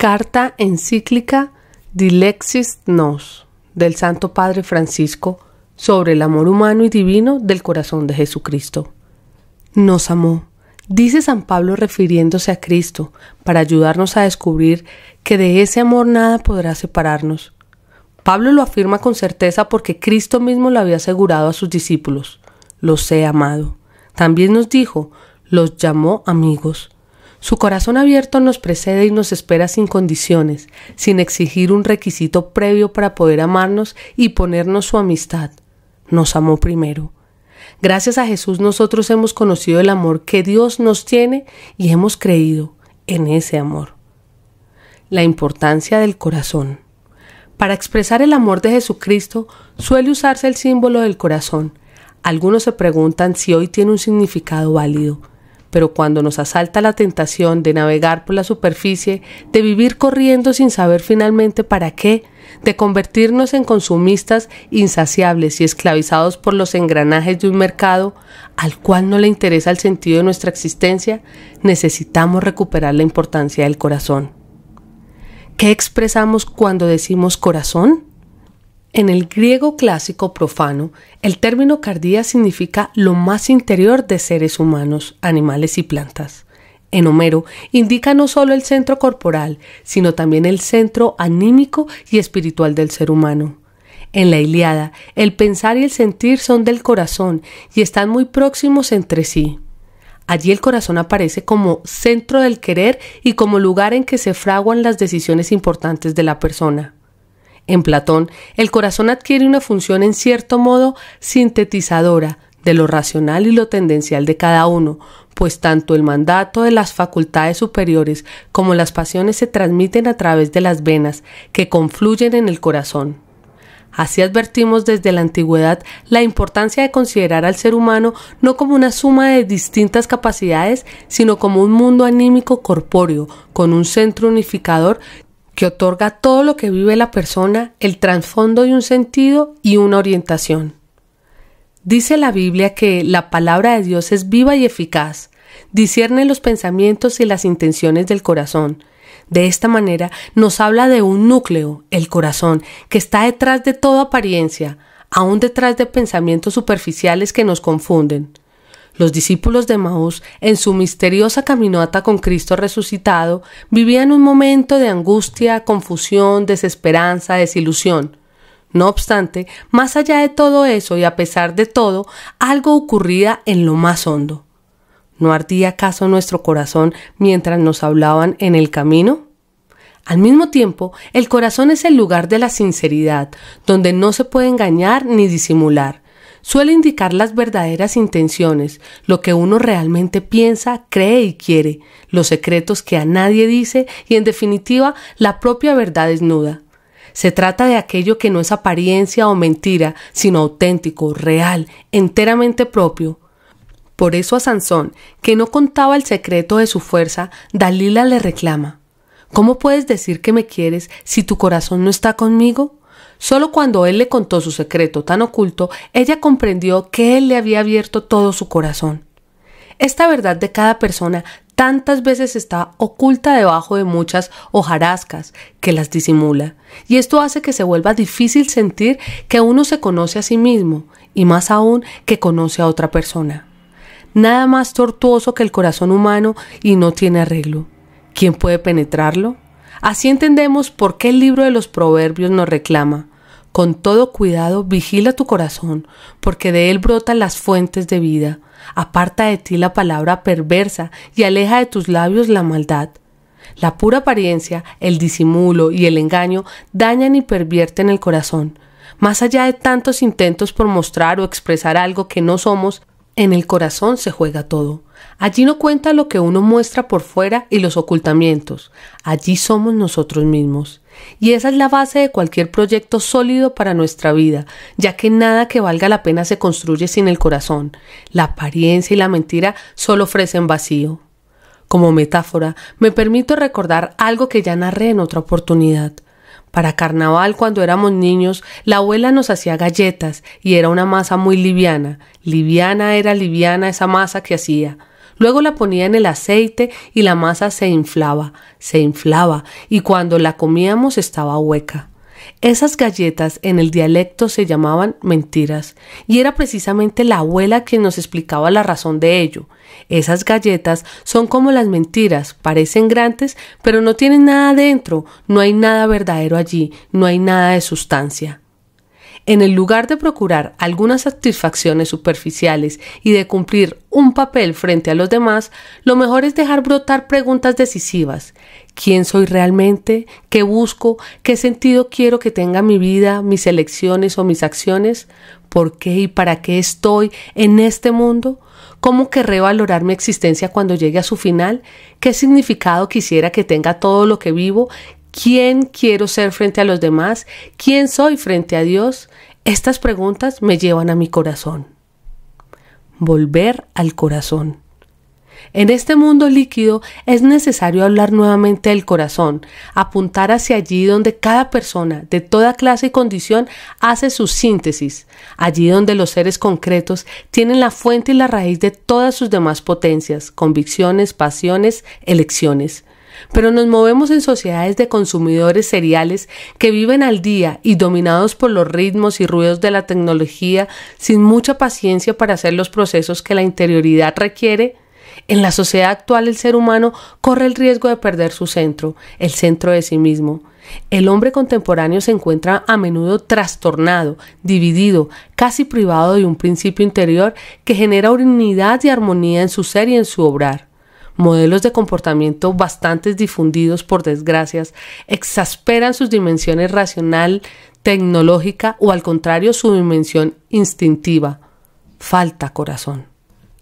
Carta encíclica Dilexis Nos del Santo Padre Francisco sobre el amor humano y divino del corazón de Jesucristo. Nos amó, dice San Pablo refiriéndose a Cristo, para ayudarnos a descubrir que de ese amor nada podrá separarnos. Pablo lo afirma con certeza porque Cristo mismo lo había asegurado a sus discípulos. Los he amado. También nos dijo, los llamó amigos. Su corazón abierto nos precede y nos espera sin condiciones, sin exigir un requisito previo para poder amarnos y ponernos su amistad. Nos amó primero. Gracias a Jesús nosotros hemos conocido el amor que Dios nos tiene y hemos creído en ese amor. La importancia del corazón. Para expresar el amor de Jesucristo suele usarse el símbolo del corazón. Algunos se preguntan si hoy tiene un significado válido. Pero cuando nos asalta la tentación de navegar por la superficie, de vivir corriendo sin saber finalmente para qué, de convertirnos en consumistas insaciables y esclavizados por los engranajes de un mercado al cual no le interesa el sentido de nuestra existencia, necesitamos recuperar la importancia del corazón. ¿Qué expresamos cuando decimos corazón? En el griego clásico profano, el término cardía significa lo más interior de seres humanos, animales y plantas. En Homero indica no solo el centro corporal, sino también el centro anímico y espiritual del ser humano. En la Iliada, el pensar y el sentir son del corazón y están muy próximos entre sí. Allí el corazón aparece como centro del querer y como lugar en que se fraguan las decisiones importantes de la persona. En Platón, el corazón adquiere una función en cierto modo sintetizadora de lo racional y lo tendencial de cada uno, pues tanto el mandato de las facultades superiores como las pasiones se transmiten a través de las venas que confluyen en el corazón. Así advertimos desde la antigüedad la importancia de considerar al ser humano no como una suma de distintas capacidades, sino como un mundo anímico corpóreo, con un centro unificador que otorga todo lo que vive la persona el trasfondo de un sentido y una orientación. Dice la Biblia que la palabra de Dios es viva y eficaz, discierne los pensamientos y las intenciones del corazón. De esta manera nos habla de un núcleo, el corazón, que está detrás de toda apariencia, aún detrás de pensamientos superficiales que nos confunden. Los discípulos de Maús, en su misteriosa caminata con Cristo resucitado, vivían un momento de angustia, confusión, desesperanza, desilusión. No obstante, más allá de todo eso y a pesar de todo, algo ocurría en lo más hondo. ¿No ardía acaso nuestro corazón mientras nos hablaban en el camino? Al mismo tiempo, el corazón es el lugar de la sinceridad, donde no se puede engañar ni disimular, suele indicar las verdaderas intenciones, lo que uno realmente piensa, cree y quiere, los secretos que a nadie dice y en definitiva la propia verdad desnuda. Se trata de aquello que no es apariencia o mentira, sino auténtico, real, enteramente propio. Por eso a Sansón, que no contaba el secreto de su fuerza, Dalila le reclama ¿Cómo puedes decir que me quieres si tu corazón no está conmigo? Solo cuando él le contó su secreto tan oculto, ella comprendió que él le había abierto todo su corazón. Esta verdad de cada persona tantas veces está oculta debajo de muchas hojarascas que las disimula, y esto hace que se vuelva difícil sentir que uno se conoce a sí mismo, y más aún que conoce a otra persona. Nada más tortuoso que el corazón humano y no tiene arreglo. ¿Quién puede penetrarlo? Así entendemos por qué el libro de los proverbios nos reclama. Con todo cuidado vigila tu corazón, porque de él brotan las fuentes de vida. Aparta de ti la palabra perversa y aleja de tus labios la maldad. La pura apariencia, el disimulo y el engaño dañan y pervierten el corazón. Más allá de tantos intentos por mostrar o expresar algo que no somos, en el corazón se juega todo. Allí no cuenta lo que uno muestra por fuera y los ocultamientos. Allí somos nosotros mismos. Y esa es la base de cualquier proyecto sólido para nuestra vida, ya que nada que valga la pena se construye sin el corazón. La apariencia y la mentira solo ofrecen vacío. Como metáfora, me permito recordar algo que ya narré en otra oportunidad. Para carnaval, cuando éramos niños, la abuela nos hacía galletas y era una masa muy liviana. Liviana era liviana esa masa que hacía. Luego la ponía en el aceite y la masa se inflaba, se inflaba, y cuando la comíamos estaba hueca. Esas galletas en el dialecto se llamaban mentiras, y era precisamente la abuela quien nos explicaba la razón de ello. Esas galletas son como las mentiras, parecen grandes, pero no tienen nada dentro, no hay nada verdadero allí, no hay nada de sustancia. En el lugar de procurar algunas satisfacciones superficiales y de cumplir un papel frente a los demás, lo mejor es dejar brotar preguntas decisivas. ¿Quién soy realmente? ¿Qué busco? ¿Qué sentido quiero que tenga mi vida, mis elecciones o mis acciones? ¿Por qué y para qué estoy en este mundo? ¿Cómo querré valorar mi existencia cuando llegue a su final? ¿Qué significado quisiera que tenga todo lo que vivo? ¿Quién quiero ser frente a los demás? ¿Quién soy frente a Dios? Estas preguntas me llevan a mi corazón. Volver al corazón. En este mundo líquido es necesario hablar nuevamente del corazón, apuntar hacia allí donde cada persona de toda clase y condición hace su síntesis, allí donde los seres concretos tienen la fuente y la raíz de todas sus demás potencias, convicciones, pasiones, elecciones pero nos movemos en sociedades de consumidores seriales que viven al día y dominados por los ritmos y ruidos de la tecnología sin mucha paciencia para hacer los procesos que la interioridad requiere, en la sociedad actual el ser humano corre el riesgo de perder su centro, el centro de sí mismo. El hombre contemporáneo se encuentra a menudo trastornado, dividido, casi privado de un principio interior que genera unidad y armonía en su ser y en su obrar modelos de comportamiento bastante difundidos por desgracias, exasperan sus dimensiones racional, tecnológica o al contrario su dimensión instintiva. Falta corazón.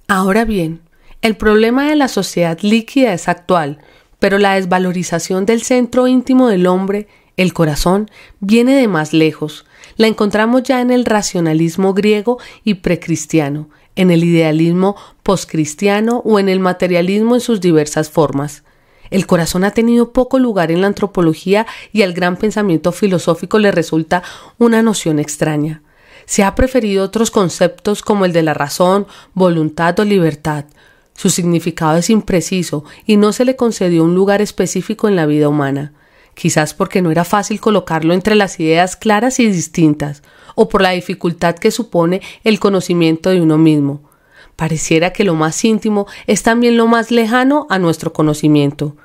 Ahora bien, el problema de la sociedad líquida es actual, pero la desvalorización del centro íntimo del hombre, el corazón, viene de más lejos. La encontramos ya en el racionalismo griego y precristiano, en el idealismo postcristiano o en el materialismo en sus diversas formas. El corazón ha tenido poco lugar en la antropología y al gran pensamiento filosófico le resulta una noción extraña. Se ha preferido otros conceptos como el de la razón, voluntad o libertad. Su significado es impreciso y no se le concedió un lugar específico en la vida humana, quizás porque no era fácil colocarlo entre las ideas claras y distintas, o por la dificultad que supone el conocimiento de uno mismo. Pareciera que lo más íntimo es también lo más lejano a nuestro conocimiento.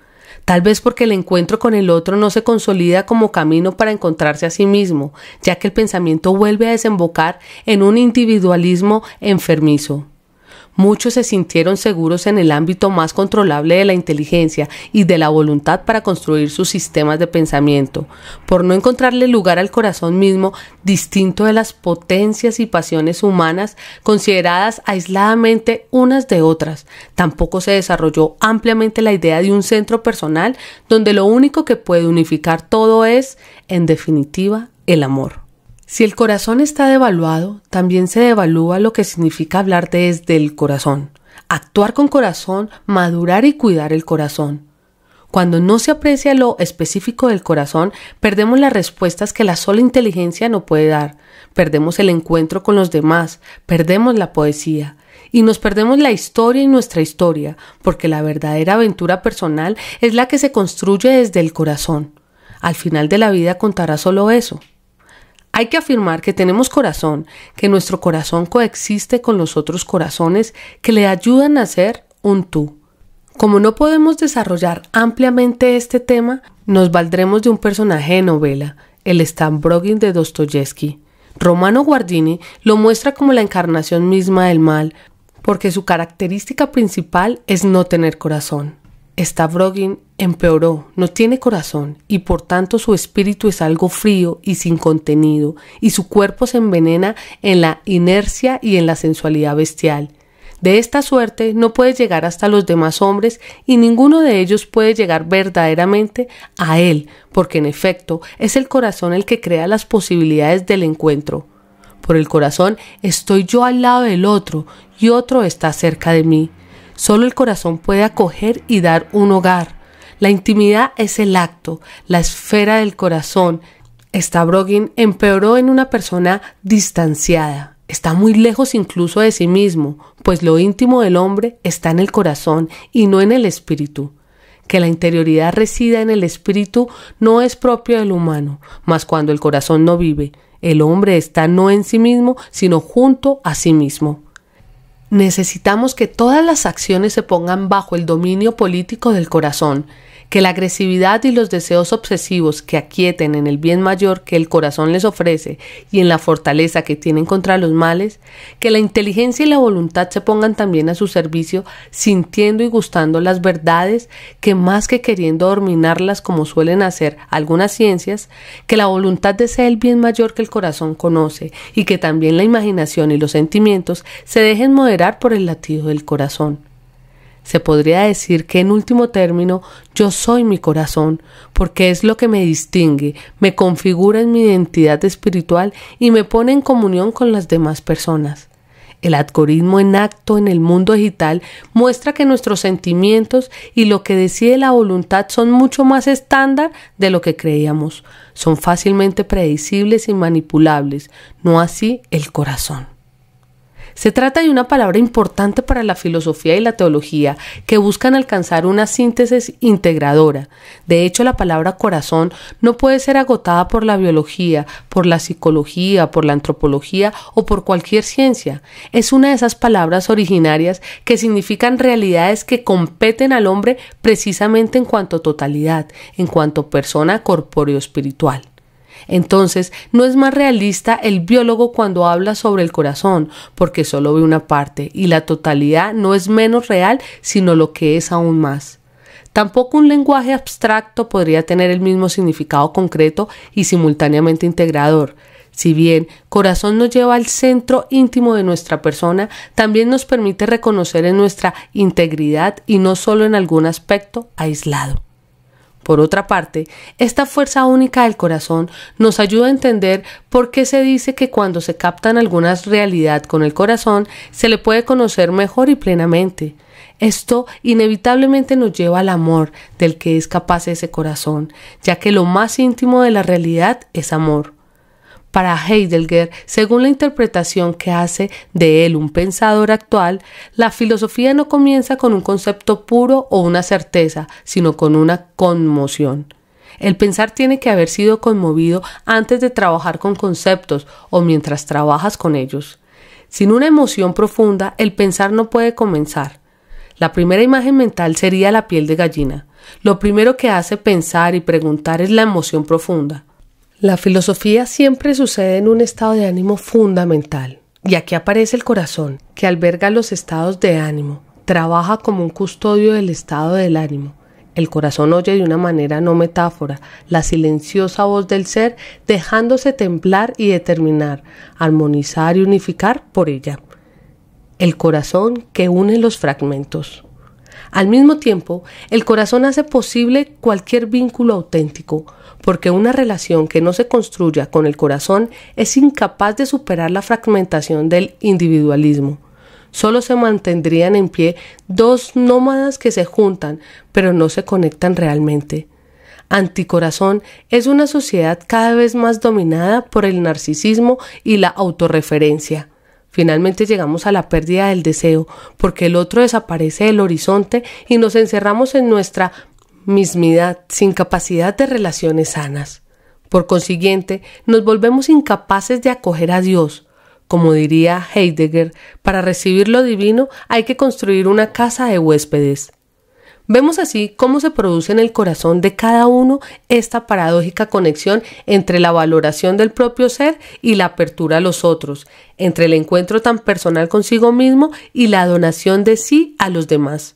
Tal vez porque el encuentro con el otro no se consolida como camino para encontrarse a sí mismo, ya que el pensamiento vuelve a desembocar en un individualismo enfermizo. Muchos se sintieron seguros en el ámbito más controlable de la inteligencia y de la voluntad para construir sus sistemas de pensamiento, por no encontrarle lugar al corazón mismo distinto de las potencias y pasiones humanas consideradas aisladamente unas de otras. Tampoco se desarrolló ampliamente la idea de un centro personal donde lo único que puede unificar todo es, en definitiva, el amor. Si el corazón está devaluado, también se devalúa lo que significa hablar desde el corazón, actuar con corazón, madurar y cuidar el corazón. Cuando no se aprecia lo específico del corazón, perdemos las respuestas que la sola inteligencia no puede dar, perdemos el encuentro con los demás, perdemos la poesía, y nos perdemos la historia y nuestra historia, porque la verdadera aventura personal es la que se construye desde el corazón. Al final de la vida contará solo eso, hay que afirmar que tenemos corazón, que nuestro corazón coexiste con los otros corazones que le ayudan a ser un tú. Como no podemos desarrollar ampliamente este tema, nos valdremos de un personaje de novela, el Stambrogin de Dostoyevsky. Romano Guardini lo muestra como la encarnación misma del mal, porque su característica principal es no tener corazón. Stavrogin empeoró, no tiene corazón y por tanto su espíritu es algo frío y sin contenido y su cuerpo se envenena en la inercia y en la sensualidad bestial. De esta suerte no puede llegar hasta los demás hombres y ninguno de ellos puede llegar verdaderamente a él, porque en efecto es el corazón el que crea las posibilidades del encuentro. Por el corazón estoy yo al lado del otro y otro está cerca de mí. Solo el corazón puede acoger y dar un hogar. La intimidad es el acto, la esfera del corazón. Stavrogin empeoró en una persona distanciada. Está muy lejos incluso de sí mismo, pues lo íntimo del hombre está en el corazón y no en el espíritu. Que la interioridad resida en el espíritu no es propio del humano, mas cuando el corazón no vive, el hombre está no en sí mismo, sino junto a sí mismo necesitamos que todas las acciones se pongan bajo el dominio político del corazón que la agresividad y los deseos obsesivos que aquieten en el bien mayor que el corazón les ofrece y en la fortaleza que tienen contra los males, que la inteligencia y la voluntad se pongan también a su servicio, sintiendo y gustando las verdades que más que queriendo dominarlas como suelen hacer algunas ciencias, que la voluntad desea el bien mayor que el corazón conoce y que también la imaginación y los sentimientos se dejen moderar por el latido del corazón se podría decir que en último término yo soy mi corazón, porque es lo que me distingue, me configura en mi identidad espiritual y me pone en comunión con las demás personas. El algoritmo en acto en el mundo digital muestra que nuestros sentimientos y lo que decide la voluntad son mucho más estándar de lo que creíamos. Son fácilmente predecibles y manipulables, no así el corazón. Se trata de una palabra importante para la filosofía y la teología que buscan alcanzar una síntesis integradora. De hecho, la palabra corazón no puede ser agotada por la biología, por la psicología, por la antropología o por cualquier ciencia. Es una de esas palabras originarias que significan realidades que competen al hombre precisamente en cuanto totalidad, en cuanto persona corpóreo espiritual. Entonces, no es más realista el biólogo cuando habla sobre el corazón, porque solo ve una parte, y la totalidad no es menos real, sino lo que es aún más. Tampoco un lenguaje abstracto podría tener el mismo significado concreto y simultáneamente integrador. Si bien corazón nos lleva al centro íntimo de nuestra persona, también nos permite reconocer en nuestra integridad y no solo en algún aspecto aislado. Por otra parte, esta fuerza única del corazón nos ayuda a entender por qué se dice que cuando se captan algunas realidad con el corazón, se le puede conocer mejor y plenamente. Esto inevitablemente nos lleva al amor del que es capaz ese corazón, ya que lo más íntimo de la realidad es amor. Para Heidegger, según la interpretación que hace de él un pensador actual, la filosofía no comienza con un concepto puro o una certeza, sino con una conmoción. El pensar tiene que haber sido conmovido antes de trabajar con conceptos o mientras trabajas con ellos. Sin una emoción profunda, el pensar no puede comenzar. La primera imagen mental sería la piel de gallina. Lo primero que hace pensar y preguntar es la emoción profunda. La filosofía siempre sucede en un estado de ánimo fundamental, y aquí aparece el corazón, que alberga los estados de ánimo, trabaja como un custodio del estado del ánimo. El corazón oye de una manera no metáfora la silenciosa voz del ser, dejándose templar y determinar, armonizar y unificar por ella. El corazón que une los fragmentos. Al mismo tiempo, el corazón hace posible cualquier vínculo auténtico, porque una relación que no se construya con el corazón es incapaz de superar la fragmentación del individualismo. Solo se mantendrían en pie dos nómadas que se juntan, pero no se conectan realmente. Anticorazón es una sociedad cada vez más dominada por el narcisismo y la autorreferencia. Finalmente llegamos a la pérdida del deseo, porque el otro desaparece del horizonte y nos encerramos en nuestra mismidad sin capacidad de relaciones sanas. Por consiguiente, nos volvemos incapaces de acoger a Dios. Como diría Heidegger, para recibir lo divino hay que construir una casa de huéspedes. Vemos así cómo se produce en el corazón de cada uno esta paradójica conexión entre la valoración del propio ser y la apertura a los otros, entre el encuentro tan personal consigo mismo y la donación de sí a los demás.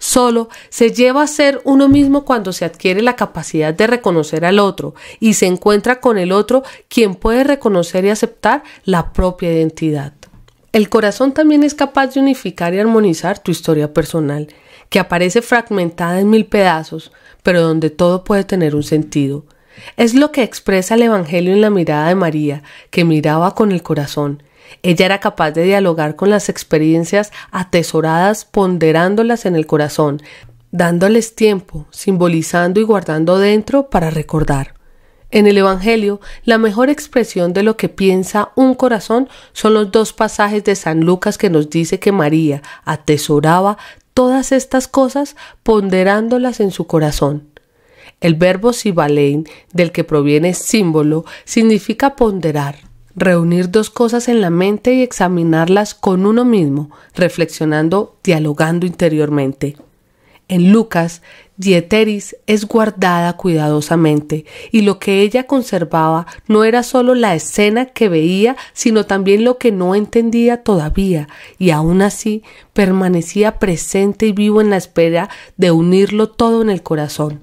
Solo se lleva a ser uno mismo cuando se adquiere la capacidad de reconocer al otro y se encuentra con el otro quien puede reconocer y aceptar la propia identidad. El corazón también es capaz de unificar y armonizar tu historia personal, que aparece fragmentada en mil pedazos, pero donde todo puede tener un sentido. Es lo que expresa el Evangelio en la mirada de María, que miraba con el corazón, ella era capaz de dialogar con las experiencias atesoradas ponderándolas en el corazón, dándoles tiempo, simbolizando y guardando dentro para recordar. En el Evangelio, la mejor expresión de lo que piensa un corazón son los dos pasajes de San Lucas que nos dice que María atesoraba todas estas cosas ponderándolas en su corazón. El verbo sibalein, del que proviene símbolo, significa ponderar, reunir dos cosas en la mente y examinarlas con uno mismo, reflexionando, dialogando interiormente. En Lucas, Dieteris es guardada cuidadosamente, y lo que ella conservaba no era solo la escena que veía, sino también lo que no entendía todavía, y aún así permanecía presente y vivo en la espera de unirlo todo en el corazón.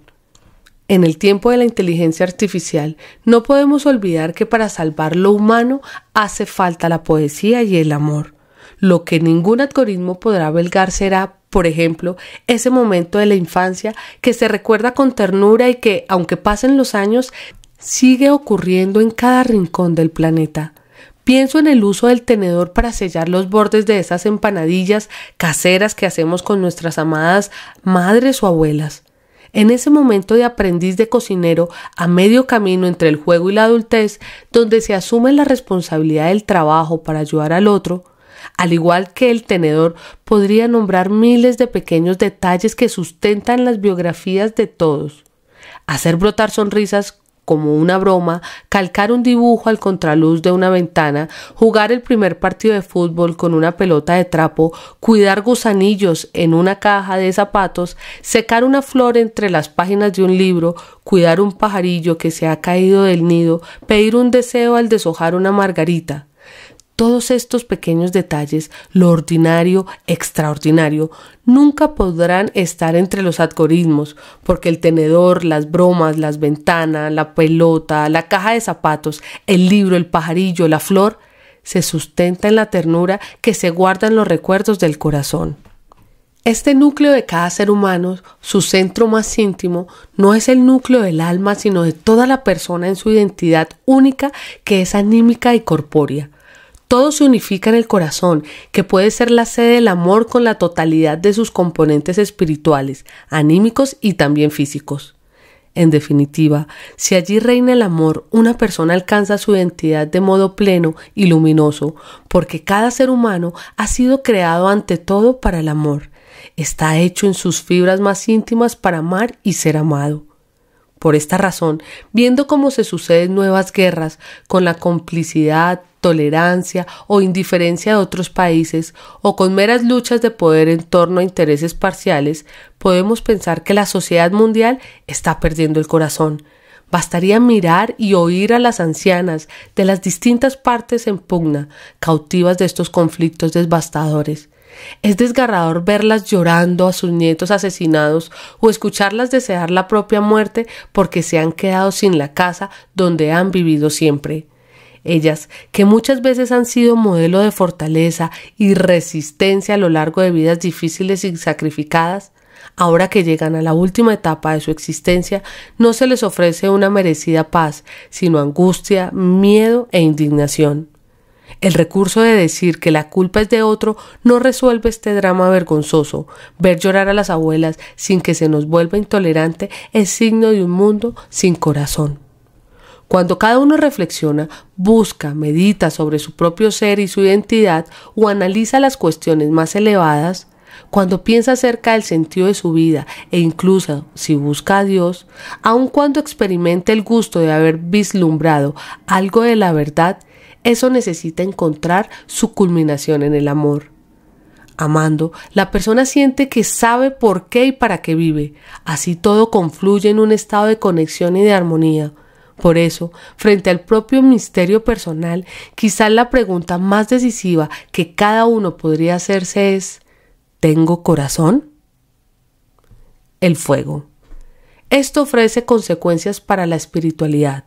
En el tiempo de la inteligencia artificial, no podemos olvidar que para salvar lo humano hace falta la poesía y el amor. Lo que ningún algoritmo podrá belgar será, por ejemplo, ese momento de la infancia que se recuerda con ternura y que, aunque pasen los años, sigue ocurriendo en cada rincón del planeta. Pienso en el uso del tenedor para sellar los bordes de esas empanadillas caseras que hacemos con nuestras amadas madres o abuelas en ese momento de aprendiz de cocinero a medio camino entre el juego y la adultez, donde se asume la responsabilidad del trabajo para ayudar al otro, al igual que el tenedor, podría nombrar miles de pequeños detalles que sustentan las biografías de todos. Hacer brotar sonrisas como una broma, calcar un dibujo al contraluz de una ventana, jugar el primer partido de fútbol con una pelota de trapo, cuidar gusanillos en una caja de zapatos, secar una flor entre las páginas de un libro, cuidar un pajarillo que se ha caído del nido, pedir un deseo al deshojar una margarita. Todos estos pequeños detalles, lo ordinario, extraordinario, nunca podrán estar entre los algoritmos, porque el tenedor, las bromas, las ventanas, la pelota, la caja de zapatos, el libro, el pajarillo, la flor, se sustenta en la ternura que se guarda en los recuerdos del corazón. Este núcleo de cada ser humano, su centro más íntimo, no es el núcleo del alma, sino de toda la persona en su identidad única que es anímica y corpórea. Todo se unifica en el corazón, que puede ser la sede del amor con la totalidad de sus componentes espirituales, anímicos y también físicos. En definitiva, si allí reina el amor, una persona alcanza su identidad de modo pleno y luminoso, porque cada ser humano ha sido creado ante todo para el amor. Está hecho en sus fibras más íntimas para amar y ser amado. Por esta razón, viendo cómo se suceden nuevas guerras con la complicidad, tolerancia o indiferencia de otros países o con meras luchas de poder en torno a intereses parciales, podemos pensar que la sociedad mundial está perdiendo el corazón. Bastaría mirar y oír a las ancianas de las distintas partes en pugna, cautivas de estos conflictos devastadores. Es desgarrador verlas llorando a sus nietos asesinados o escucharlas desear la propia muerte porque se han quedado sin la casa donde han vivido siempre. Ellas, que muchas veces han sido modelo de fortaleza y resistencia a lo largo de vidas difíciles y sacrificadas, ahora que llegan a la última etapa de su existencia, no se les ofrece una merecida paz, sino angustia, miedo e indignación. El recurso de decir que la culpa es de otro no resuelve este drama vergonzoso. Ver llorar a las abuelas sin que se nos vuelva intolerante es signo de un mundo sin corazón. Cuando cada uno reflexiona, busca, medita sobre su propio ser y su identidad o analiza las cuestiones más elevadas, cuando piensa acerca del sentido de su vida e incluso si busca a Dios, aun cuando experimente el gusto de haber vislumbrado algo de la verdad, eso necesita encontrar su culminación en el amor. Amando, la persona siente que sabe por qué y para qué vive. Así todo confluye en un estado de conexión y de armonía. Por eso, frente al propio misterio personal, quizás la pregunta más decisiva que cada uno podría hacerse es ¿Tengo corazón? El fuego. Esto ofrece consecuencias para la espiritualidad.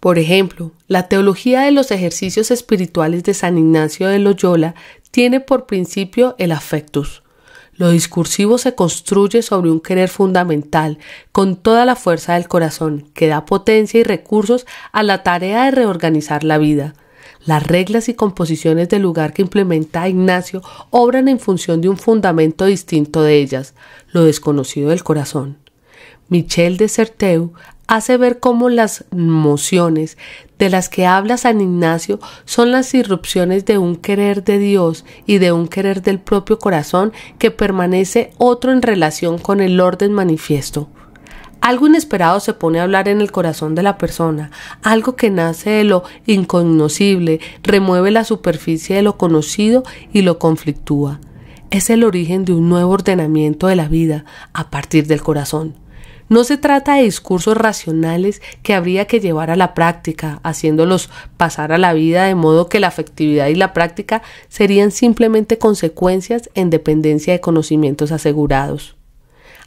Por ejemplo, la teología de los ejercicios espirituales de San Ignacio de Loyola tiene por principio el afectus. Lo discursivo se construye sobre un querer fundamental, con toda la fuerza del corazón, que da potencia y recursos a la tarea de reorganizar la vida. Las reglas y composiciones del lugar que implementa Ignacio obran en función de un fundamento distinto de ellas, lo desconocido del corazón. Michel de Certeu hace ver cómo las mociones de las que habla San Ignacio son las irrupciones de un querer de Dios y de un querer del propio corazón que permanece otro en relación con el orden manifiesto. Algo inesperado se pone a hablar en el corazón de la persona, algo que nace de lo incognoscible, remueve la superficie de lo conocido y lo conflictúa. Es el origen de un nuevo ordenamiento de la vida a partir del corazón. No se trata de discursos racionales que habría que llevar a la práctica, haciéndolos pasar a la vida de modo que la afectividad y la práctica serían simplemente consecuencias en dependencia de conocimientos asegurados.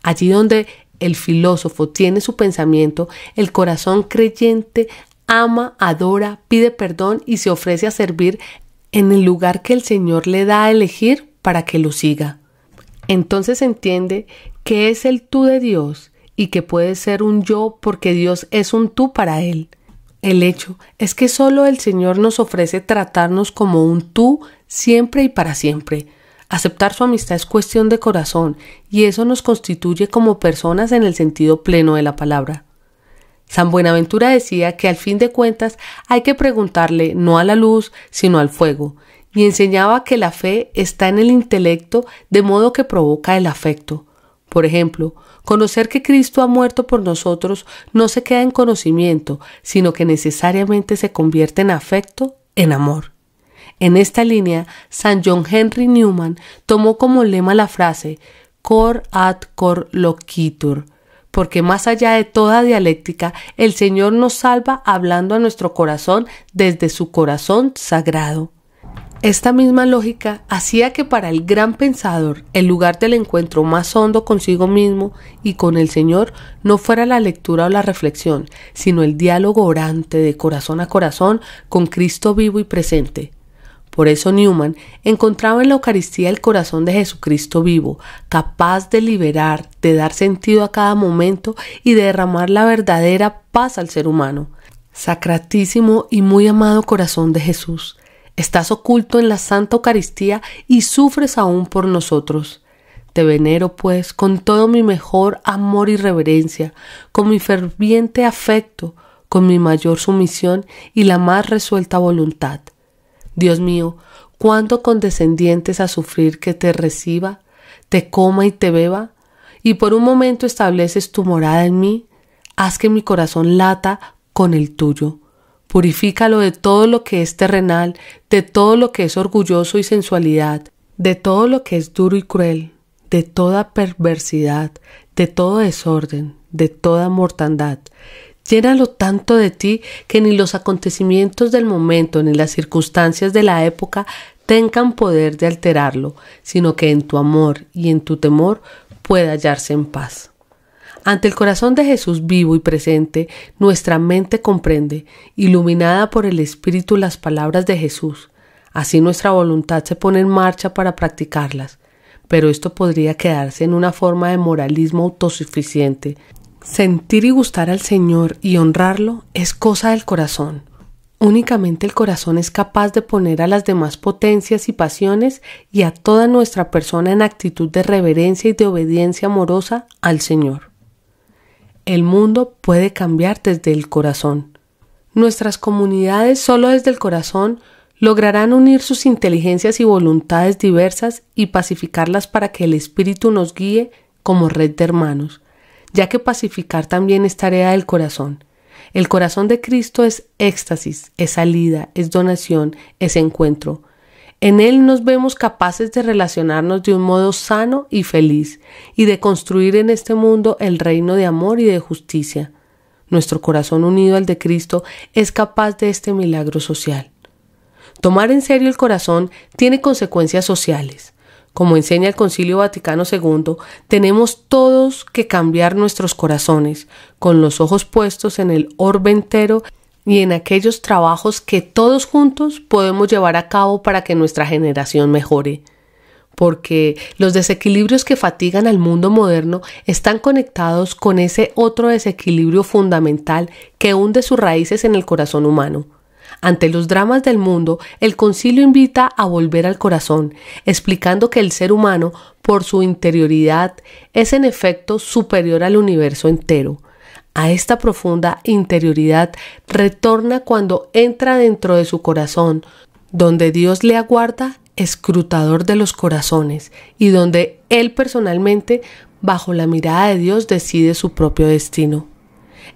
Allí donde el filósofo tiene su pensamiento, el corazón creyente ama, adora, pide perdón y se ofrece a servir en el lugar que el Señor le da a elegir para que lo siga. Entonces entiende que es el tú de Dios y que puede ser un yo porque Dios es un tú para Él. El hecho es que solo el Señor nos ofrece tratarnos como un tú siempre y para siempre. Aceptar su amistad es cuestión de corazón y eso nos constituye como personas en el sentido pleno de la palabra. San Buenaventura decía que al fin de cuentas hay que preguntarle no a la luz, sino al fuego, y enseñaba que la fe está en el intelecto de modo que provoca el afecto. Por ejemplo, conocer que Cristo ha muerto por nosotros no se queda en conocimiento, sino que necesariamente se convierte en afecto, en amor. En esta línea, San John Henry Newman tomó como lema la frase cor ad cor loquitur, porque más allá de toda dialéctica, el Señor nos salva hablando a nuestro corazón desde su corazón sagrado. Esta misma lógica hacía que para el gran pensador el lugar del encuentro más hondo consigo mismo y con el Señor no fuera la lectura o la reflexión, sino el diálogo orante de corazón a corazón con Cristo vivo y presente. Por eso Newman encontraba en la Eucaristía el corazón de Jesucristo vivo, capaz de liberar, de dar sentido a cada momento y de derramar la verdadera paz al ser humano. Sacratísimo y muy amado corazón de Jesús, Estás oculto en la Santa Eucaristía y sufres aún por nosotros. Te venero, pues, con todo mi mejor amor y reverencia, con mi ferviente afecto, con mi mayor sumisión y la más resuelta voluntad. Dios mío, cuánto condescendientes a sufrir que te reciba, te coma y te beba, y por un momento estableces tu morada en mí, haz que mi corazón lata con el tuyo Purifícalo de todo lo que es terrenal, de todo lo que es orgulloso y sensualidad, de todo lo que es duro y cruel, de toda perversidad, de todo desorden, de toda mortandad. Llénalo tanto de ti que ni los acontecimientos del momento ni las circunstancias de la época tengan poder de alterarlo, sino que en tu amor y en tu temor pueda hallarse en paz. Ante el corazón de Jesús vivo y presente, nuestra mente comprende, iluminada por el Espíritu, las palabras de Jesús. Así nuestra voluntad se pone en marcha para practicarlas. Pero esto podría quedarse en una forma de moralismo autosuficiente. Sentir y gustar al Señor y honrarlo es cosa del corazón. Únicamente el corazón es capaz de poner a las demás potencias y pasiones y a toda nuestra persona en actitud de reverencia y de obediencia amorosa al Señor. El mundo puede cambiar desde el corazón. Nuestras comunidades solo desde el corazón lograrán unir sus inteligencias y voluntades diversas y pacificarlas para que el espíritu nos guíe como red de hermanos, ya que pacificar también es tarea del corazón. El corazón de Cristo es éxtasis, es salida, es donación, es encuentro. En Él nos vemos capaces de relacionarnos de un modo sano y feliz y de construir en este mundo el reino de amor y de justicia. Nuestro corazón unido al de Cristo es capaz de este milagro social. Tomar en serio el corazón tiene consecuencias sociales. Como enseña el Concilio Vaticano II, tenemos todos que cambiar nuestros corazones, con los ojos puestos en el orbe entero y en aquellos trabajos que todos juntos podemos llevar a cabo para que nuestra generación mejore. Porque los desequilibrios que fatigan al mundo moderno están conectados con ese otro desequilibrio fundamental que hunde sus raíces en el corazón humano. Ante los dramas del mundo, el concilio invita a volver al corazón, explicando que el ser humano, por su interioridad, es en efecto superior al universo entero, a esta profunda interioridad retorna cuando entra dentro de su corazón, donde Dios le aguarda escrutador de los corazones y donde él personalmente, bajo la mirada de Dios, decide su propio destino.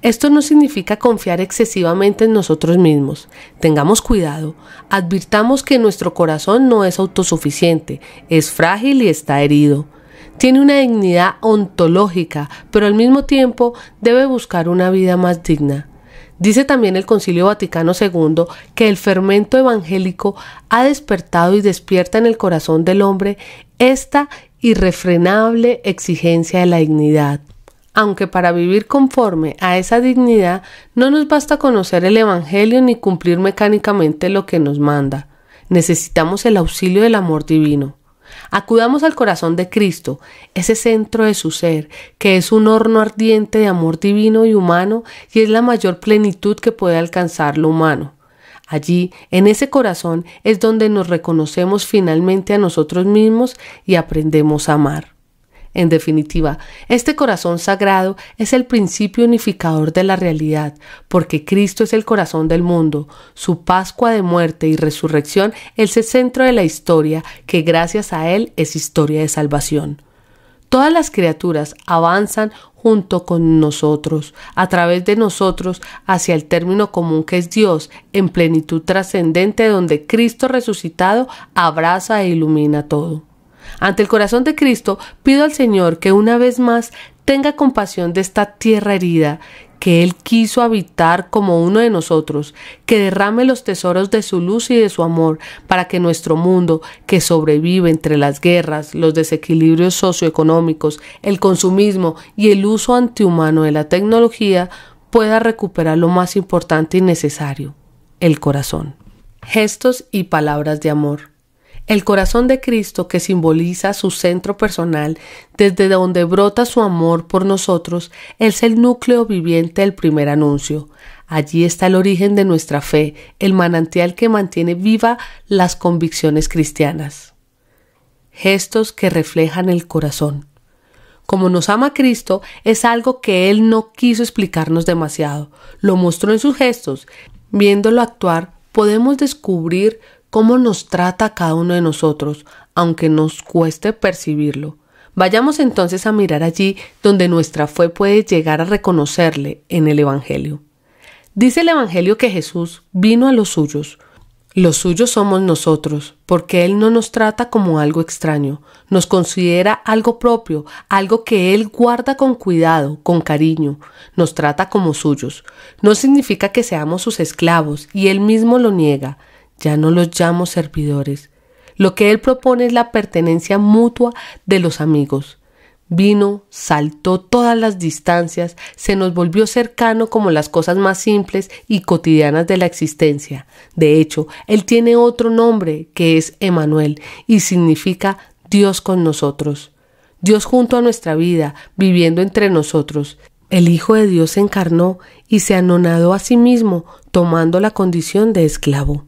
Esto no significa confiar excesivamente en nosotros mismos. Tengamos cuidado, advirtamos que nuestro corazón no es autosuficiente, es frágil y está herido. Tiene una dignidad ontológica, pero al mismo tiempo debe buscar una vida más digna. Dice también el Concilio Vaticano II que el fermento evangélico ha despertado y despierta en el corazón del hombre esta irrefrenable exigencia de la dignidad. Aunque para vivir conforme a esa dignidad no nos basta conocer el Evangelio ni cumplir mecánicamente lo que nos manda, necesitamos el auxilio del amor divino. Acudamos al corazón de Cristo, ese centro de su ser, que es un horno ardiente de amor divino y humano y es la mayor plenitud que puede alcanzar lo humano. Allí, en ese corazón, es donde nos reconocemos finalmente a nosotros mismos y aprendemos a amar. En definitiva, este corazón sagrado es el principio unificador de la realidad, porque Cristo es el corazón del mundo. Su Pascua de muerte y resurrección es el centro de la historia, que gracias a Él es historia de salvación. Todas las criaturas avanzan junto con nosotros, a través de nosotros, hacia el término común que es Dios, en plenitud trascendente donde Cristo resucitado abraza e ilumina todo. Ante el corazón de Cristo, pido al Señor que una vez más tenga compasión de esta tierra herida que Él quiso habitar como uno de nosotros, que derrame los tesoros de su luz y de su amor, para que nuestro mundo, que sobrevive entre las guerras, los desequilibrios socioeconómicos, el consumismo y el uso antihumano de la tecnología, pueda recuperar lo más importante y necesario, el corazón. Gestos y palabras de amor. El corazón de Cristo, que simboliza su centro personal, desde donde brota su amor por nosotros, es el núcleo viviente del primer anuncio. Allí está el origen de nuestra fe, el manantial que mantiene viva las convicciones cristianas. Gestos que reflejan el corazón. Como nos ama Cristo, es algo que Él no quiso explicarnos demasiado. Lo mostró en sus gestos. Viéndolo actuar, podemos descubrir cómo nos trata cada uno de nosotros, aunque nos cueste percibirlo. Vayamos entonces a mirar allí donde nuestra fe puede llegar a reconocerle en el Evangelio. Dice el Evangelio que Jesús vino a los suyos. Los suyos somos nosotros, porque Él no nos trata como algo extraño, nos considera algo propio, algo que Él guarda con cuidado, con cariño, nos trata como suyos. No significa que seamos sus esclavos, y Él mismo lo niega. Ya no los llamo servidores. Lo que él propone es la pertenencia mutua de los amigos. Vino, saltó todas las distancias, se nos volvió cercano como las cosas más simples y cotidianas de la existencia. De hecho, él tiene otro nombre que es Emanuel y significa Dios con nosotros. Dios junto a nuestra vida, viviendo entre nosotros. El Hijo de Dios se encarnó y se anonadó a sí mismo, tomando la condición de esclavo.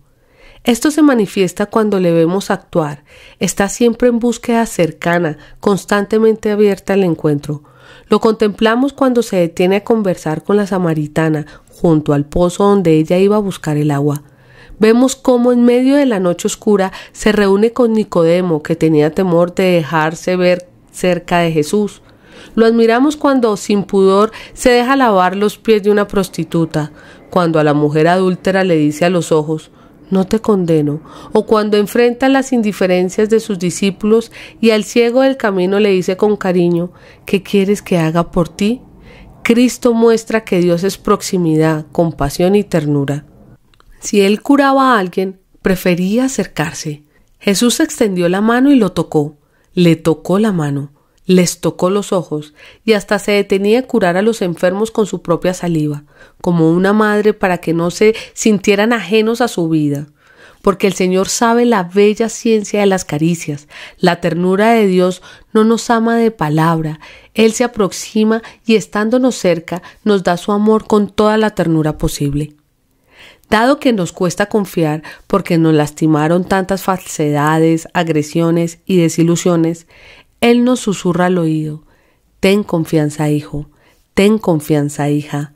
Esto se manifiesta cuando le vemos actuar. Está siempre en búsqueda cercana, constantemente abierta al encuentro. Lo contemplamos cuando se detiene a conversar con la samaritana junto al pozo donde ella iba a buscar el agua. Vemos cómo en medio de la noche oscura se reúne con Nicodemo, que tenía temor de dejarse ver cerca de Jesús. Lo admiramos cuando, sin pudor, se deja lavar los pies de una prostituta, cuando a la mujer adúltera le dice a los ojos, no te condeno, o cuando enfrenta las indiferencias de sus discípulos y al ciego del camino le dice con cariño, ¿qué quieres que haga por ti? Cristo muestra que Dios es proximidad, compasión y ternura. Si él curaba a alguien, prefería acercarse. Jesús extendió la mano y lo tocó. Le tocó la mano les tocó los ojos y hasta se detenía a curar a los enfermos con su propia saliva, como una madre para que no se sintieran ajenos a su vida. Porque el Señor sabe la bella ciencia de las caricias, la ternura de Dios no nos ama de palabra, Él se aproxima y estándonos cerca nos da su amor con toda la ternura posible. Dado que nos cuesta confiar porque nos lastimaron tantas falsedades, agresiones y desilusiones, él nos susurra al oído, ten confianza hijo, ten confianza hija.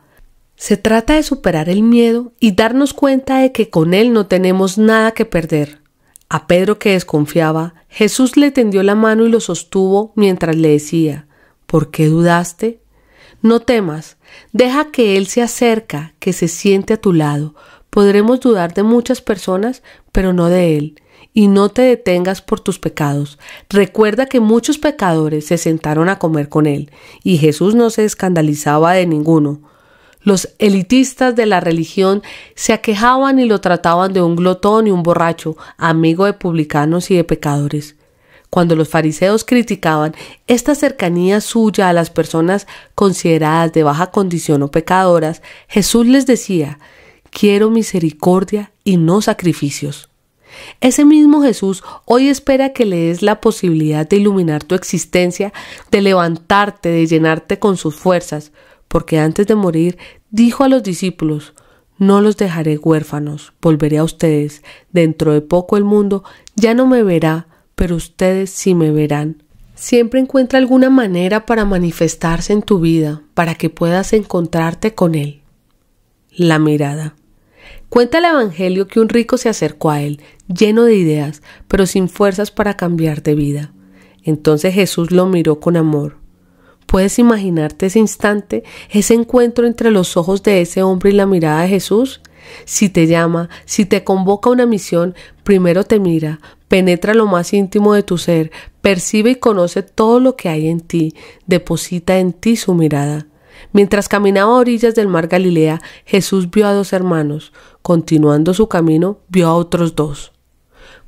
Se trata de superar el miedo y darnos cuenta de que con Él no tenemos nada que perder. A Pedro que desconfiaba, Jesús le tendió la mano y lo sostuvo mientras le decía, ¿por qué dudaste? No temas, deja que Él se acerca, que se siente a tu lado. Podremos dudar de muchas personas, pero no de Él y no te detengas por tus pecados. Recuerda que muchos pecadores se sentaron a comer con él, y Jesús no se escandalizaba de ninguno. Los elitistas de la religión se aquejaban y lo trataban de un glotón y un borracho, amigo de publicanos y de pecadores. Cuando los fariseos criticaban esta cercanía suya a las personas consideradas de baja condición o pecadoras, Jesús les decía, quiero misericordia y no sacrificios. Ese mismo Jesús hoy espera que le des la posibilidad de iluminar tu existencia, de levantarte, de llenarte con sus fuerzas, porque antes de morir dijo a los discípulos, no los dejaré huérfanos, volveré a ustedes. Dentro de poco el mundo ya no me verá, pero ustedes sí me verán. Siempre encuentra alguna manera para manifestarse en tu vida, para que puedas encontrarte con Él. La mirada. Cuenta el Evangelio que un rico se acercó a él, lleno de ideas, pero sin fuerzas para cambiar de vida. Entonces Jesús lo miró con amor. ¿Puedes imaginarte ese instante, ese encuentro entre los ojos de ese hombre y la mirada de Jesús? Si te llama, si te convoca a una misión, primero te mira, penetra lo más íntimo de tu ser, percibe y conoce todo lo que hay en ti, deposita en ti su mirada. Mientras caminaba a orillas del mar Galilea, Jesús vio a dos hermanos. Continuando su camino, vio a otros dos.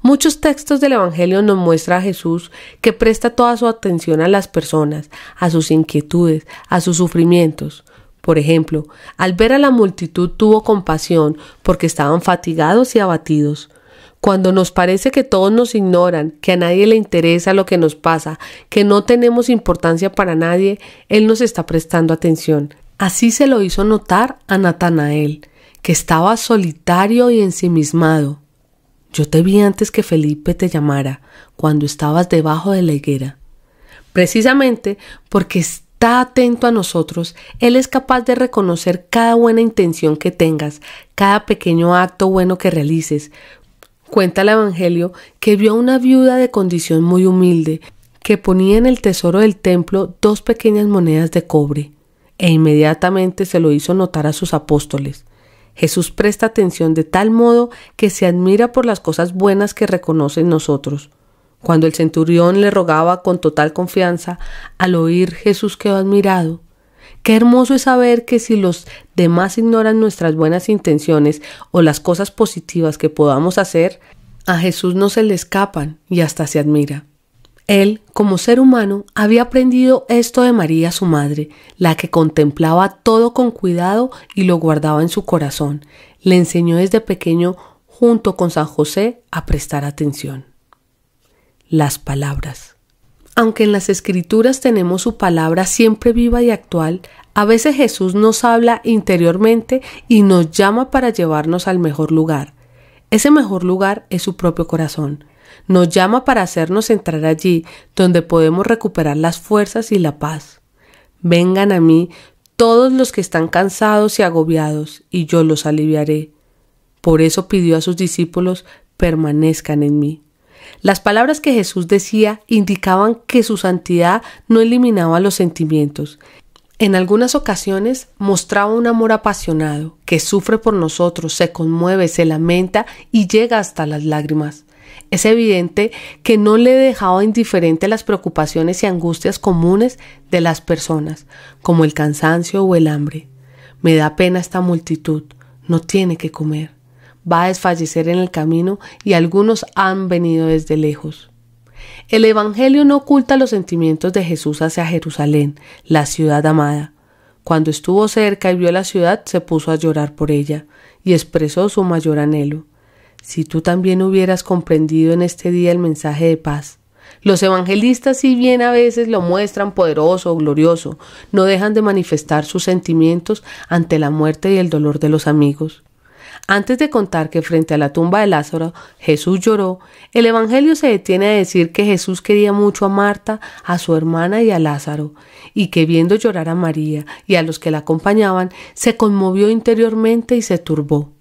Muchos textos del Evangelio nos muestran a Jesús que presta toda su atención a las personas, a sus inquietudes, a sus sufrimientos. Por ejemplo, al ver a la multitud tuvo compasión porque estaban fatigados y abatidos, cuando nos parece que todos nos ignoran, que a nadie le interesa lo que nos pasa, que no tenemos importancia para nadie, Él nos está prestando atención. Así se lo hizo notar a Natanael, que estaba solitario y ensimismado. Yo te vi antes que Felipe te llamara, cuando estabas debajo de la higuera. Precisamente porque está atento a nosotros, Él es capaz de reconocer cada buena intención que tengas, cada pequeño acto bueno que realices, Cuenta el Evangelio que vio a una viuda de condición muy humilde, que ponía en el tesoro del templo dos pequeñas monedas de cobre, e inmediatamente se lo hizo notar a sus apóstoles. Jesús presta atención de tal modo que se admira por las cosas buenas que reconoce en nosotros. Cuando el centurión le rogaba con total confianza, al oír Jesús quedó admirado Qué hermoso es saber que si los demás ignoran nuestras buenas intenciones o las cosas positivas que podamos hacer, a Jesús no se le escapan y hasta se admira. Él, como ser humano, había aprendido esto de María, su madre, la que contemplaba todo con cuidado y lo guardaba en su corazón. Le enseñó desde pequeño, junto con San José, a prestar atención. Las palabras. Aunque en las escrituras tenemos su palabra siempre viva y actual, a veces Jesús nos habla interiormente y nos llama para llevarnos al mejor lugar. Ese mejor lugar es su propio corazón. Nos llama para hacernos entrar allí donde podemos recuperar las fuerzas y la paz. Vengan a mí todos los que están cansados y agobiados, y yo los aliviaré. Por eso pidió a sus discípulos, permanezcan en mí. Las palabras que Jesús decía indicaban que su santidad no eliminaba los sentimientos. En algunas ocasiones mostraba un amor apasionado, que sufre por nosotros, se conmueve, se lamenta y llega hasta las lágrimas. Es evidente que no le dejaba indiferente las preocupaciones y angustias comunes de las personas, como el cansancio o el hambre. Me da pena esta multitud, no tiene que comer va a desfallecer en el camino y algunos han venido desde lejos. El Evangelio no oculta los sentimientos de Jesús hacia Jerusalén, la ciudad amada. Cuando estuvo cerca y vio la ciudad, se puso a llorar por ella, y expresó su mayor anhelo. Si tú también hubieras comprendido en este día el mensaje de paz. Los evangelistas, si bien a veces lo muestran poderoso, o glorioso, no dejan de manifestar sus sentimientos ante la muerte y el dolor de los amigos. Antes de contar que frente a la tumba de Lázaro Jesús lloró, el Evangelio se detiene a decir que Jesús quería mucho a Marta, a su hermana y a Lázaro, y que viendo llorar a María y a los que la acompañaban, se conmovió interiormente y se turbó.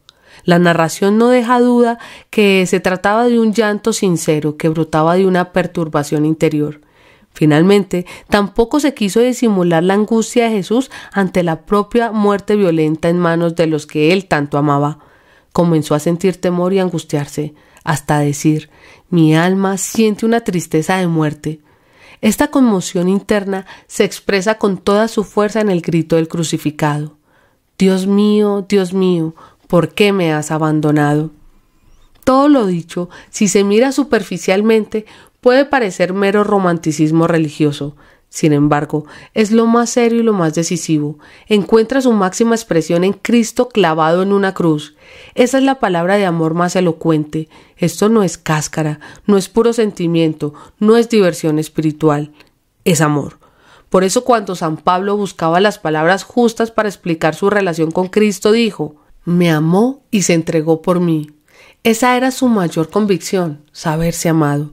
La narración no deja duda que se trataba de un llanto sincero que brotaba de una perturbación interior. Finalmente, tampoco se quiso disimular la angustia de Jesús ante la propia muerte violenta en manos de los que él tanto amaba. Comenzó a sentir temor y angustiarse, hasta decir, mi alma siente una tristeza de muerte. Esta conmoción interna se expresa con toda su fuerza en el grito del crucificado. Dios mío, Dios mío, ¿por qué me has abandonado? Todo lo dicho, si se mira superficialmente, puede parecer mero romanticismo religioso. Sin embargo, es lo más serio y lo más decisivo. Encuentra su máxima expresión en Cristo clavado en una cruz, esa es la palabra de amor más elocuente. Esto no es cáscara, no es puro sentimiento, no es diversión espiritual, es amor. Por eso cuando San Pablo buscaba las palabras justas para explicar su relación con Cristo, dijo, me amó y se entregó por mí. Esa era su mayor convicción, saberse amado.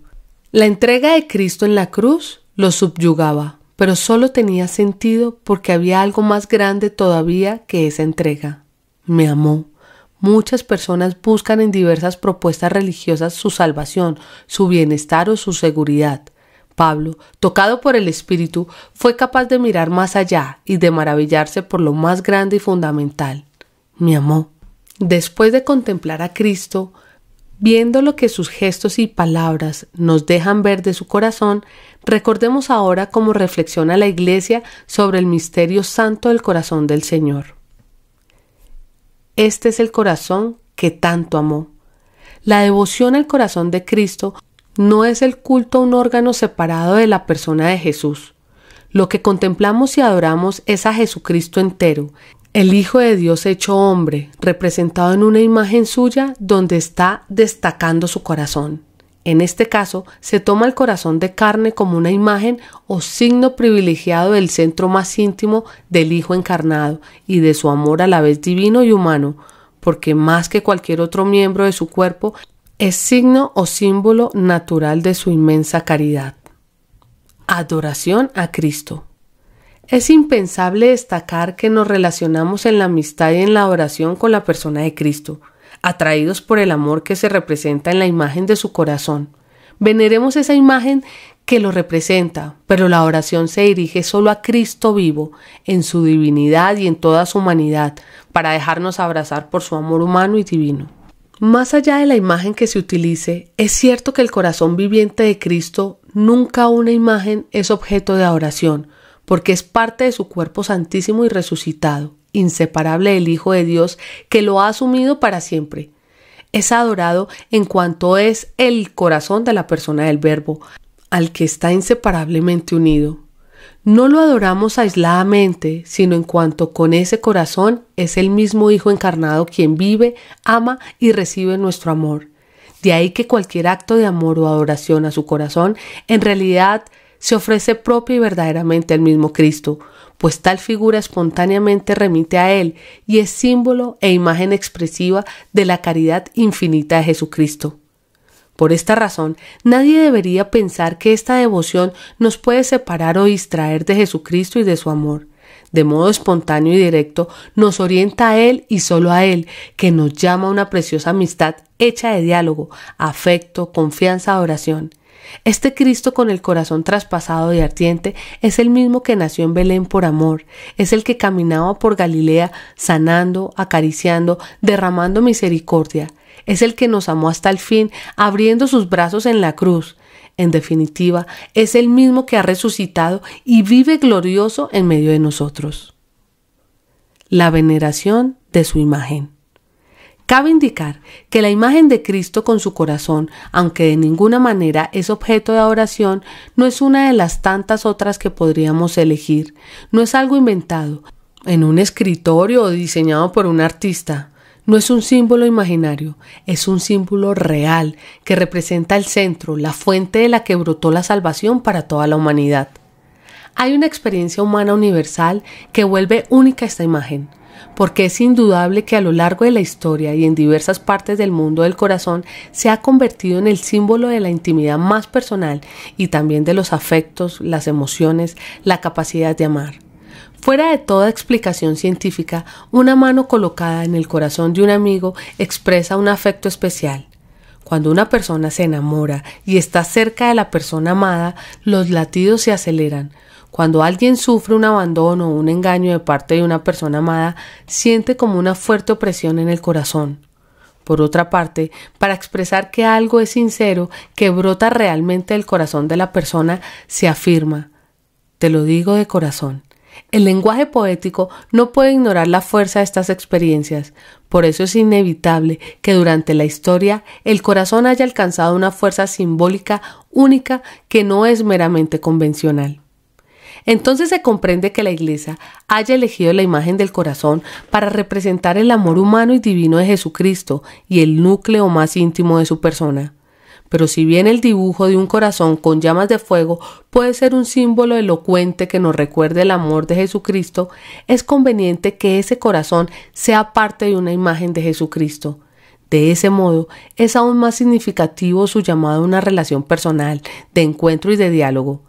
La entrega de Cristo en la cruz lo subyugaba, pero solo tenía sentido porque había algo más grande todavía que esa entrega. Me amó. Muchas personas buscan en diversas propuestas religiosas su salvación, su bienestar o su seguridad. Pablo, tocado por el Espíritu, fue capaz de mirar más allá y de maravillarse por lo más grande y fundamental. Mi amor, Después de contemplar a Cristo, Viendo lo que sus gestos y palabras nos dejan ver de su corazón, recordemos ahora cómo reflexiona la Iglesia sobre el misterio santo del corazón del Señor. Este es el corazón que tanto amó. La devoción al corazón de Cristo no es el culto a un órgano separado de la persona de Jesús. Lo que contemplamos y adoramos es a Jesucristo entero, el Hijo de Dios hecho hombre, representado en una imagen suya donde está destacando su corazón. En este caso, se toma el corazón de carne como una imagen o signo privilegiado del centro más íntimo del Hijo encarnado y de su amor a la vez divino y humano, porque más que cualquier otro miembro de su cuerpo, es signo o símbolo natural de su inmensa caridad. Adoración a Cristo. Es impensable destacar que nos relacionamos en la amistad y en la oración con la persona de Cristo atraídos por el amor que se representa en la imagen de su corazón. Veneremos esa imagen que lo representa, pero la oración se dirige solo a Cristo vivo, en su divinidad y en toda su humanidad, para dejarnos abrazar por su amor humano y divino. Más allá de la imagen que se utilice, es cierto que el corazón viviente de Cristo nunca una imagen es objeto de adoración, porque es parte de su cuerpo santísimo y resucitado inseparable del Hijo de Dios que lo ha asumido para siempre. Es adorado en cuanto es el corazón de la persona del Verbo, al que está inseparablemente unido. No lo adoramos aisladamente, sino en cuanto con ese corazón es el mismo Hijo encarnado quien vive, ama y recibe nuestro amor. De ahí que cualquier acto de amor o adoración a su corazón en realidad se ofrece propia y verdaderamente al mismo Cristo, pues tal figura espontáneamente remite a Él y es símbolo e imagen expresiva de la caridad infinita de Jesucristo. Por esta razón, nadie debería pensar que esta devoción nos puede separar o distraer de Jesucristo y de su amor. De modo espontáneo y directo, nos orienta a Él y solo a Él, que nos llama a una preciosa amistad hecha de diálogo, afecto, confianza, oración. Este Cristo con el corazón traspasado y ardiente es el mismo que nació en Belén por amor, es el que caminaba por Galilea sanando, acariciando, derramando misericordia, es el que nos amó hasta el fin, abriendo sus brazos en la cruz. En definitiva, es el mismo que ha resucitado y vive glorioso en medio de nosotros. La veneración de su imagen. Cabe indicar que la imagen de Cristo con su corazón, aunque de ninguna manera es objeto de adoración, no es una de las tantas otras que podríamos elegir. No es algo inventado en un escritorio o diseñado por un artista. No es un símbolo imaginario, es un símbolo real que representa el centro, la fuente de la que brotó la salvación para toda la humanidad. Hay una experiencia humana universal que vuelve única esta imagen porque es indudable que a lo largo de la historia y en diversas partes del mundo el corazón se ha convertido en el símbolo de la intimidad más personal y también de los afectos, las emociones, la capacidad de amar. Fuera de toda explicación científica, una mano colocada en el corazón de un amigo expresa un afecto especial. Cuando una persona se enamora y está cerca de la persona amada, los latidos se aceleran, cuando alguien sufre un abandono o un engaño de parte de una persona amada, siente como una fuerte opresión en el corazón. Por otra parte, para expresar que algo es sincero, que brota realmente del corazón de la persona, se afirma, te lo digo de corazón. El lenguaje poético no puede ignorar la fuerza de estas experiencias, por eso es inevitable que durante la historia el corazón haya alcanzado una fuerza simbólica única que no es meramente convencional. Entonces se comprende que la Iglesia haya elegido la imagen del corazón para representar el amor humano y divino de Jesucristo y el núcleo más íntimo de su persona. Pero si bien el dibujo de un corazón con llamas de fuego puede ser un símbolo elocuente que nos recuerde el amor de Jesucristo, es conveniente que ese corazón sea parte de una imagen de Jesucristo. De ese modo, es aún más significativo su llamado a una relación personal, de encuentro y de diálogo.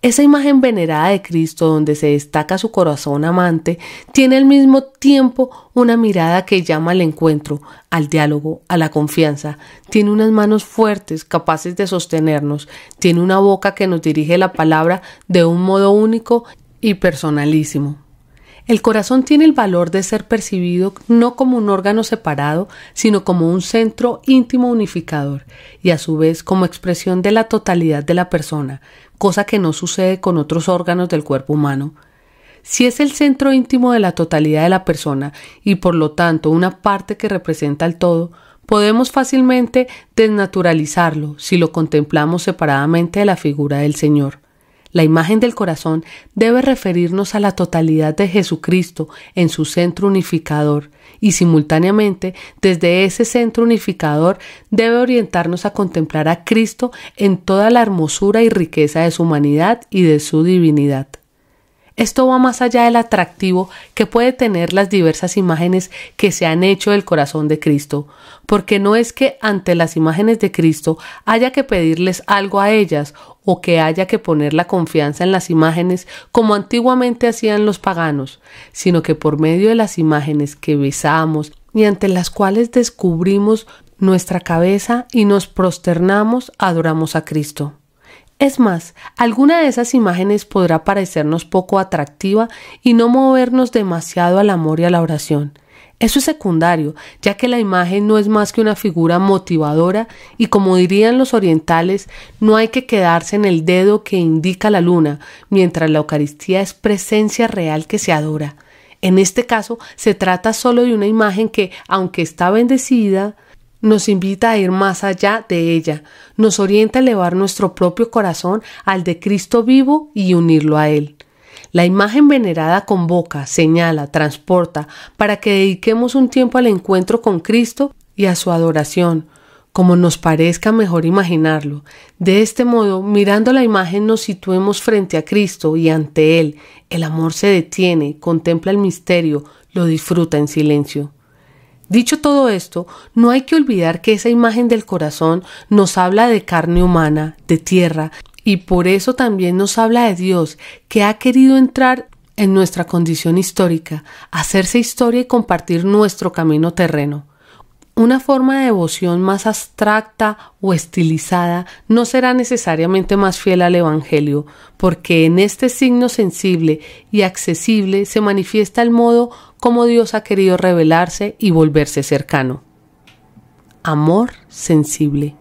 Esa imagen venerada de Cristo donde se destaca su corazón amante tiene al mismo tiempo una mirada que llama al encuentro, al diálogo, a la confianza. Tiene unas manos fuertes capaces de sostenernos. Tiene una boca que nos dirige la palabra de un modo único y personalísimo. El corazón tiene el valor de ser percibido no como un órgano separado, sino como un centro íntimo unificador, y a su vez como expresión de la totalidad de la persona, cosa que no sucede con otros órganos del cuerpo humano. Si es el centro íntimo de la totalidad de la persona y por lo tanto una parte que representa al todo, podemos fácilmente desnaturalizarlo si lo contemplamos separadamente de la figura del Señor. La imagen del corazón debe referirnos a la totalidad de Jesucristo en su centro unificador y simultáneamente desde ese centro unificador debe orientarnos a contemplar a Cristo en toda la hermosura y riqueza de su humanidad y de su divinidad. Esto va más allá del atractivo que puede tener las diversas imágenes que se han hecho del corazón de Cristo, porque no es que ante las imágenes de Cristo haya que pedirles algo a ellas o que haya que poner la confianza en las imágenes como antiguamente hacían los paganos, sino que por medio de las imágenes que besamos y ante las cuales descubrimos nuestra cabeza y nos prosternamos, adoramos a Cristo. Es más, alguna de esas imágenes podrá parecernos poco atractiva y no movernos demasiado al amor y a la oración. Eso es secundario, ya que la imagen no es más que una figura motivadora y como dirían los orientales, no hay que quedarse en el dedo que indica la luna, mientras la Eucaristía es presencia real que se adora. En este caso, se trata solo de una imagen que, aunque está bendecida, nos invita a ir más allá de ella, nos orienta a elevar nuestro propio corazón al de Cristo vivo y unirlo a Él. La imagen venerada convoca, señala, transporta, para que dediquemos un tiempo al encuentro con Cristo y a su adoración, como nos parezca mejor imaginarlo. De este modo, mirando la imagen nos situemos frente a Cristo y ante Él. El amor se detiene, contempla el misterio, lo disfruta en silencio. Dicho todo esto, no hay que olvidar que esa imagen del corazón nos habla de carne humana, de tierra, y por eso también nos habla de Dios, que ha querido entrar en nuestra condición histórica, hacerse historia y compartir nuestro camino terreno. Una forma de devoción más abstracta o estilizada no será necesariamente más fiel al Evangelio, porque en este signo sensible y accesible se manifiesta el modo como Dios ha querido revelarse y volverse cercano. Amor sensible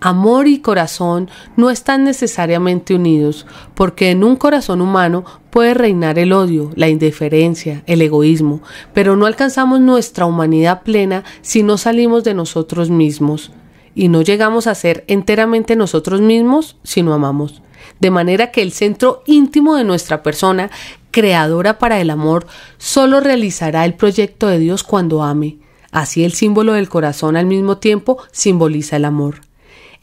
amor y corazón no están necesariamente unidos, porque en un corazón humano puede reinar el odio, la indiferencia, el egoísmo, pero no alcanzamos nuestra humanidad plena si no salimos de nosotros mismos y no llegamos a ser enteramente nosotros mismos si no amamos. De manera que el centro íntimo de nuestra persona, creadora para el amor, solo realizará el proyecto de Dios cuando ame. Así el símbolo del corazón al mismo tiempo simboliza el amor.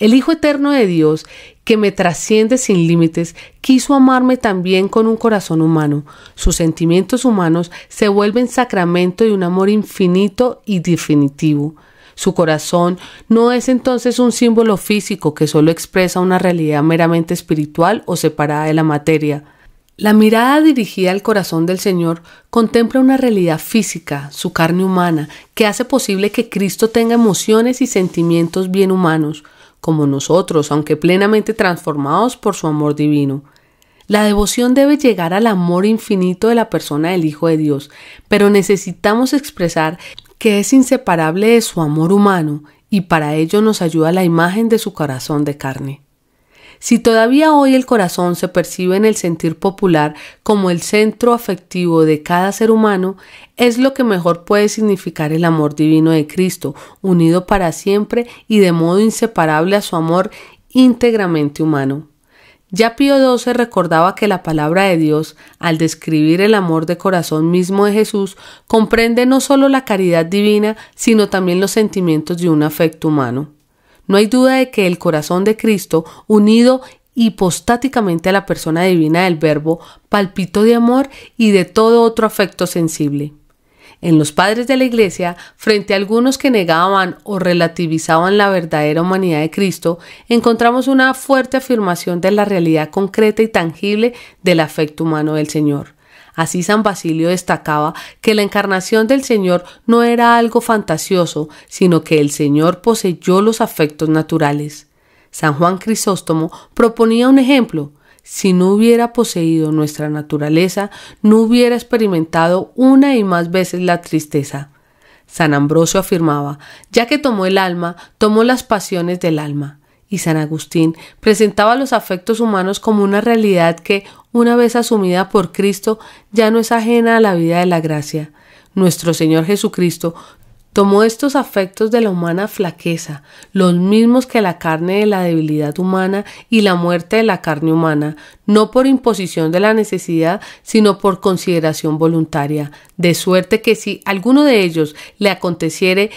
El Hijo Eterno de Dios, que me trasciende sin límites, quiso amarme también con un corazón humano. Sus sentimientos humanos se vuelven sacramento de un amor infinito y definitivo. Su corazón no es entonces un símbolo físico que solo expresa una realidad meramente espiritual o separada de la materia. La mirada dirigida al corazón del Señor contempla una realidad física, su carne humana, que hace posible que Cristo tenga emociones y sentimientos bien humanos como nosotros, aunque plenamente transformados por su amor divino. La devoción debe llegar al amor infinito de la persona del Hijo de Dios, pero necesitamos expresar que es inseparable de su amor humano y para ello nos ayuda la imagen de su corazón de carne. Si todavía hoy el corazón se percibe en el sentir popular como el centro afectivo de cada ser humano, es lo que mejor puede significar el amor divino de Cristo, unido para siempre y de modo inseparable a su amor íntegramente humano. Ya Pío XII recordaba que la palabra de Dios, al describir el amor de corazón mismo de Jesús, comprende no solo la caridad divina, sino también los sentimientos de un afecto humano. No hay duda de que el corazón de Cristo, unido hipostáticamente a la persona divina del Verbo, palpitó de amor y de todo otro afecto sensible. En los padres de la Iglesia, frente a algunos que negaban o relativizaban la verdadera humanidad de Cristo, encontramos una fuerte afirmación de la realidad concreta y tangible del afecto humano del Señor. Así San Basilio destacaba que la encarnación del Señor no era algo fantasioso, sino que el Señor poseyó los afectos naturales. San Juan Crisóstomo proponía un ejemplo. Si no hubiera poseído nuestra naturaleza, no hubiera experimentado una y más veces la tristeza. San Ambrosio afirmaba, ya que tomó el alma, tomó las pasiones del alma y San Agustín presentaba los afectos humanos como una realidad que, una vez asumida por Cristo, ya no es ajena a la vida de la gracia. Nuestro Señor Jesucristo tomó estos afectos de la humana flaqueza, los mismos que la carne de la debilidad humana y la muerte de la carne humana, no por imposición de la necesidad, sino por consideración voluntaria, de suerte que si alguno de ellos le aconteciere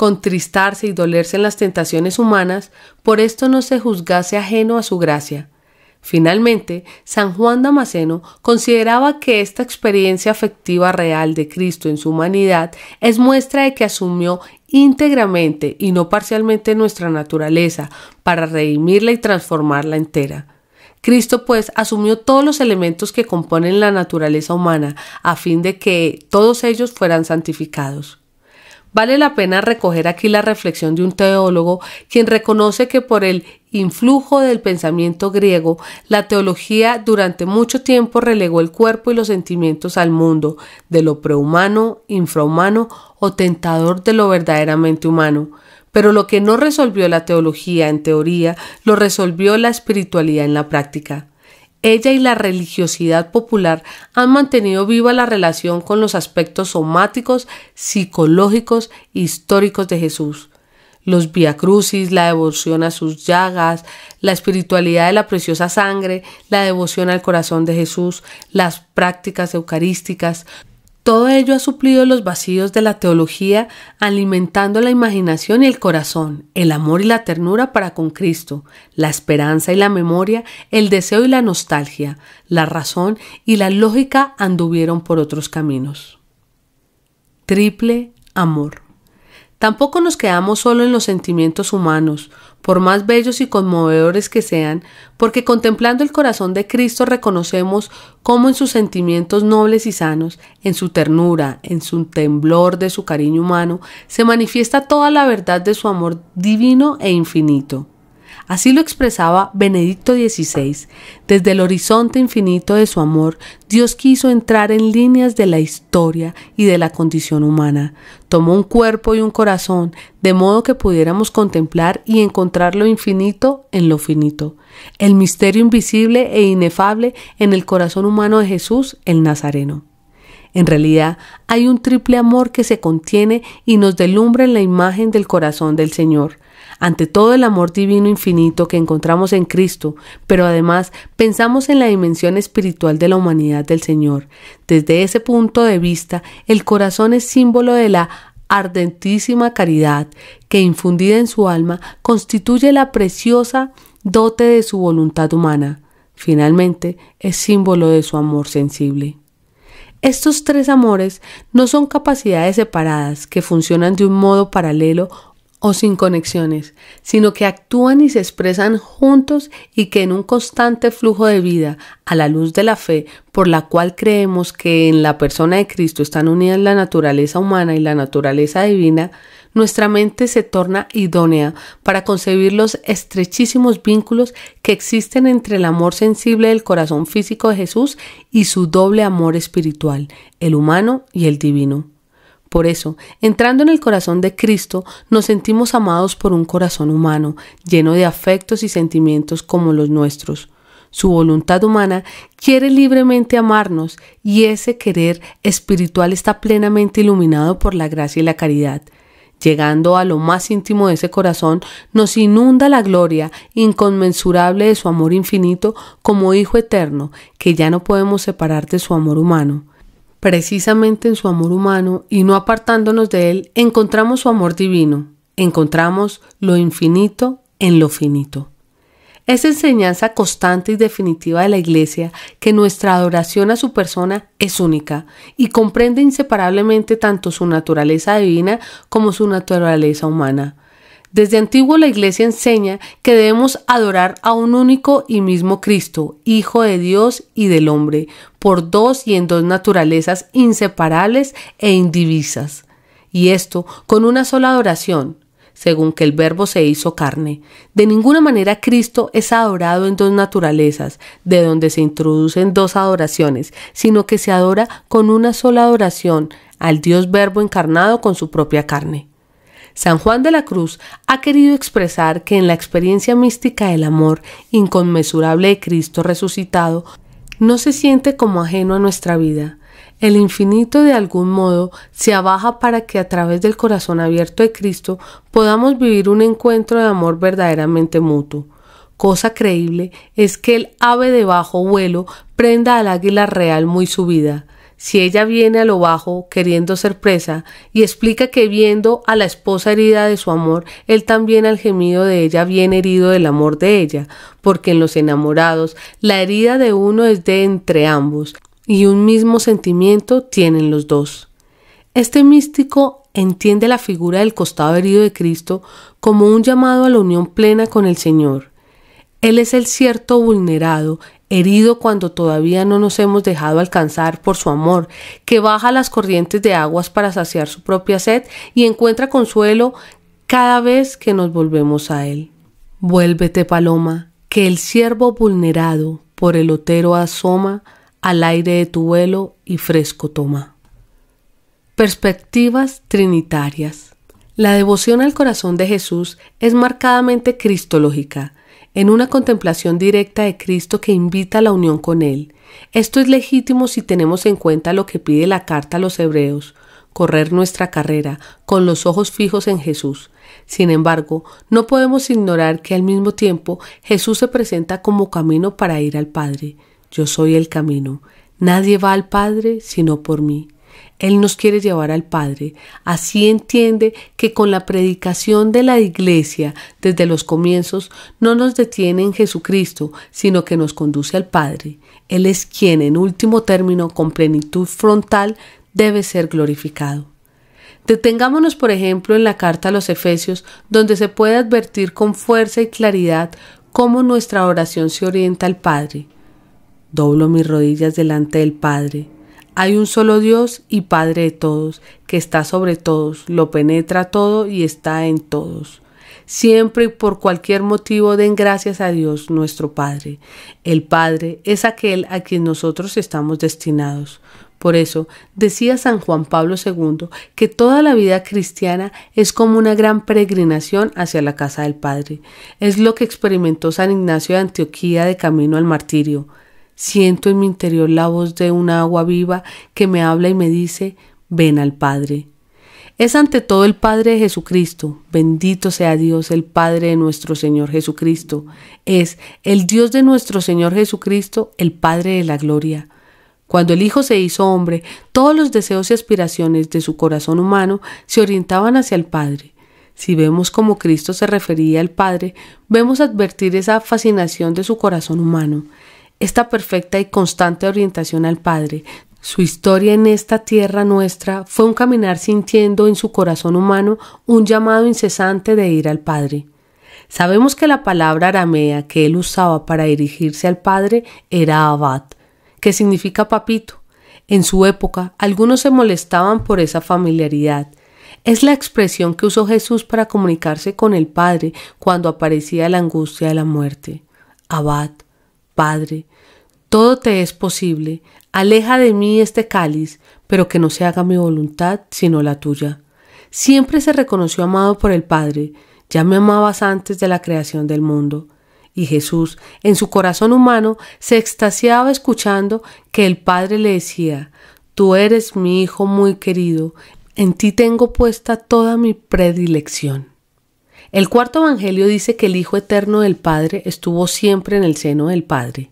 contristarse y dolerse en las tentaciones humanas, por esto no se juzgase ajeno a su gracia. Finalmente, San Juan Damasceno consideraba que esta experiencia afectiva real de Cristo en su humanidad es muestra de que asumió íntegramente y no parcialmente nuestra naturaleza para redimirla y transformarla entera. Cristo pues asumió todos los elementos que componen la naturaleza humana a fin de que todos ellos fueran santificados. Vale la pena recoger aquí la reflexión de un teólogo quien reconoce que por el influjo del pensamiento griego, la teología durante mucho tiempo relegó el cuerpo y los sentimientos al mundo de lo prehumano, infrahumano o tentador de lo verdaderamente humano. Pero lo que no resolvió la teología en teoría, lo resolvió la espiritualidad en la práctica. Ella y la religiosidad popular han mantenido viva la relación con los aspectos somáticos, psicológicos, históricos de Jesús. Los viacrucis, la devoción a sus llagas, la espiritualidad de la preciosa sangre, la devoción al corazón de Jesús, las prácticas eucarísticas, todo ello ha suplido los vacíos de la teología, alimentando la imaginación y el corazón, el amor y la ternura para con Cristo, la esperanza y la memoria, el deseo y la nostalgia, la razón y la lógica anduvieron por otros caminos. Triple amor. Tampoco nos quedamos solo en los sentimientos humanos, por más bellos y conmovedores que sean, porque contemplando el corazón de Cristo reconocemos cómo en sus sentimientos nobles y sanos, en su ternura, en su temblor de su cariño humano, se manifiesta toda la verdad de su amor divino e infinito. Así lo expresaba Benedicto XVI. Desde el horizonte infinito de su amor, Dios quiso entrar en líneas de la historia y de la condición humana. Tomó un cuerpo y un corazón, de modo que pudiéramos contemplar y encontrar lo infinito en lo finito, el misterio invisible e inefable en el corazón humano de Jesús el Nazareno. En realidad, hay un triple amor que se contiene y nos delumbra en la imagen del corazón del Señor, ante todo el amor divino infinito que encontramos en Cristo, pero además pensamos en la dimensión espiritual de la humanidad del Señor. Desde ese punto de vista, el corazón es símbolo de la ardentísima caridad que infundida en su alma constituye la preciosa dote de su voluntad humana. Finalmente, es símbolo de su amor sensible. Estos tres amores no son capacidades separadas que funcionan de un modo paralelo o sin conexiones, sino que actúan y se expresan juntos y que en un constante flujo de vida, a la luz de la fe, por la cual creemos que en la persona de Cristo están unidas la naturaleza humana y la naturaleza divina, nuestra mente se torna idónea para concebir los estrechísimos vínculos que existen entre el amor sensible del corazón físico de Jesús y su doble amor espiritual, el humano y el divino. Por eso, entrando en el corazón de Cristo, nos sentimos amados por un corazón humano, lleno de afectos y sentimientos como los nuestros. Su voluntad humana quiere libremente amarnos y ese querer espiritual está plenamente iluminado por la gracia y la caridad. Llegando a lo más íntimo de ese corazón, nos inunda la gloria inconmensurable de su amor infinito como Hijo eterno, que ya no podemos separar de su amor humano. Precisamente en su amor humano y no apartándonos de él, encontramos su amor divino, encontramos lo infinito en lo finito. Es enseñanza constante y definitiva de la Iglesia que nuestra adoración a su persona es única y comprende inseparablemente tanto su naturaleza divina como su naturaleza humana. Desde antiguo la Iglesia enseña que debemos adorar a un único y mismo Cristo, Hijo de Dios y del hombre, por dos y en dos naturalezas inseparables e indivisas. Y esto con una sola adoración, según que el Verbo se hizo carne. De ninguna manera Cristo es adorado en dos naturalezas, de donde se introducen dos adoraciones, sino que se adora con una sola adoración al Dios Verbo encarnado con su propia carne. San Juan de la Cruz ha querido expresar que en la experiencia mística del amor inconmensurable de Cristo resucitado, no se siente como ajeno a nuestra vida. El infinito de algún modo se abaja para que a través del corazón abierto de Cristo podamos vivir un encuentro de amor verdaderamente mutuo. Cosa creíble es que el ave de bajo vuelo prenda al águila real muy subida. Si ella viene a lo bajo queriendo ser presa y explica que viendo a la esposa herida de su amor, él también al gemido de ella viene herido del amor de ella, porque en los enamorados la herida de uno es de entre ambos y un mismo sentimiento tienen los dos. Este místico entiende la figura del costado herido de Cristo como un llamado a la unión plena con el Señor. Él es el cierto vulnerado, herido cuando todavía no nos hemos dejado alcanzar por su amor, que baja las corrientes de aguas para saciar su propia sed y encuentra consuelo cada vez que nos volvemos a Él. Vuélvete, paloma, que el siervo vulnerado por el otero asoma al aire de tu vuelo y fresco toma. Perspectivas trinitarias. La devoción al corazón de Jesús es marcadamente cristológica, en una contemplación directa de Cristo que invita a la unión con Él. Esto es legítimo si tenemos en cuenta lo que pide la carta a los hebreos, correr nuestra carrera con los ojos fijos en Jesús. Sin embargo, no podemos ignorar que al mismo tiempo Jesús se presenta como camino para ir al Padre. Yo soy el camino. Nadie va al Padre sino por mí. Él nos quiere llevar al Padre. Así entiende que con la predicación de la Iglesia desde los comienzos no nos detiene en Jesucristo, sino que nos conduce al Padre. Él es quien, en último término, con plenitud frontal, debe ser glorificado. Detengámonos, por ejemplo, en la carta a los Efesios, donde se puede advertir con fuerza y claridad cómo nuestra oración se orienta al Padre. Doblo mis rodillas delante del Padre hay un solo Dios y Padre de todos, que está sobre todos, lo penetra todo y está en todos. Siempre y por cualquier motivo den gracias a Dios nuestro Padre. El Padre es aquel a quien nosotros estamos destinados. Por eso decía San Juan Pablo II que toda la vida cristiana es como una gran peregrinación hacia la casa del Padre. Es lo que experimentó San Ignacio de Antioquía de camino al martirio. Siento en mi interior la voz de una agua viva que me habla y me dice, ven al Padre. Es ante todo el Padre de Jesucristo, bendito sea Dios, el Padre de nuestro Señor Jesucristo. Es el Dios de nuestro Señor Jesucristo, el Padre de la Gloria. Cuando el Hijo se hizo hombre, todos los deseos y aspiraciones de su corazón humano se orientaban hacia el Padre. Si vemos cómo Cristo se refería al Padre, vemos advertir esa fascinación de su corazón humano esta perfecta y constante orientación al Padre. Su historia en esta tierra nuestra fue un caminar sintiendo en su corazón humano un llamado incesante de ir al Padre. Sabemos que la palabra aramea que él usaba para dirigirse al Padre era abad, que significa papito. En su época, algunos se molestaban por esa familiaridad. Es la expresión que usó Jesús para comunicarse con el Padre cuando aparecía la angustia de la muerte. Abad, Padre, todo te es posible, aleja de mí este cáliz, pero que no se haga mi voluntad sino la tuya. Siempre se reconoció amado por el Padre, ya me amabas antes de la creación del mundo. Y Jesús, en su corazón humano, se extasiaba escuchando que el Padre le decía, Tú eres mi Hijo muy querido, en ti tengo puesta toda mi predilección. El cuarto Evangelio dice que el Hijo Eterno del Padre estuvo siempre en el seno del Padre.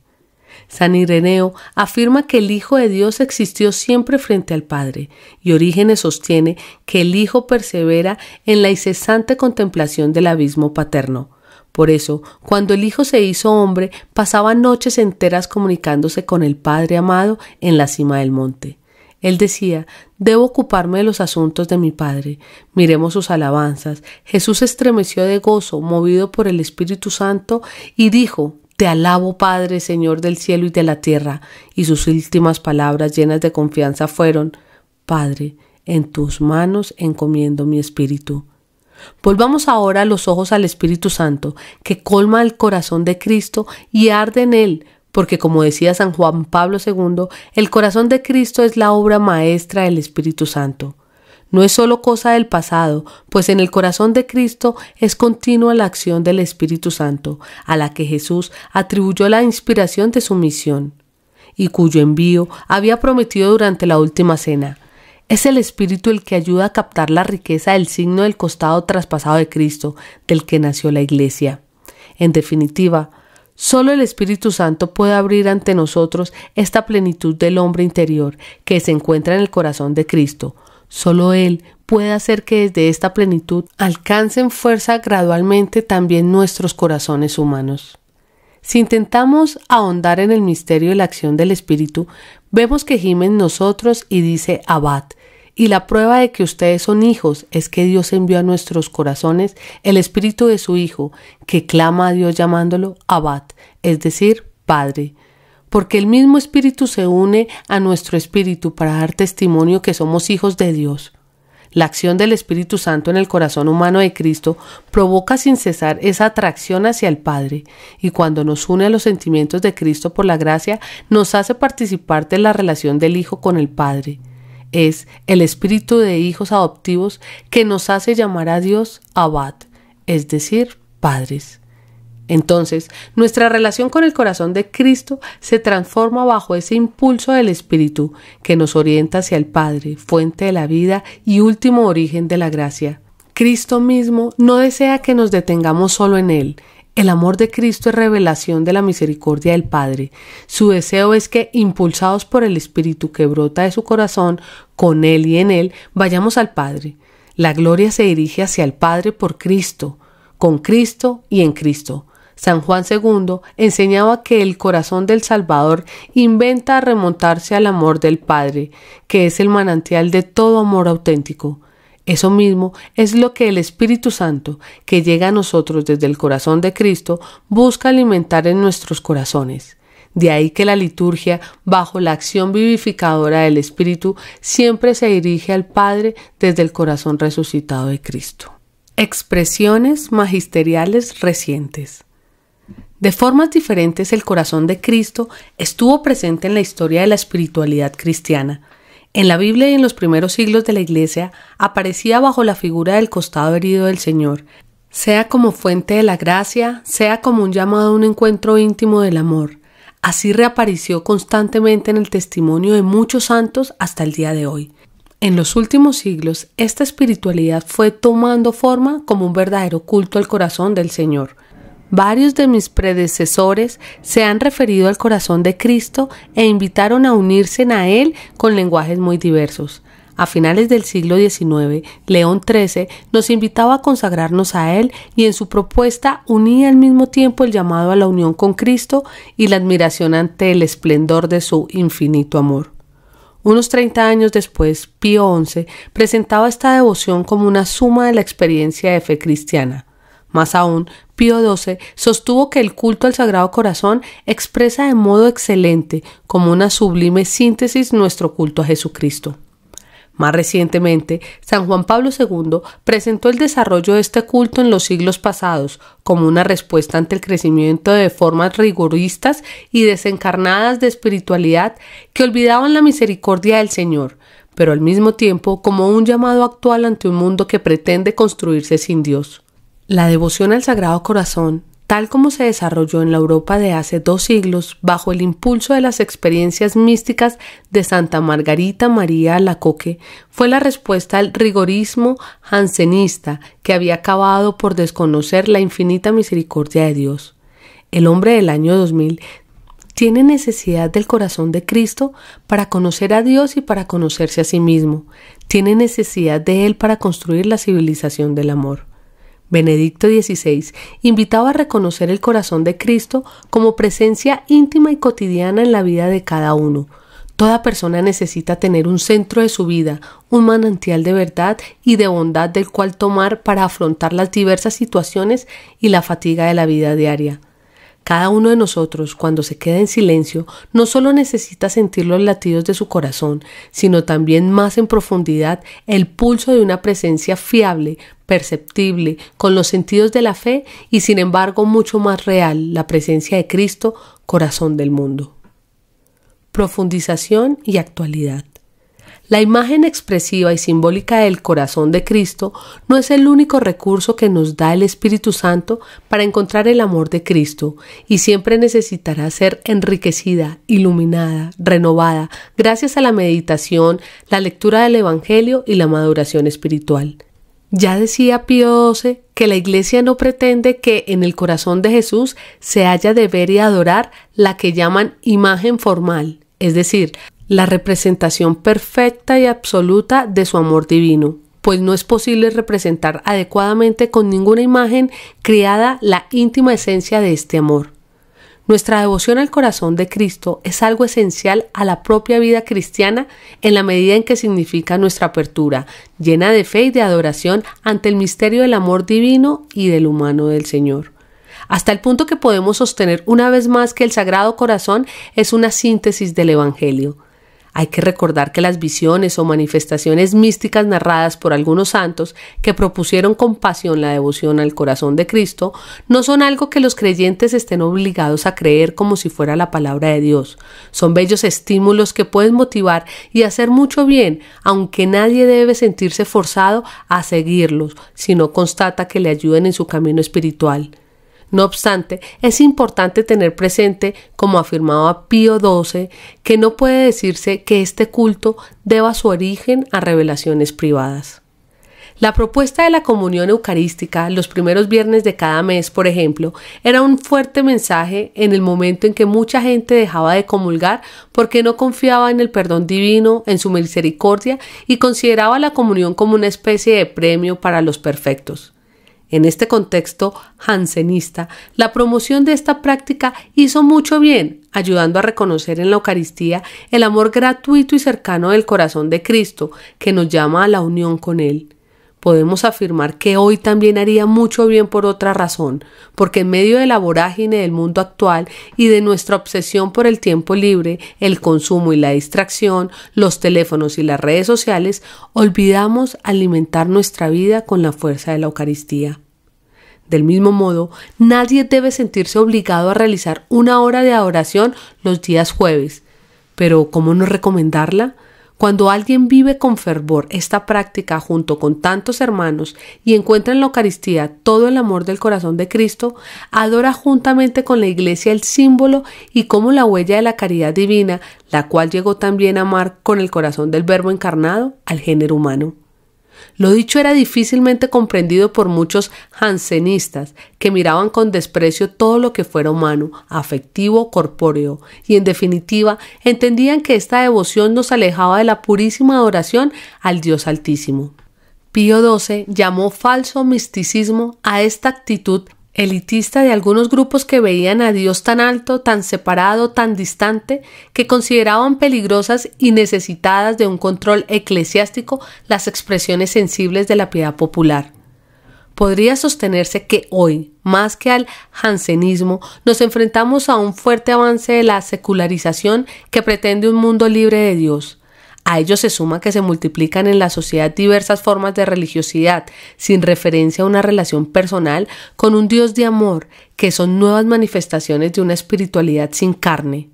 San Ireneo afirma que el Hijo de Dios existió siempre frente al Padre, y Orígenes sostiene que el Hijo persevera en la incesante contemplación del abismo paterno. Por eso, cuando el Hijo se hizo hombre, pasaba noches enteras comunicándose con el Padre amado en la cima del monte. Él decía, debo ocuparme de los asuntos de mi Padre. Miremos sus alabanzas. Jesús estremeció de gozo, movido por el Espíritu Santo, y dijo, te alabo, Padre, Señor del cielo y de la tierra. Y sus últimas palabras llenas de confianza fueron, Padre, en tus manos encomiendo mi espíritu. Volvamos ahora los ojos al Espíritu Santo, que colma el corazón de Cristo y arde en él porque como decía San Juan Pablo II, el corazón de Cristo es la obra maestra del Espíritu Santo. No es solo cosa del pasado, pues en el corazón de Cristo es continua la acción del Espíritu Santo, a la que Jesús atribuyó la inspiración de su misión, y cuyo envío había prometido durante la última cena. Es el Espíritu el que ayuda a captar la riqueza del signo del costado traspasado de Cristo, del que nació la Iglesia. En definitiva, Solo el Espíritu Santo puede abrir ante nosotros esta plenitud del hombre interior que se encuentra en el corazón de Cristo. Solo Él puede hacer que desde esta plenitud alcancen fuerza gradualmente también nuestros corazones humanos. Si intentamos ahondar en el misterio de la acción del Espíritu, vemos que gime en nosotros y dice Abad, y la prueba de que ustedes son hijos es que Dios envió a nuestros corazones el espíritu de su Hijo, que clama a Dios llamándolo Abad, es decir, Padre. Porque el mismo espíritu se une a nuestro espíritu para dar testimonio que somos hijos de Dios. La acción del Espíritu Santo en el corazón humano de Cristo provoca sin cesar esa atracción hacia el Padre, y cuando nos une a los sentimientos de Cristo por la gracia, nos hace participar de la relación del Hijo con el Padre es el espíritu de hijos adoptivos que nos hace llamar a Dios abad, es decir, padres. Entonces, nuestra relación con el corazón de Cristo se transforma bajo ese impulso del Espíritu que nos orienta hacia el Padre, fuente de la vida y último origen de la gracia. Cristo mismo no desea que nos detengamos solo en Él, el amor de Cristo es revelación de la misericordia del Padre. Su deseo es que, impulsados por el Espíritu que brota de su corazón, con Él y en Él, vayamos al Padre. La gloria se dirige hacia el Padre por Cristo, con Cristo y en Cristo. San Juan II enseñaba que el corazón del Salvador inventa remontarse al amor del Padre, que es el manantial de todo amor auténtico. Eso mismo es lo que el Espíritu Santo, que llega a nosotros desde el corazón de Cristo, busca alimentar en nuestros corazones. De ahí que la liturgia, bajo la acción vivificadora del Espíritu, siempre se dirige al Padre desde el corazón resucitado de Cristo. Expresiones magisteriales recientes. De formas diferentes el corazón de Cristo estuvo presente en la historia de la espiritualidad cristiana, en la Biblia y en los primeros siglos de la Iglesia aparecía bajo la figura del costado herido del Señor, sea como fuente de la gracia, sea como un llamado a un encuentro íntimo del amor. Así reapareció constantemente en el testimonio de muchos santos hasta el día de hoy. En los últimos siglos, esta espiritualidad fue tomando forma como un verdadero culto al corazón del Señor. Varios de mis predecesores se han referido al corazón de Cristo e invitaron a unirse a él con lenguajes muy diversos. A finales del siglo XIX, León XIII nos invitaba a consagrarnos a Él y en su propuesta unía al mismo tiempo el llamado a la unión con Cristo y la admiración ante el esplendor de su infinito amor. Unos 30 años después, Pío XI presentaba esta devoción como una suma de la experiencia de fe cristiana. Más aún, Pío XII sostuvo que el culto al Sagrado Corazón expresa de modo excelente, como una sublime síntesis, nuestro culto a Jesucristo. Más recientemente, San Juan Pablo II presentó el desarrollo de este culto en los siglos pasados como una respuesta ante el crecimiento de formas rigoristas y desencarnadas de espiritualidad que olvidaban la misericordia del Señor, pero al mismo tiempo como un llamado actual ante un mundo que pretende construirse sin Dios. La devoción al Sagrado Corazón, tal como se desarrolló en la Europa de hace dos siglos bajo el impulso de las experiencias místicas de Santa Margarita María Lacoque, fue la respuesta al rigorismo jansenista que había acabado por desconocer la infinita misericordia de Dios. El hombre del año 2000 tiene necesidad del corazón de Cristo para conocer a Dios y para conocerse a sí mismo. Tiene necesidad de Él para construir la civilización del amor. Benedicto XVI invitaba a reconocer el corazón de Cristo como presencia íntima y cotidiana en la vida de cada uno. Toda persona necesita tener un centro de su vida, un manantial de verdad y de bondad del cual tomar para afrontar las diversas situaciones y la fatiga de la vida diaria. Cada uno de nosotros, cuando se queda en silencio, no solo necesita sentir los latidos de su corazón, sino también más en profundidad el pulso de una presencia fiable perceptible con los sentidos de la fe y sin embargo mucho más real la presencia de Cristo, corazón del mundo. Profundización y actualidad. La imagen expresiva y simbólica del corazón de Cristo no es el único recurso que nos da el Espíritu Santo para encontrar el amor de Cristo y siempre necesitará ser enriquecida, iluminada, renovada gracias a la meditación, la lectura del Evangelio y la maduración espiritual. Ya decía Pío XII que la Iglesia no pretende que en el corazón de Jesús se haya de ver y adorar la que llaman imagen formal, es decir, la representación perfecta y absoluta de su amor divino, pues no es posible representar adecuadamente con ninguna imagen criada la íntima esencia de este amor. Nuestra devoción al corazón de Cristo es algo esencial a la propia vida cristiana en la medida en que significa nuestra apertura, llena de fe y de adoración ante el misterio del amor divino y del humano del Señor. Hasta el punto que podemos sostener una vez más que el Sagrado Corazón es una síntesis del Evangelio. Hay que recordar que las visiones o manifestaciones místicas narradas por algunos santos que propusieron con pasión la devoción al corazón de Cristo no son algo que los creyentes estén obligados a creer como si fuera la palabra de Dios. Son bellos estímulos que pueden motivar y hacer mucho bien, aunque nadie debe sentirse forzado a seguirlos, si no constata que le ayuden en su camino espiritual. No obstante, es importante tener presente, como afirmaba Pío XII, que no puede decirse que este culto deba su origen a revelaciones privadas. La propuesta de la comunión eucarística los primeros viernes de cada mes, por ejemplo, era un fuerte mensaje en el momento en que mucha gente dejaba de comulgar porque no confiaba en el perdón divino, en su misericordia y consideraba la comunión como una especie de premio para los perfectos. En este contexto jansenista, la promoción de esta práctica hizo mucho bien, ayudando a reconocer en la Eucaristía el amor gratuito y cercano del corazón de Cristo, que nos llama a la unión con Él podemos afirmar que hoy también haría mucho bien por otra razón, porque en medio de la vorágine del mundo actual y de nuestra obsesión por el tiempo libre, el consumo y la distracción, los teléfonos y las redes sociales, olvidamos alimentar nuestra vida con la fuerza de la Eucaristía. Del mismo modo, nadie debe sentirse obligado a realizar una hora de adoración los días jueves. Pero, ¿cómo no recomendarla? Cuando alguien vive con fervor esta práctica junto con tantos hermanos y encuentra en la Eucaristía todo el amor del corazón de Cristo, adora juntamente con la Iglesia el símbolo y como la huella de la caridad divina, la cual llegó también a amar con el corazón del Verbo encarnado al género humano. Lo dicho era difícilmente comprendido por muchos jansenistas, que miraban con desprecio todo lo que fuera humano, afectivo, corpóreo, y en definitiva entendían que esta devoción nos alejaba de la purísima adoración al Dios Altísimo. Pío XII llamó falso misticismo a esta actitud elitista de algunos grupos que veían a Dios tan alto, tan separado, tan distante, que consideraban peligrosas y necesitadas de un control eclesiástico las expresiones sensibles de la piedad popular. Podría sostenerse que hoy, más que al jansenismo, nos enfrentamos a un fuerte avance de la secularización que pretende un mundo libre de Dios a ello se suma que se multiplican en la sociedad diversas formas de religiosidad, sin referencia a una relación personal con un Dios de amor, que son nuevas manifestaciones de una espiritualidad sin carne.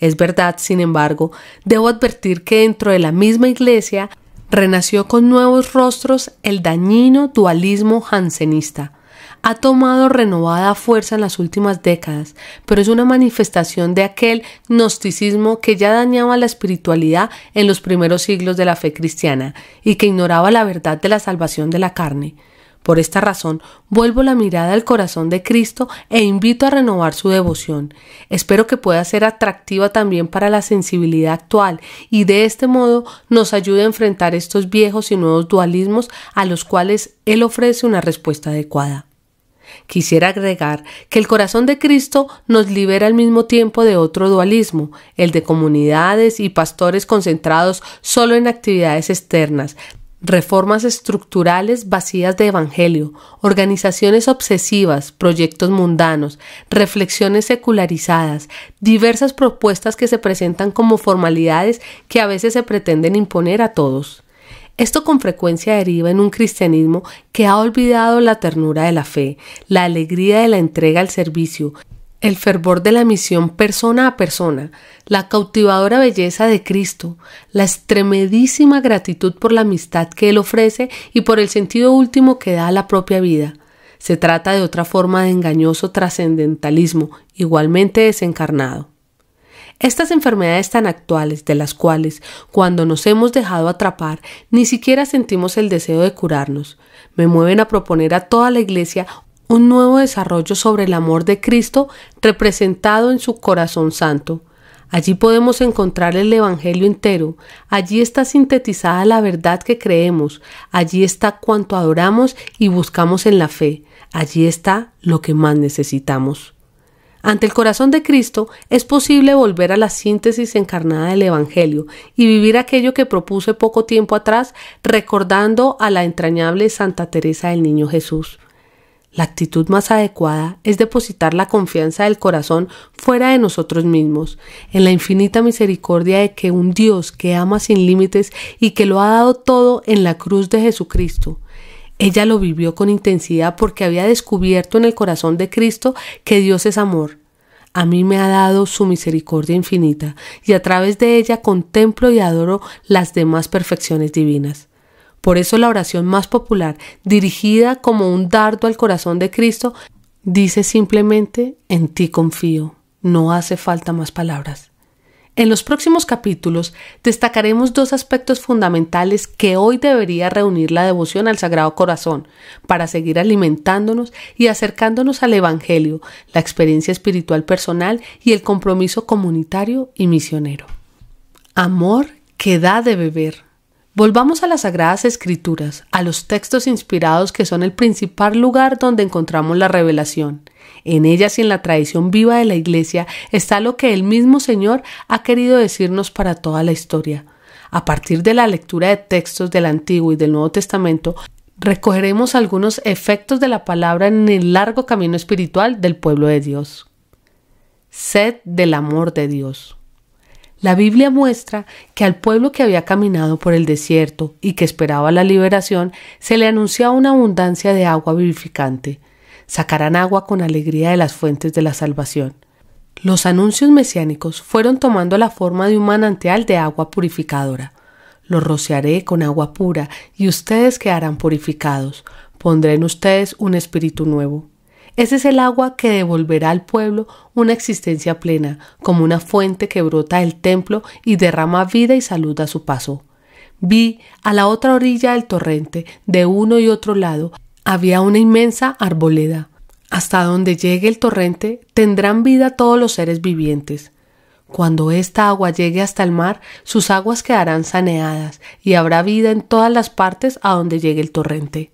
Es verdad, sin embargo, debo advertir que dentro de la misma Iglesia renació con nuevos rostros el dañino dualismo jansenista, ha tomado renovada fuerza en las últimas décadas, pero es una manifestación de aquel gnosticismo que ya dañaba la espiritualidad en los primeros siglos de la fe cristiana y que ignoraba la verdad de la salvación de la carne. Por esta razón, vuelvo la mirada al corazón de Cristo e invito a renovar su devoción. Espero que pueda ser atractiva también para la sensibilidad actual y de este modo nos ayude a enfrentar estos viejos y nuevos dualismos a los cuales Él ofrece una respuesta adecuada. Quisiera agregar que el corazón de Cristo nos libera al mismo tiempo de otro dualismo, el de comunidades y pastores concentrados solo en actividades externas, reformas estructurales vacías de evangelio, organizaciones obsesivas, proyectos mundanos, reflexiones secularizadas, diversas propuestas que se presentan como formalidades que a veces se pretenden imponer a todos. Esto con frecuencia deriva en un cristianismo que ha olvidado la ternura de la fe, la alegría de la entrega al servicio, el fervor de la misión persona a persona, la cautivadora belleza de Cristo, la estremedísima gratitud por la amistad que Él ofrece y por el sentido último que da a la propia vida. Se trata de otra forma de engañoso trascendentalismo, igualmente desencarnado. Estas enfermedades tan actuales de las cuales, cuando nos hemos dejado atrapar, ni siquiera sentimos el deseo de curarnos, me mueven a proponer a toda la Iglesia un nuevo desarrollo sobre el amor de Cristo representado en su corazón santo. Allí podemos encontrar el Evangelio entero, allí está sintetizada la verdad que creemos, allí está cuanto adoramos y buscamos en la fe, allí está lo que más necesitamos. Ante el corazón de Cristo es posible volver a la síntesis encarnada del Evangelio y vivir aquello que propuse poco tiempo atrás recordando a la entrañable Santa Teresa del Niño Jesús. La actitud más adecuada es depositar la confianza del corazón fuera de nosotros mismos, en la infinita misericordia de que un Dios que ama sin límites y que lo ha dado todo en la cruz de Jesucristo, ella lo vivió con intensidad porque había descubierto en el corazón de Cristo que Dios es amor. A mí me ha dado su misericordia infinita y a través de ella contemplo y adoro las demás perfecciones divinas. Por eso la oración más popular, dirigida como un dardo al corazón de Cristo, dice simplemente, en ti confío, no hace falta más palabras. En los próximos capítulos destacaremos dos aspectos fundamentales que hoy debería reunir la devoción al Sagrado Corazón para seguir alimentándonos y acercándonos al Evangelio, la experiencia espiritual personal y el compromiso comunitario y misionero. Amor que da de beber. Volvamos a las Sagradas Escrituras, a los textos inspirados que son el principal lugar donde encontramos la revelación. En ellas y en la tradición viva de la Iglesia está lo que el mismo Señor ha querido decirnos para toda la historia. A partir de la lectura de textos del Antiguo y del Nuevo Testamento, recogeremos algunos efectos de la palabra en el largo camino espiritual del pueblo de Dios. Sed del amor de Dios. La Biblia muestra que al pueblo que había caminado por el desierto y que esperaba la liberación, se le anunciaba una abundancia de agua vivificante. Sacarán agua con alegría de las fuentes de la salvación. Los anuncios mesiánicos fueron tomando la forma de un manantial de agua purificadora. Los rociaré con agua pura y ustedes quedarán purificados. Pondré en ustedes un espíritu nuevo. Ese es el agua que devolverá al pueblo una existencia plena, como una fuente que brota del templo y derrama vida y salud a su paso. Vi a la otra orilla del torrente, de uno y otro lado, había una inmensa arboleda. Hasta donde llegue el torrente tendrán vida todos los seres vivientes. Cuando esta agua llegue hasta el mar, sus aguas quedarán saneadas y habrá vida en todas las partes a donde llegue el torrente.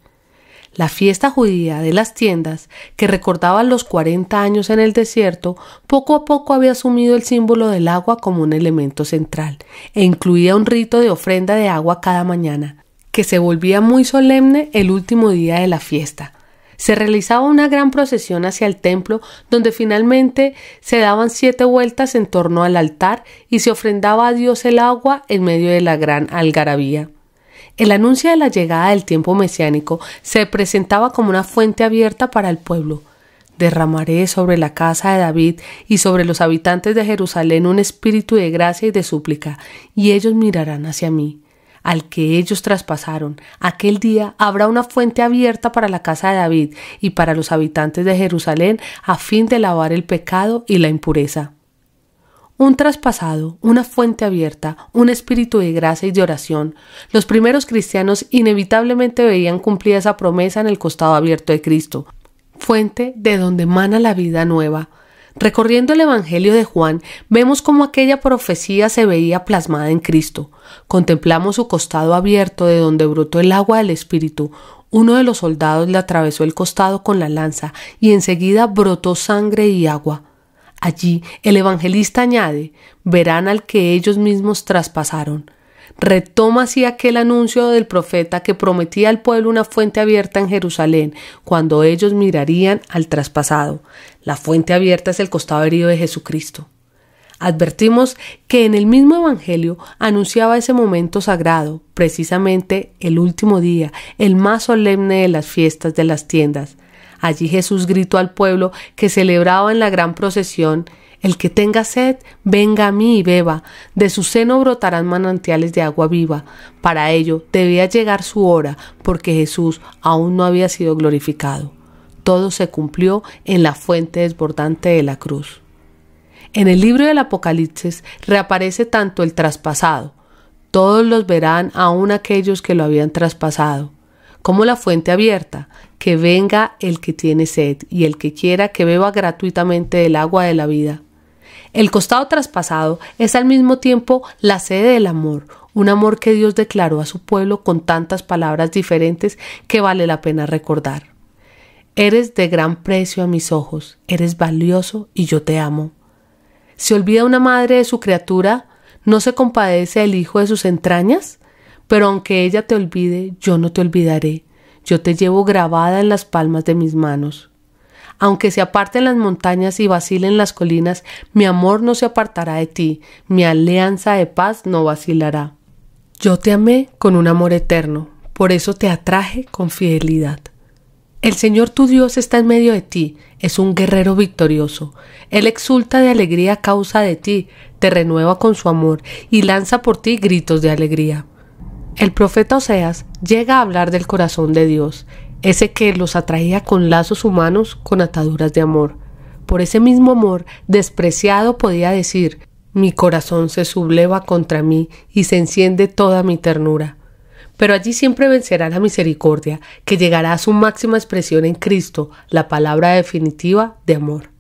La fiesta judía de las tiendas, que recordaba los 40 años en el desierto, poco a poco había asumido el símbolo del agua como un elemento central, e incluía un rito de ofrenda de agua cada mañana, que se volvía muy solemne el último día de la fiesta. Se realizaba una gran procesión hacia el templo, donde finalmente se daban siete vueltas en torno al altar y se ofrendaba a Dios el agua en medio de la gran algarabía. El anuncio de la llegada del tiempo mesiánico se presentaba como una fuente abierta para el pueblo. Derramaré sobre la casa de David y sobre los habitantes de Jerusalén un espíritu de gracia y de súplica, y ellos mirarán hacia mí al que ellos traspasaron. Aquel día habrá una fuente abierta para la casa de David y para los habitantes de Jerusalén a fin de lavar el pecado y la impureza. Un traspasado, una fuente abierta, un espíritu de gracia y de oración, los primeros cristianos inevitablemente veían cumplida esa promesa en el costado abierto de Cristo, fuente de donde emana la vida nueva. Recorriendo el Evangelio de Juan, vemos cómo aquella profecía se veía plasmada en Cristo. Contemplamos su costado abierto de donde brotó el agua del Espíritu, uno de los soldados le atravesó el costado con la lanza y enseguida brotó sangre y agua. Allí el evangelista añade, verán al que ellos mismos traspasaron. Retoma así aquel anuncio del profeta que prometía al pueblo una fuente abierta en Jerusalén, cuando ellos mirarían al traspasado. La fuente abierta es el costado herido de Jesucristo. Advertimos que en el mismo Evangelio anunciaba ese momento sagrado, precisamente el último día, el más solemne de las fiestas de las tiendas, Allí Jesús gritó al pueblo que celebraba en la gran procesión el que tenga sed, venga a mí y beba. De su seno brotarán manantiales de agua viva. Para ello debía llegar su hora, porque Jesús aún no había sido glorificado. Todo se cumplió en la fuente desbordante de la cruz. En el libro del Apocalipsis reaparece tanto el traspasado. Todos los verán aún aquellos que lo habían traspasado como la fuente abierta, que venga el que tiene sed y el que quiera que beba gratuitamente del agua de la vida. El costado traspasado es al mismo tiempo la sede del amor, un amor que Dios declaró a su pueblo con tantas palabras diferentes que vale la pena recordar. Eres de gran precio a mis ojos, eres valioso y yo te amo. ¿Se olvida una madre de su criatura? ¿No se compadece el hijo de sus entrañas? Pero aunque ella te olvide, yo no te olvidaré. Yo te llevo grabada en las palmas de mis manos. Aunque se aparten las montañas y vacilen las colinas, mi amor no se apartará de ti, mi alianza de paz no vacilará. Yo te amé con un amor eterno, por eso te atraje con fidelidad. El Señor tu Dios está en medio de ti, es un guerrero victorioso. Él exulta de alegría a causa de ti, te renueva con su amor y lanza por ti gritos de alegría. El profeta Oseas llega a hablar del corazón de Dios, ese que los atraía con lazos humanos, con ataduras de amor. Por ese mismo amor despreciado podía decir, mi corazón se subleva contra mí y se enciende toda mi ternura. Pero allí siempre vencerá la misericordia, que llegará a su máxima expresión en Cristo, la palabra definitiva de amor.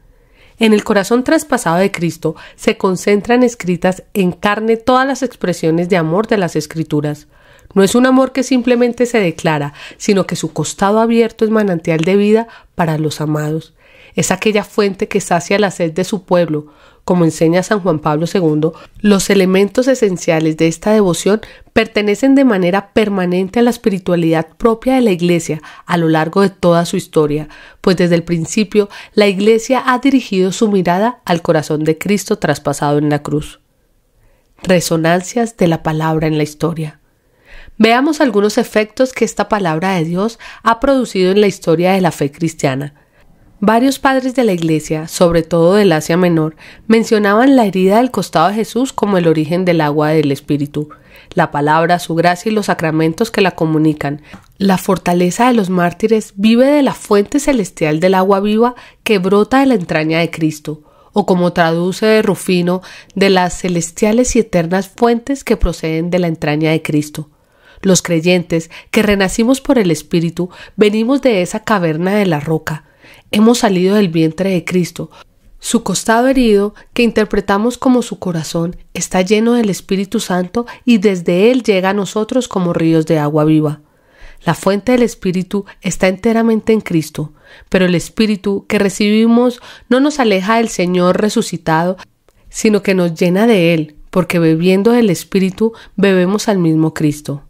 En el corazón traspasado de Cristo se concentran escritas en carne todas las expresiones de amor de las Escrituras. No es un amor que simplemente se declara, sino que su costado abierto es manantial de vida para los amados. Es aquella fuente que sacia la sed de su pueblo. Como enseña San Juan Pablo II, los elementos esenciales de esta devoción pertenecen de manera permanente a la espiritualidad propia de la Iglesia a lo largo de toda su historia, pues desde el principio la Iglesia ha dirigido su mirada al corazón de Cristo traspasado en la cruz. Resonancias de la palabra en la historia. Veamos algunos efectos que esta palabra de Dios ha producido en la historia de la fe cristiana. Varios padres de la Iglesia, sobre todo del Asia Menor, mencionaban la herida del costado de Jesús como el origen del agua del Espíritu, la palabra, su gracia y los sacramentos que la comunican. La fortaleza de los mártires vive de la fuente celestial del agua viva que brota de la entraña de Cristo, o como traduce Rufino, de las celestiales y eternas fuentes que proceden de la entraña de Cristo. Los creyentes que renacimos por el Espíritu venimos de esa caverna de la roca. Hemos salido del vientre de Cristo. Su costado herido, que interpretamos como su corazón, está lleno del Espíritu Santo y desde él llega a nosotros como ríos de agua viva. La fuente del Espíritu está enteramente en Cristo, pero el Espíritu que recibimos no nos aleja del Señor resucitado, sino que nos llena de Él, porque bebiendo del Espíritu bebemos al mismo Cristo.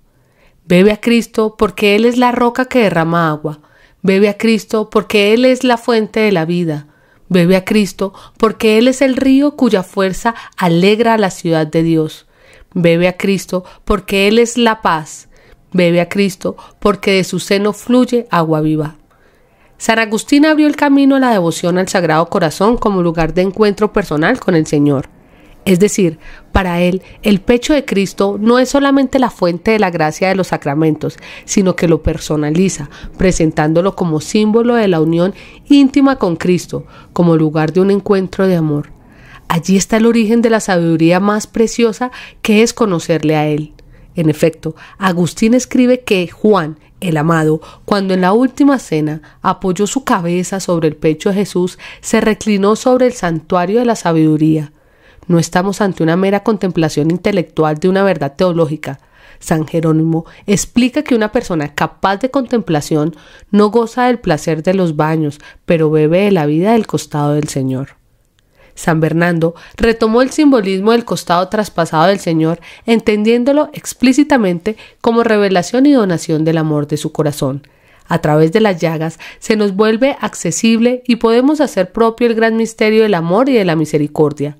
Bebe a Cristo porque Él es la roca que derrama agua. Bebe a Cristo porque Él es la fuente de la vida. Bebe a Cristo porque Él es el río cuya fuerza alegra a la ciudad de Dios. Bebe a Cristo porque Él es la paz. Bebe a Cristo porque de su seno fluye agua viva. San Agustín abrió el camino a la devoción al Sagrado Corazón como lugar de encuentro personal con el Señor. Es decir, para él, el pecho de Cristo no es solamente la fuente de la gracia de los sacramentos, sino que lo personaliza, presentándolo como símbolo de la unión íntima con Cristo, como lugar de un encuentro de amor. Allí está el origen de la sabiduría más preciosa que es conocerle a Él. En efecto, Agustín escribe que Juan, el amado, cuando en la última cena apoyó su cabeza sobre el pecho de Jesús, se reclinó sobre el santuario de la sabiduría no estamos ante una mera contemplación intelectual de una verdad teológica. San Jerónimo explica que una persona capaz de contemplación no goza del placer de los baños, pero bebe de la vida del costado del Señor. San Bernardo retomó el simbolismo del costado traspasado del Señor, entendiéndolo explícitamente como revelación y donación del amor de su corazón. A través de las llagas se nos vuelve accesible y podemos hacer propio el gran misterio del amor y de la misericordia.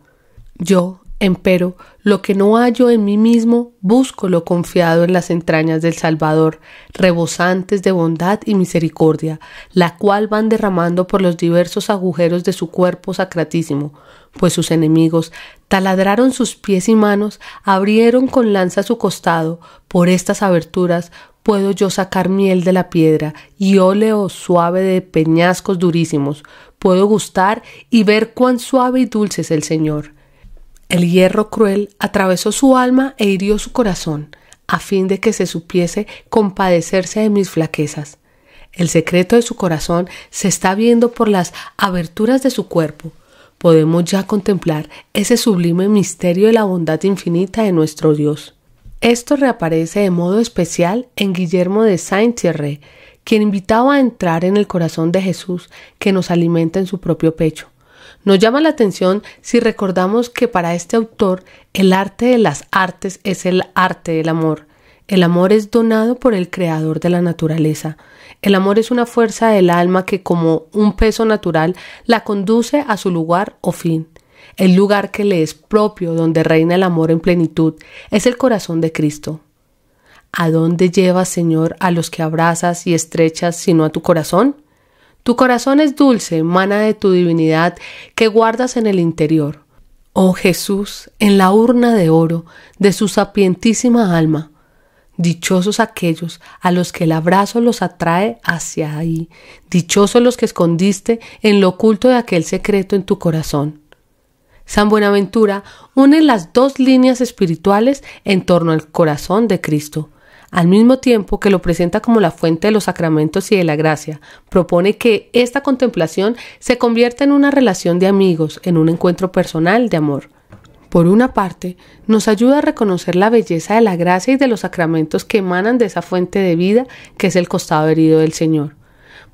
Yo, empero, lo que no hallo en mí mismo, busco lo confiado en las entrañas del Salvador, rebosantes de bondad y misericordia, la cual van derramando por los diversos agujeros de su cuerpo sacratísimo, pues sus enemigos taladraron sus pies y manos, abrieron con lanza su costado, por estas aberturas puedo yo sacar miel de la piedra y óleo suave de peñascos durísimos, puedo gustar y ver cuán suave y dulce es el Señor. El hierro cruel atravesó su alma e hirió su corazón, a fin de que se supiese compadecerse de mis flaquezas. El secreto de su corazón se está viendo por las aberturas de su cuerpo. Podemos ya contemplar ese sublime misterio de la bondad infinita de nuestro Dios. Esto reaparece de modo especial en Guillermo de Saint-Thierry, quien invitaba a entrar en el corazón de Jesús que nos alimenta en su propio pecho. Nos llama la atención si recordamos que para este autor el arte de las artes es el arte del amor. El amor es donado por el creador de la naturaleza. El amor es una fuerza del alma que como un peso natural la conduce a su lugar o fin. El lugar que le es propio, donde reina el amor en plenitud, es el corazón de Cristo. ¿A dónde llevas, Señor, a los que abrazas y estrechas sino a tu corazón? Tu corazón es dulce, mana de tu divinidad que guardas en el interior. Oh Jesús, en la urna de oro de su sapientísima alma, Dichosos aquellos a los que el abrazo los atrae hacia ahí. Dichosos los que escondiste en lo oculto de aquel secreto en tu corazón. San Buenaventura une las dos líneas espirituales en torno al corazón de Cristo al mismo tiempo que lo presenta como la fuente de los sacramentos y de la gracia, propone que esta contemplación se convierta en una relación de amigos, en un encuentro personal de amor. Por una parte, nos ayuda a reconocer la belleza de la gracia y de los sacramentos que emanan de esa fuente de vida que es el costado herido del Señor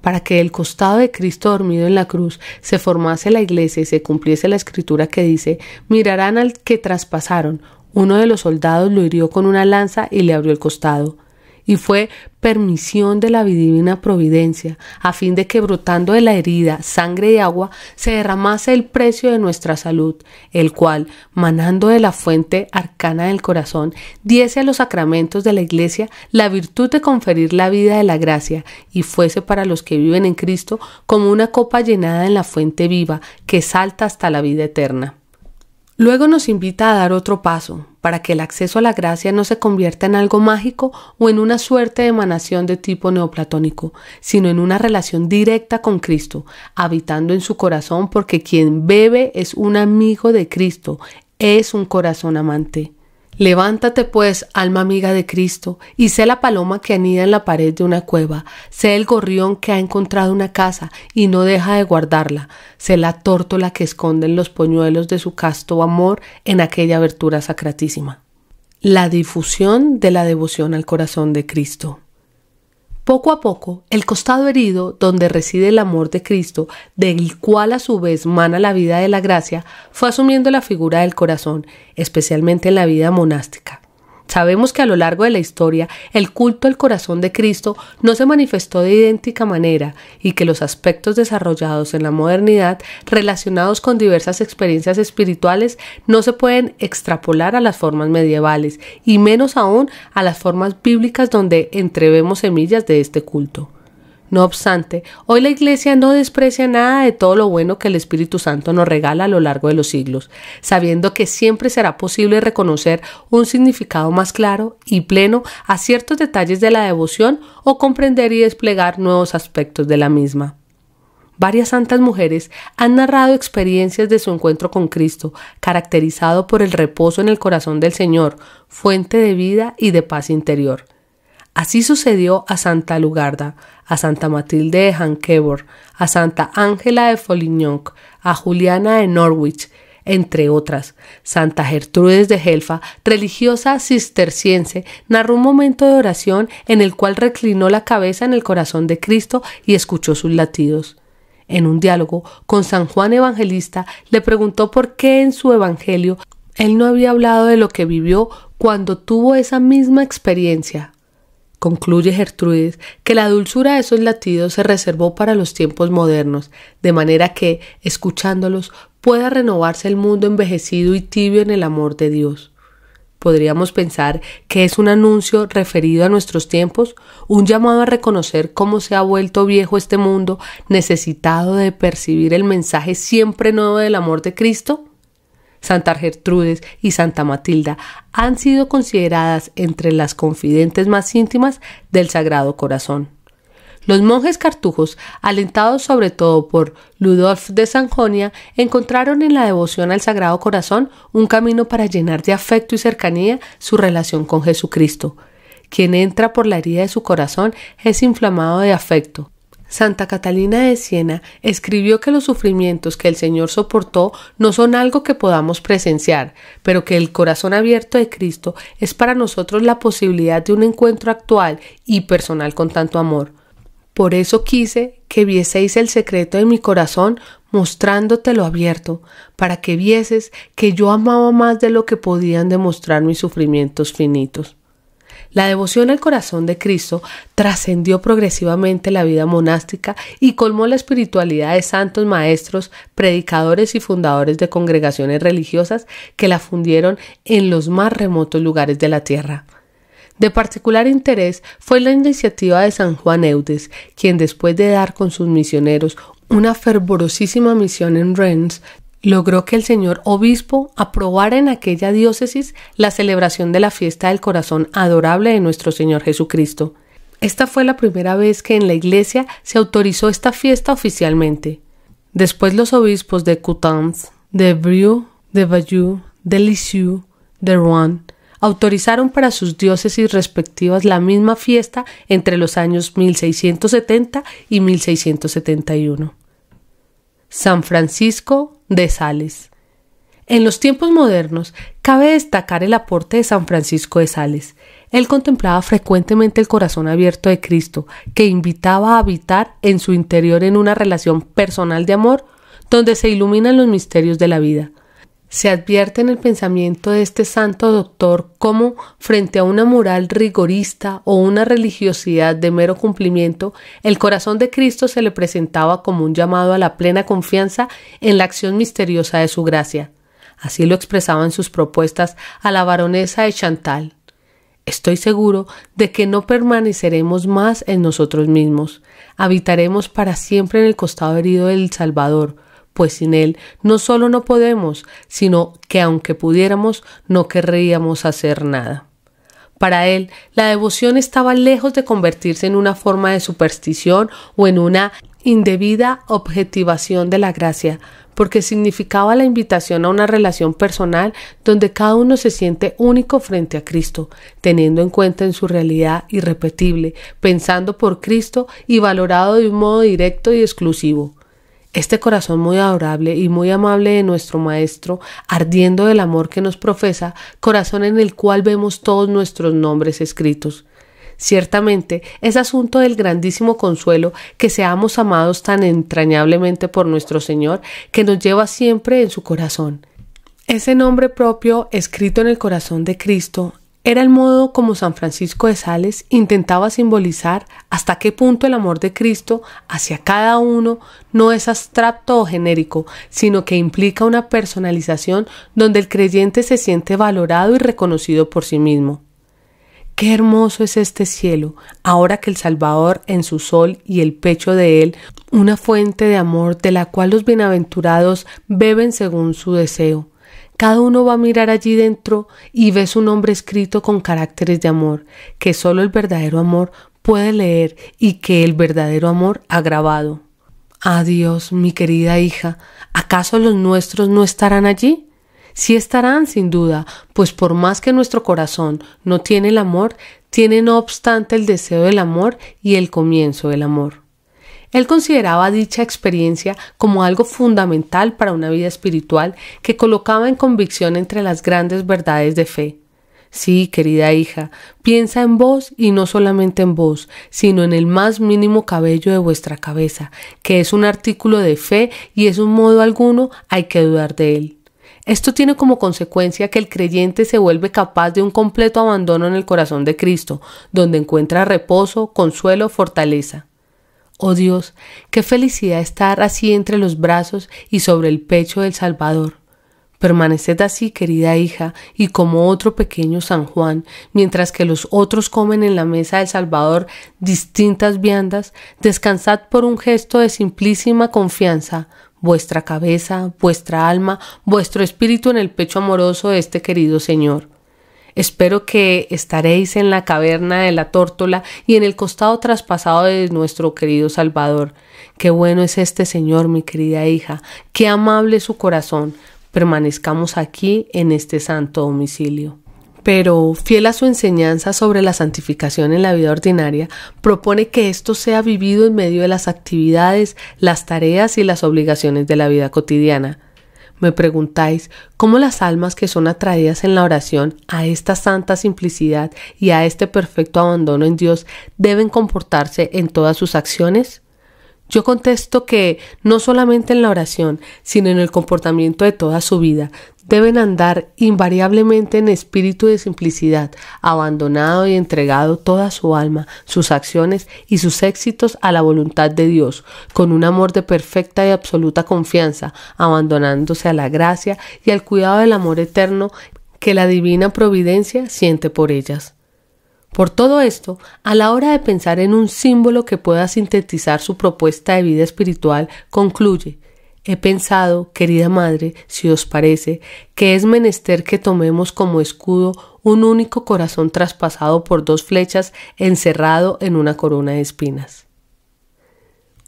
para que del costado de Cristo dormido en la cruz se formase la iglesia y se cumpliese la escritura que dice, mirarán al que traspasaron, uno de los soldados lo hirió con una lanza y le abrió el costado. Y fue permisión de la divina providencia, a fin de que brotando de la herida sangre y agua se derramase el precio de nuestra salud, el cual, manando de la fuente arcana del corazón, diese a los sacramentos de la Iglesia la virtud de conferir la vida de la gracia, y fuese para los que viven en Cristo como una copa llenada en la fuente viva que salta hasta la vida eterna. Luego nos invita a dar otro paso, para que el acceso a la gracia no se convierta en algo mágico o en una suerte de emanación de tipo neoplatónico, sino en una relación directa con Cristo, habitando en su corazón porque quien bebe es un amigo de Cristo, es un corazón amante. Levántate pues, alma amiga de Cristo, y sé la paloma que anida en la pared de una cueva, sé el gorrión que ha encontrado una casa y no deja de guardarla, sé la tórtola que esconde en los poñuelos de su casto amor en aquella abertura sacratísima. La difusión de la devoción al corazón de Cristo. Poco a poco, el costado herido donde reside el amor de Cristo, del cual a su vez mana la vida de la gracia, fue asumiendo la figura del corazón, especialmente en la vida monástica. Sabemos que a lo largo de la historia el culto al corazón de Cristo no se manifestó de idéntica manera y que los aspectos desarrollados en la modernidad relacionados con diversas experiencias espirituales no se pueden extrapolar a las formas medievales y menos aún a las formas bíblicas donde entrevemos semillas de este culto. No obstante, hoy la Iglesia no desprecia nada de todo lo bueno que el Espíritu Santo nos regala a lo largo de los siglos, sabiendo que siempre será posible reconocer un significado más claro y pleno a ciertos detalles de la devoción o comprender y desplegar nuevos aspectos de la misma. Varias santas mujeres han narrado experiencias de su encuentro con Cristo, caracterizado por el reposo en el corazón del Señor, fuente de vida y de paz interior. Así sucedió a Santa Lugarda, a Santa Matilde de Hankebor, a Santa Ángela de Folignón, a Juliana de Norwich, entre otras. Santa Gertrudes de Helfa, religiosa cisterciense, narró un momento de oración en el cual reclinó la cabeza en el corazón de Cristo y escuchó sus latidos. En un diálogo con San Juan Evangelista le preguntó por qué en su Evangelio él no había hablado de lo que vivió cuando tuvo esa misma experiencia Concluye Gertrudis que la dulzura de esos latidos se reservó para los tiempos modernos, de manera que, escuchándolos, pueda renovarse el mundo envejecido y tibio en el amor de Dios. Podríamos pensar que es un anuncio referido a nuestros tiempos, un llamado a reconocer cómo se ha vuelto viejo este mundo, necesitado de percibir el mensaje siempre nuevo del amor de Cristo. Santa Gertrudes y Santa Matilda han sido consideradas entre las confidentes más íntimas del Sagrado Corazón. Los monjes cartujos, alentados sobre todo por Ludolf de Sanjonia, encontraron en la devoción al Sagrado Corazón un camino para llenar de afecto y cercanía su relación con Jesucristo. Quien entra por la herida de su corazón es inflamado de afecto, Santa Catalina de Siena escribió que los sufrimientos que el Señor soportó no son algo que podamos presenciar, pero que el corazón abierto de Cristo es para nosotros la posibilidad de un encuentro actual y personal con tanto amor. Por eso quise que vieseis el secreto de mi corazón mostrándotelo abierto, para que vieses que yo amaba más de lo que podían demostrar mis sufrimientos finitos. La devoción al corazón de Cristo trascendió progresivamente la vida monástica y colmó la espiritualidad de santos maestros, predicadores y fundadores de congregaciones religiosas que la fundieron en los más remotos lugares de la tierra. De particular interés fue la iniciativa de San Juan Eudes, quien después de dar con sus misioneros una fervorosísima misión en Rennes, logró que el señor obispo aprobara en aquella diócesis la celebración de la fiesta del corazón adorable de nuestro Señor Jesucristo. Esta fue la primera vez que en la iglesia se autorizó esta fiesta oficialmente. Después los obispos de Coutances, de Brieux, de Bayeux, de Lisieux, de Rouen, autorizaron para sus diócesis respectivas la misma fiesta entre los años 1670 y 1671. San Francisco de Sales. En los tiempos modernos, cabe destacar el aporte de San Francisco de Sales. Él contemplaba frecuentemente el corazón abierto de Cristo, que invitaba a habitar en su interior en una relación personal de amor, donde se iluminan los misterios de la vida. Se advierte en el pensamiento de este santo doctor cómo, frente a una moral rigorista o una religiosidad de mero cumplimiento, el corazón de Cristo se le presentaba como un llamado a la plena confianza en la acción misteriosa de su gracia. Así lo expresaba en sus propuestas a la baronesa de Chantal. Estoy seguro de que no permaneceremos más en nosotros mismos. Habitaremos para siempre en el costado herido del Salvador, pues sin Él no solo no podemos, sino que aunque pudiéramos, no querríamos hacer nada. Para él, la devoción estaba lejos de convertirse en una forma de superstición o en una indebida objetivación de la gracia, porque significaba la invitación a una relación personal donde cada uno se siente único frente a Cristo, teniendo en cuenta en su realidad irrepetible, pensando por Cristo y valorado de un modo directo y exclusivo este corazón muy adorable y muy amable de nuestro Maestro, ardiendo del amor que nos profesa, corazón en el cual vemos todos nuestros nombres escritos. Ciertamente, es asunto del grandísimo consuelo que seamos amados tan entrañablemente por nuestro Señor, que nos lleva siempre en su corazón. Ese nombre propio escrito en el corazón de Cristo era el modo como San Francisco de Sales intentaba simbolizar hasta qué punto el amor de Cristo hacia cada uno no es abstracto o genérico, sino que implica una personalización donde el creyente se siente valorado y reconocido por sí mismo. Qué hermoso es este cielo, ahora que el Salvador en su sol y el pecho de él, una fuente de amor de la cual los bienaventurados beben según su deseo. Cada uno va a mirar allí dentro y ve su nombre escrito con caracteres de amor, que solo el verdadero amor puede leer y que el verdadero amor ha grabado. Adiós, ah, mi querida hija, ¿acaso los nuestros no estarán allí? Sí estarán, sin duda, pues por más que nuestro corazón no tiene el amor, tiene no obstante el deseo del amor y el comienzo del amor. Él consideraba dicha experiencia como algo fundamental para una vida espiritual que colocaba en convicción entre las grandes verdades de fe. Sí, querida hija, piensa en vos y no solamente en vos, sino en el más mínimo cabello de vuestra cabeza, que es un artículo de fe y es un modo alguno hay que dudar de él. Esto tiene como consecuencia que el creyente se vuelve capaz de un completo abandono en el corazón de Cristo, donde encuentra reposo, consuelo, fortaleza. Oh Dios, qué felicidad estar así entre los brazos y sobre el pecho del Salvador. Permaneced así, querida hija, y como otro pequeño San Juan, mientras que los otros comen en la mesa del Salvador distintas viandas, descansad por un gesto de simplísima confianza, vuestra cabeza, vuestra alma, vuestro espíritu en el pecho amoroso de este querido Señor. Espero que estaréis en la caverna de la tórtola y en el costado traspasado de nuestro querido Salvador. Qué bueno es este Señor, mi querida hija, qué amable su corazón. Permanezcamos aquí en este santo domicilio pero fiel a su enseñanza sobre la santificación en la vida ordinaria, propone que esto sea vivido en medio de las actividades, las tareas y las obligaciones de la vida cotidiana. Me preguntáis cómo las almas que son atraídas en la oración a esta santa simplicidad y a este perfecto abandono en Dios deben comportarse en todas sus acciones. Yo contesto que no solamente en la oración, sino en el comportamiento de toda su vida deben andar invariablemente en espíritu de simplicidad, abandonado y entregado toda su alma, sus acciones y sus éxitos a la voluntad de Dios, con un amor de perfecta y absoluta confianza, abandonándose a la gracia y al cuidado del amor eterno que la divina providencia siente por ellas. Por todo esto, a la hora de pensar en un símbolo que pueda sintetizar su propuesta de vida espiritual, concluye, He pensado, querida madre, si os parece, que es menester que tomemos como escudo un único corazón traspasado por dos flechas encerrado en una corona de espinas.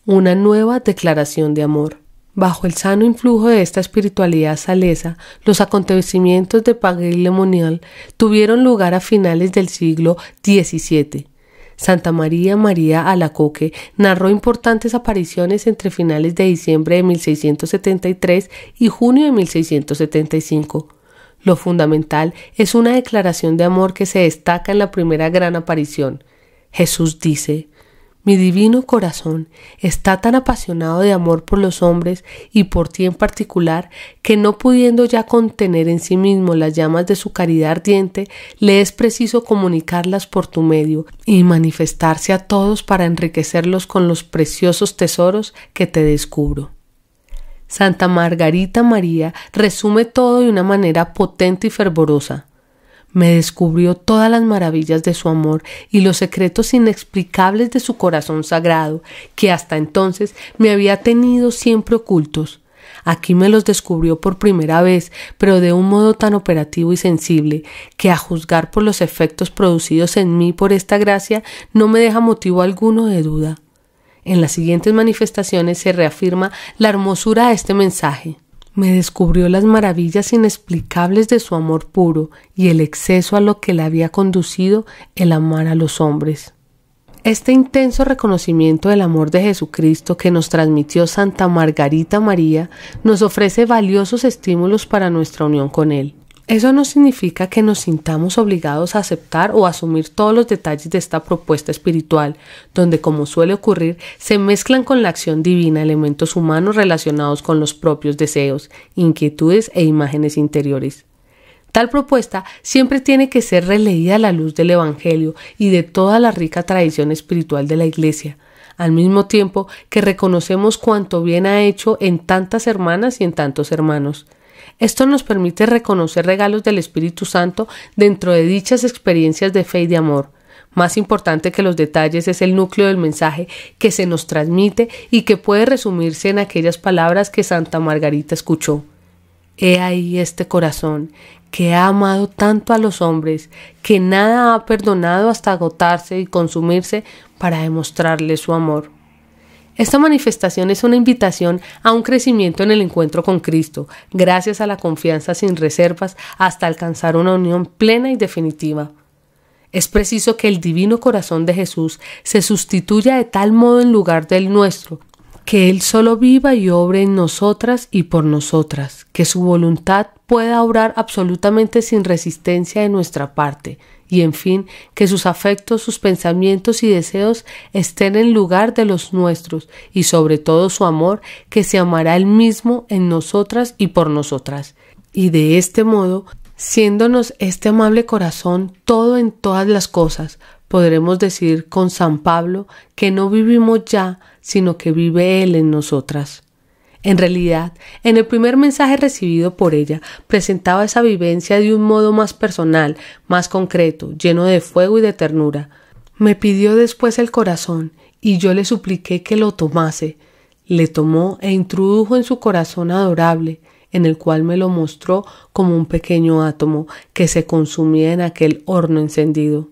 Una nueva declaración de amor. Bajo el sano influjo de esta espiritualidad salesa, los acontecimientos de Pagay tuvieron lugar a finales del siglo XVII Santa María María Alacoque narró importantes apariciones entre finales de diciembre de 1673 y junio de 1675. Lo fundamental es una declaración de amor que se destaca en la primera gran aparición. Jesús dice, mi divino corazón está tan apasionado de amor por los hombres y por ti en particular, que no pudiendo ya contener en sí mismo las llamas de su caridad ardiente, le es preciso comunicarlas por tu medio y manifestarse a todos para enriquecerlos con los preciosos tesoros que te descubro. Santa Margarita María resume todo de una manera potente y fervorosa me descubrió todas las maravillas de su amor y los secretos inexplicables de su corazón sagrado, que hasta entonces me había tenido siempre ocultos. Aquí me los descubrió por primera vez, pero de un modo tan operativo y sensible, que a juzgar por los efectos producidos en mí por esta gracia no me deja motivo alguno de duda. En las siguientes manifestaciones se reafirma la hermosura de este mensaje me descubrió las maravillas inexplicables de su amor puro y el exceso a lo que le había conducido el amar a los hombres. Este intenso reconocimiento del amor de Jesucristo que nos transmitió Santa Margarita María nos ofrece valiosos estímulos para nuestra unión con Él. Eso no significa que nos sintamos obligados a aceptar o asumir todos los detalles de esta propuesta espiritual, donde, como suele ocurrir, se mezclan con la acción divina elementos humanos relacionados con los propios deseos, inquietudes e imágenes interiores. Tal propuesta siempre tiene que ser releída a la luz del Evangelio y de toda la rica tradición espiritual de la Iglesia, al mismo tiempo que reconocemos cuánto bien ha hecho en tantas hermanas y en tantos hermanos esto nos permite reconocer regalos del Espíritu Santo dentro de dichas experiencias de fe y de amor. Más importante que los detalles es el núcleo del mensaje que se nos transmite y que puede resumirse en aquellas palabras que Santa Margarita escuchó. He ahí este corazón que ha amado tanto a los hombres, que nada ha perdonado hasta agotarse y consumirse para demostrarle su amor. Esta manifestación es una invitación a un crecimiento en el encuentro con Cristo, gracias a la confianza sin reservas hasta alcanzar una unión plena y definitiva. Es preciso que el divino corazón de Jesús se sustituya de tal modo en lugar del nuestro, que Él solo viva y obre en nosotras y por nosotras, que su voluntad pueda obrar absolutamente sin resistencia de nuestra parte, y en fin, que sus afectos, sus pensamientos y deseos estén en lugar de los nuestros, y sobre todo su amor, que se amará el mismo en nosotras y por nosotras. Y de este modo, siéndonos este amable corazón todo en todas las cosas, podremos decir con San Pablo que no vivimos ya, sino que vive Él en nosotras. En realidad, en el primer mensaje recibido por ella, presentaba esa vivencia de un modo más personal, más concreto, lleno de fuego y de ternura. Me pidió después el corazón, y yo le supliqué que lo tomase. Le tomó e introdujo en su corazón adorable, en el cual me lo mostró como un pequeño átomo que se consumía en aquel horno encendido.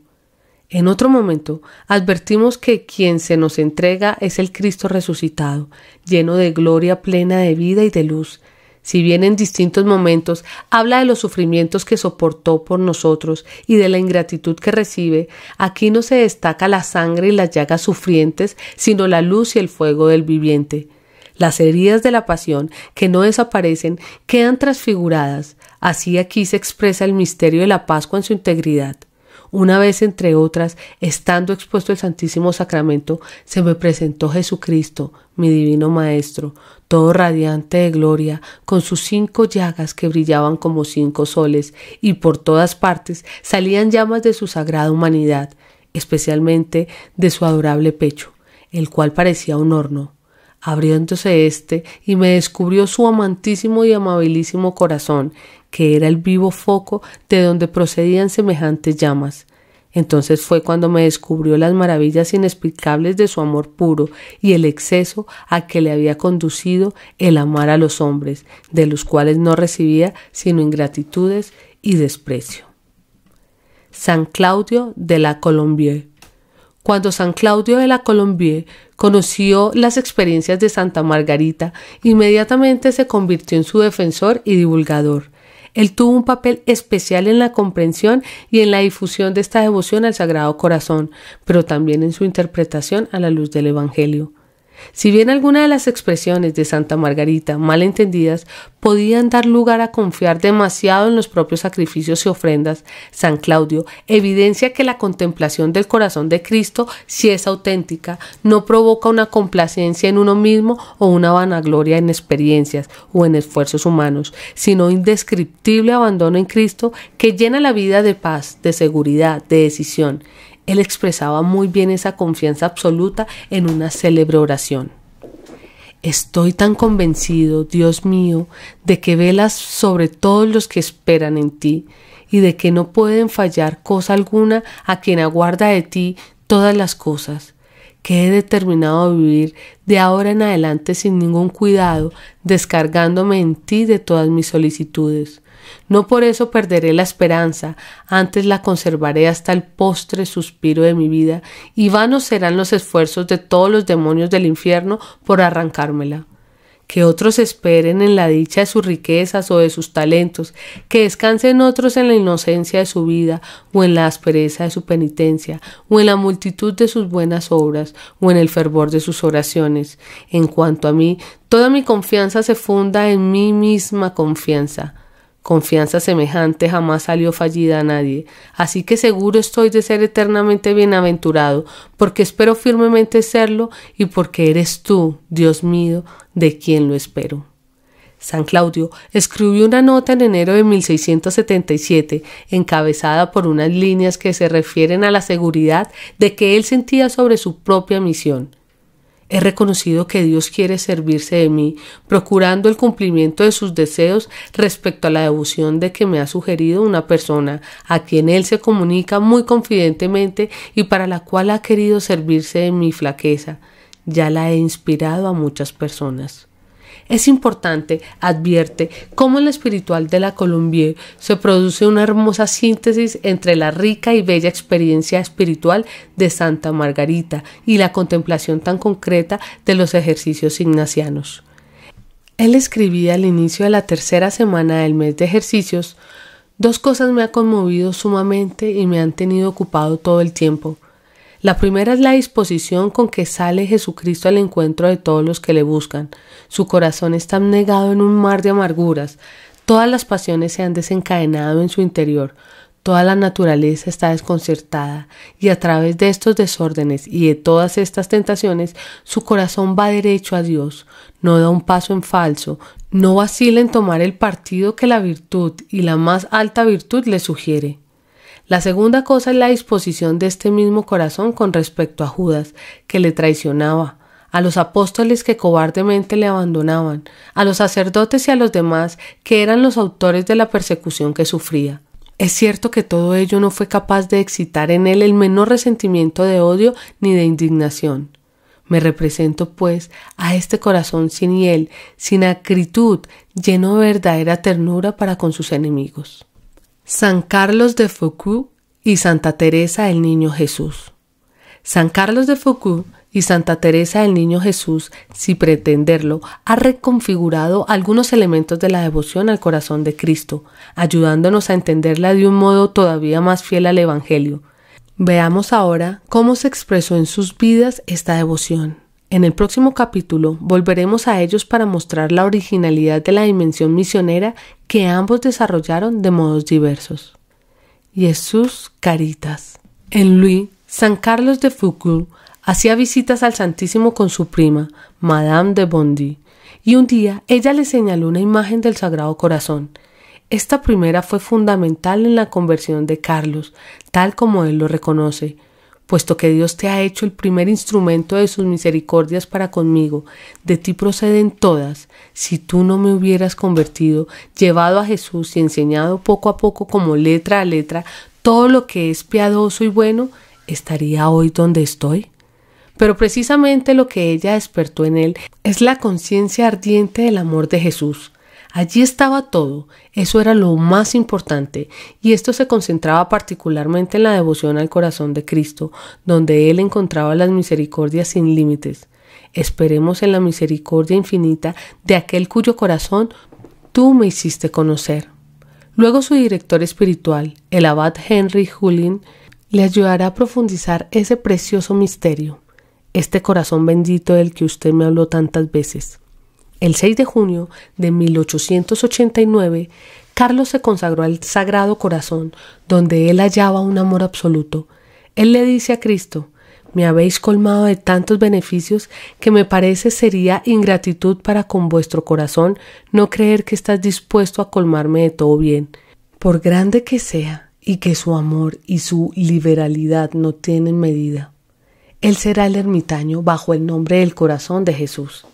En otro momento, advertimos que quien se nos entrega es el Cristo resucitado, lleno de gloria plena de vida y de luz. Si bien en distintos momentos habla de los sufrimientos que soportó por nosotros y de la ingratitud que recibe, aquí no se destaca la sangre y las llagas sufrientes, sino la luz y el fuego del viviente. Las heridas de la pasión, que no desaparecen, quedan transfiguradas. Así aquí se expresa el misterio de la Pascua en su integridad. Una vez, entre otras, estando expuesto el Santísimo Sacramento, se me presentó Jesucristo, mi divino Maestro, todo radiante de gloria, con sus cinco llagas que brillaban como cinco soles, y por todas partes salían llamas de su sagrada humanidad, especialmente de su adorable pecho, el cual parecía un horno. Abriéndose éste, y me descubrió su amantísimo y amabilísimo corazón, que era el vivo foco de donde procedían semejantes llamas. Entonces fue cuando me descubrió las maravillas inexplicables de su amor puro y el exceso a que le había conducido el amar a los hombres, de los cuales no recibía sino ingratitudes y desprecio. San Claudio de la Colombier. Cuando San Claudio de la Colombier conoció las experiencias de Santa Margarita, inmediatamente se convirtió en su defensor y divulgador él tuvo un papel especial en la comprensión y en la difusión de esta devoción al Sagrado Corazón, pero también en su interpretación a la luz del Evangelio. Si bien algunas de las expresiones de Santa Margarita mal entendidas podían dar lugar a confiar demasiado en los propios sacrificios y ofrendas, San Claudio evidencia que la contemplación del corazón de Cristo, si es auténtica, no provoca una complacencia en uno mismo o una vanagloria en experiencias o en esfuerzos humanos, sino indescriptible abandono en Cristo que llena la vida de paz, de seguridad, de decisión. Él expresaba muy bien esa confianza absoluta en una célebre oración. Estoy tan convencido, Dios mío, de que velas sobre todos los que esperan en ti, y de que no pueden fallar cosa alguna a quien aguarda de ti todas las cosas, que he determinado a vivir de ahora en adelante sin ningún cuidado, descargándome en ti de todas mis solicitudes no por eso perderé la esperanza, antes la conservaré hasta el postre suspiro de mi vida, y vanos serán los esfuerzos de todos los demonios del infierno por arrancármela. Que otros esperen en la dicha de sus riquezas o de sus talentos, que descansen otros en la inocencia de su vida, o en la aspereza de su penitencia, o en la multitud de sus buenas obras, o en el fervor de sus oraciones. En cuanto a mí, toda mi confianza se funda en mí misma confianza. Confianza semejante jamás salió fallida a nadie, así que seguro estoy de ser eternamente bienaventurado, porque espero firmemente serlo y porque eres tú, Dios mío, de quien lo espero. San Claudio escribió una nota en enero de 1677, encabezada por unas líneas que se refieren a la seguridad de que él sentía sobre su propia misión. He reconocido que Dios quiere servirse de mí, procurando el cumplimiento de sus deseos respecto a la devoción de que me ha sugerido una persona a quien Él se comunica muy confidentemente y para la cual ha querido servirse de mi flaqueza. Ya la he inspirado a muchas personas. Es importante, advierte, cómo en la espiritual de la Colombier se produce una hermosa síntesis entre la rica y bella experiencia espiritual de Santa Margarita y la contemplación tan concreta de los ejercicios ignacianos. Él escribía al inicio de la tercera semana del mes de ejercicios, Dos cosas me han conmovido sumamente y me han tenido ocupado todo el tiempo. La primera es la disposición con que sale Jesucristo al encuentro de todos los que le buscan. Su corazón está negado en un mar de amarguras. Todas las pasiones se han desencadenado en su interior. Toda la naturaleza está desconcertada y a través de estos desórdenes y de todas estas tentaciones su corazón va derecho a Dios, no da un paso en falso, no vacila en tomar el partido que la virtud y la más alta virtud le sugiere. La segunda cosa es la disposición de este mismo corazón con respecto a Judas, que le traicionaba, a los apóstoles que cobardemente le abandonaban, a los sacerdotes y a los demás que eran los autores de la persecución que sufría. Es cierto que todo ello no fue capaz de excitar en él el menor resentimiento de odio ni de indignación. Me represento, pues, a este corazón sin hiel, sin acritud, lleno de verdadera ternura para con sus enemigos. San Carlos de Foucault y Santa Teresa el Niño Jesús. San Carlos de Foucault y Santa Teresa del Niño Jesús, si pretenderlo, ha reconfigurado algunos elementos de la devoción al corazón de Cristo, ayudándonos a entenderla de un modo todavía más fiel al Evangelio. Veamos ahora cómo se expresó en sus vidas esta devoción. En el próximo capítulo volveremos a ellos para mostrar la originalidad de la dimensión misionera que ambos desarrollaron de modos diversos. Jesús Caritas. En Luis, San Carlos de Foucault hacía visitas al Santísimo con su prima, Madame de Bondy, y un día ella le señaló una imagen del Sagrado Corazón. Esta primera fue fundamental en la conversión de Carlos, tal como él lo reconoce, puesto que Dios te ha hecho el primer instrumento de sus misericordias para conmigo, de ti proceden todas. Si tú no me hubieras convertido, llevado a Jesús y enseñado poco a poco como letra a letra todo lo que es piadoso y bueno, ¿estaría hoy donde estoy? Pero precisamente lo que ella despertó en él es la conciencia ardiente del amor de Jesús, Allí estaba todo, eso era lo más importante, y esto se concentraba particularmente en la devoción al corazón de Cristo, donde Él encontraba las misericordias sin límites. Esperemos en la misericordia infinita de aquel cuyo corazón tú me hiciste conocer. Luego su director espiritual, el abad Henry Hulin, le ayudará a profundizar ese precioso misterio, este corazón bendito del que usted me habló tantas veces. El 6 de junio de 1889, Carlos se consagró al Sagrado Corazón, donde él hallaba un amor absoluto. Él le dice a Cristo, me habéis colmado de tantos beneficios que me parece sería ingratitud para con vuestro corazón no creer que estás dispuesto a colmarme de todo bien. Por grande que sea, y que su amor y su liberalidad no tienen medida, él será el ermitaño bajo el nombre del corazón de Jesús.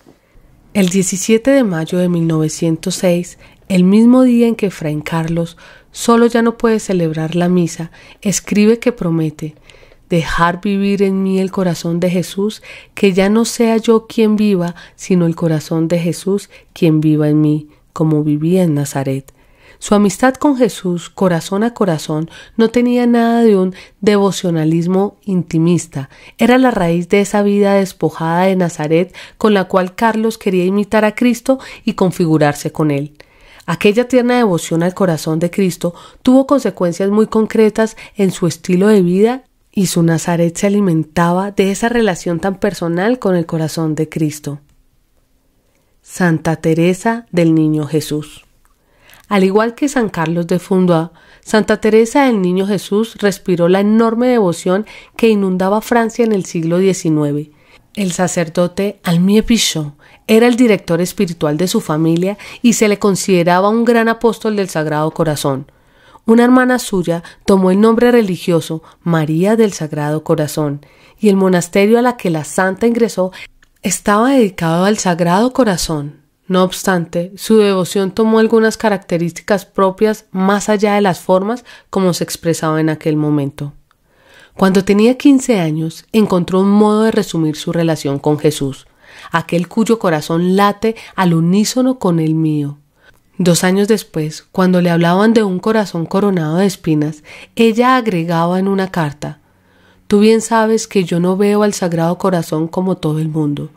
El 17 de mayo de 1906, el mismo día en que Fray Carlos solo ya no puede celebrar la misa, escribe que promete dejar vivir en mí el corazón de Jesús, que ya no sea yo quien viva, sino el corazón de Jesús quien viva en mí, como vivía en Nazaret. Su amistad con Jesús, corazón a corazón, no tenía nada de un devocionalismo intimista. Era la raíz de esa vida despojada de Nazaret con la cual Carlos quería imitar a Cristo y configurarse con él. Aquella tierna devoción al corazón de Cristo tuvo consecuencias muy concretas en su estilo de vida y su Nazaret se alimentaba de esa relación tan personal con el corazón de Cristo. Santa Teresa del Niño Jesús. Al igual que San Carlos de Fundoa, Santa Teresa del Niño Jesús respiró la enorme devoción que inundaba Francia en el siglo XIX. El sacerdote Almier Pichot era el director espiritual de su familia y se le consideraba un gran apóstol del Sagrado Corazón. Una hermana suya tomó el nombre religioso María del Sagrado Corazón y el monasterio a la que la santa ingresó estaba dedicado al Sagrado Corazón no obstante, su devoción tomó algunas características propias más allá de las formas como se expresaba en aquel momento. Cuando tenía 15 años, encontró un modo de resumir su relación con Jesús, aquel cuyo corazón late al unísono con el mío. Dos años después, cuando le hablaban de un corazón coronado de espinas, ella agregaba en una carta Tú bien sabes que yo no veo al Sagrado Corazón como todo el mundo.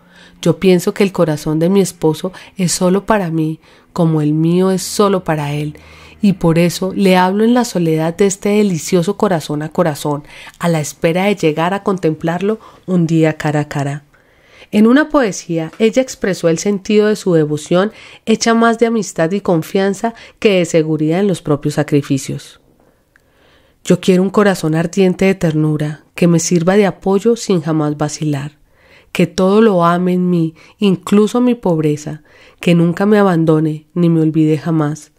Yo pienso que el corazón de mi esposo es solo para mí, como el mío es solo para él. Y por eso le hablo en la soledad de este delicioso corazón a corazón, a la espera de llegar a contemplarlo un día cara a cara. En una poesía, ella expresó el sentido de su devoción hecha más de amistad y confianza que de seguridad en los propios sacrificios. Yo quiero un corazón ardiente de ternura, que me sirva de apoyo sin jamás vacilar que todo lo ame en mí, incluso mi pobreza, que nunca me abandone ni me olvide jamás.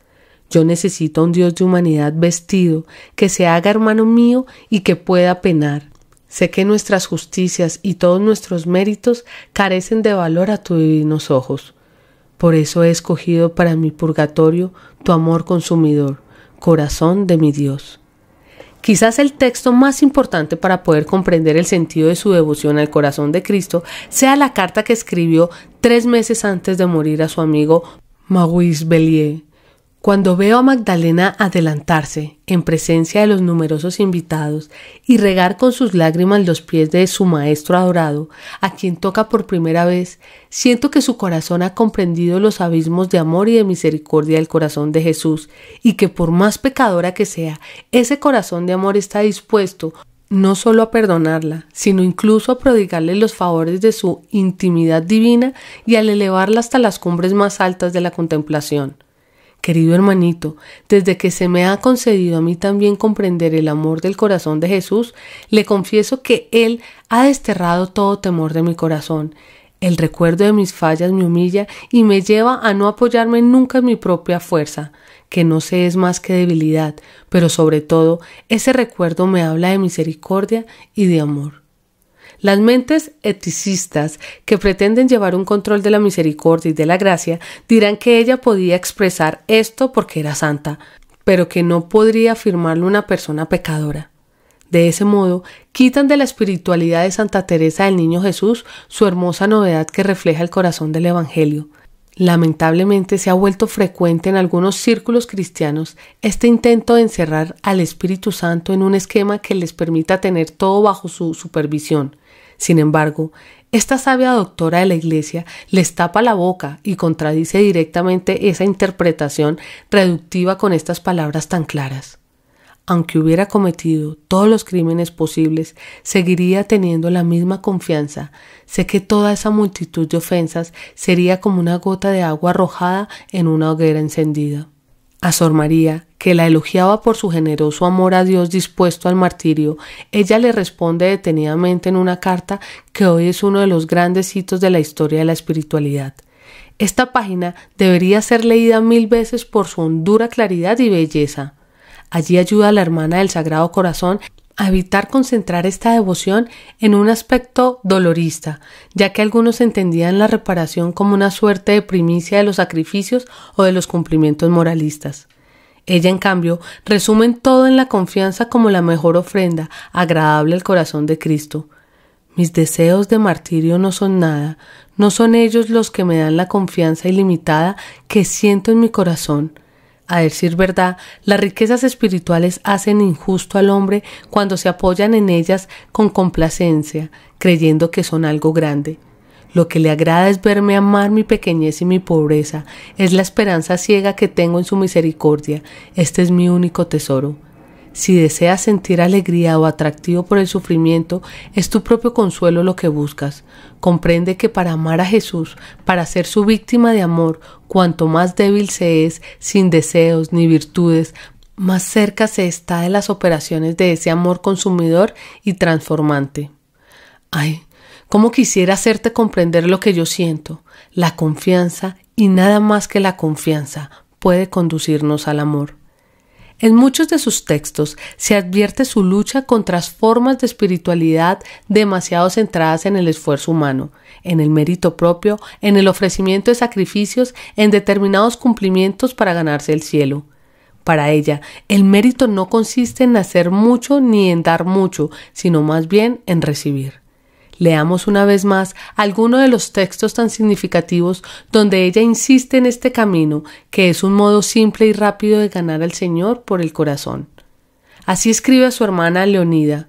Yo necesito a un Dios de humanidad vestido, que se haga hermano mío y que pueda penar. Sé que nuestras justicias y todos nuestros méritos carecen de valor a tus divinos ojos. Por eso he escogido para mi purgatorio tu amor consumidor, corazón de mi Dios. Quizás el texto más importante para poder comprender el sentido de su devoción al corazón de Cristo sea la carta que escribió tres meses antes de morir a su amigo Maurice Bellier. Cuando veo a Magdalena adelantarse, en presencia de los numerosos invitados, y regar con sus lágrimas los pies de su maestro adorado, a quien toca por primera vez, siento que su corazón ha comprendido los abismos de amor y de misericordia del corazón de Jesús, y que por más pecadora que sea, ese corazón de amor está dispuesto no solo a perdonarla, sino incluso a prodigarle los favores de su intimidad divina y al elevarla hasta las cumbres más altas de la contemplación. Querido hermanito, desde que se me ha concedido a mí también comprender el amor del corazón de Jesús, le confieso que Él ha desterrado todo temor de mi corazón. El recuerdo de mis fallas me humilla y me lleva a no apoyarme nunca en mi propia fuerza, que no sé es más que debilidad, pero sobre todo ese recuerdo me habla de misericordia y de amor. Las mentes eticistas que pretenden llevar un control de la misericordia y de la gracia dirán que ella podía expresar esto porque era santa, pero que no podría afirmarlo una persona pecadora. De ese modo, quitan de la espiritualidad de Santa Teresa del Niño Jesús su hermosa novedad que refleja el corazón del Evangelio. Lamentablemente se ha vuelto frecuente en algunos círculos cristianos este intento de encerrar al Espíritu Santo en un esquema que les permita tener todo bajo su supervisión. Sin embargo, esta sabia doctora de la Iglesia les tapa la boca y contradice directamente esa interpretación reductiva con estas palabras tan claras. Aunque hubiera cometido todos los crímenes posibles, seguiría teniendo la misma confianza. Sé que toda esa multitud de ofensas sería como una gota de agua arrojada en una hoguera encendida. A Sor María, que la elogiaba por su generoso amor a Dios dispuesto al martirio, ella le responde detenidamente en una carta que hoy es uno de los grandes hitos de la historia de la espiritualidad. Esta página debería ser leída mil veces por su hondura claridad y belleza. Allí ayuda a la hermana del Sagrado Corazón a evitar concentrar esta devoción en un aspecto dolorista, ya que algunos entendían la reparación como una suerte de primicia de los sacrificios o de los cumplimientos moralistas. Ella, en cambio, resume todo en la confianza como la mejor ofrenda agradable al corazón de Cristo. Mis deseos de martirio no son nada, no son ellos los que me dan la confianza ilimitada que siento en mi corazón. A decir verdad, las riquezas espirituales hacen injusto al hombre cuando se apoyan en ellas con complacencia, creyendo que son algo grande. Lo que le agrada es verme amar mi pequeñez y mi pobreza. Es la esperanza ciega que tengo en su misericordia. Este es mi único tesoro. Si deseas sentir alegría o atractivo por el sufrimiento, es tu propio consuelo lo que buscas. Comprende que para amar a Jesús, para ser su víctima de amor, cuanto más débil se es, sin deseos ni virtudes, más cerca se está de las operaciones de ese amor consumidor y transformante. Ay, ¿Cómo quisiera hacerte comprender lo que yo siento? La confianza y nada más que la confianza puede conducirnos al amor. En muchos de sus textos se advierte su lucha contra formas de espiritualidad demasiado centradas en el esfuerzo humano, en el mérito propio, en el ofrecimiento de sacrificios, en determinados cumplimientos para ganarse el cielo. Para ella, el mérito no consiste en hacer mucho ni en dar mucho, sino más bien en recibir. Leamos una vez más alguno de los textos tan significativos donde ella insiste en este camino, que es un modo simple y rápido de ganar al Señor por el corazón. Así escribe a su hermana Leonida.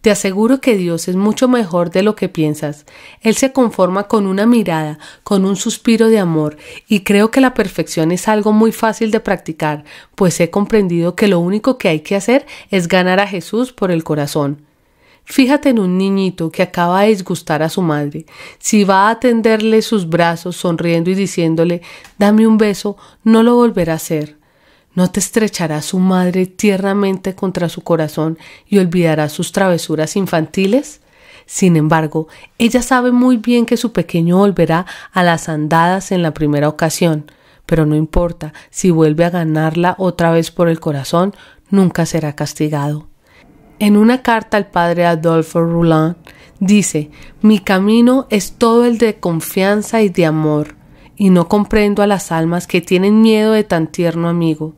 Te aseguro que Dios es mucho mejor de lo que piensas. Él se conforma con una mirada, con un suspiro de amor, y creo que la perfección es algo muy fácil de practicar, pues he comprendido que lo único que hay que hacer es ganar a Jesús por el corazón. Fíjate en un niñito que acaba de disgustar a su madre. Si va a tenderle sus brazos sonriendo y diciéndole dame un beso, no lo volverá a hacer. No te estrechará su madre tiernamente contra su corazón y olvidará sus travesuras infantiles. Sin embargo, ella sabe muy bien que su pequeño volverá a las andadas en la primera ocasión, pero no importa, si vuelve a ganarla otra vez por el corazón, nunca será castigado. En una carta al padre Adolfo Roulin dice, mi camino es todo el de confianza y de amor, y no comprendo a las almas que tienen miedo de tan tierno amigo.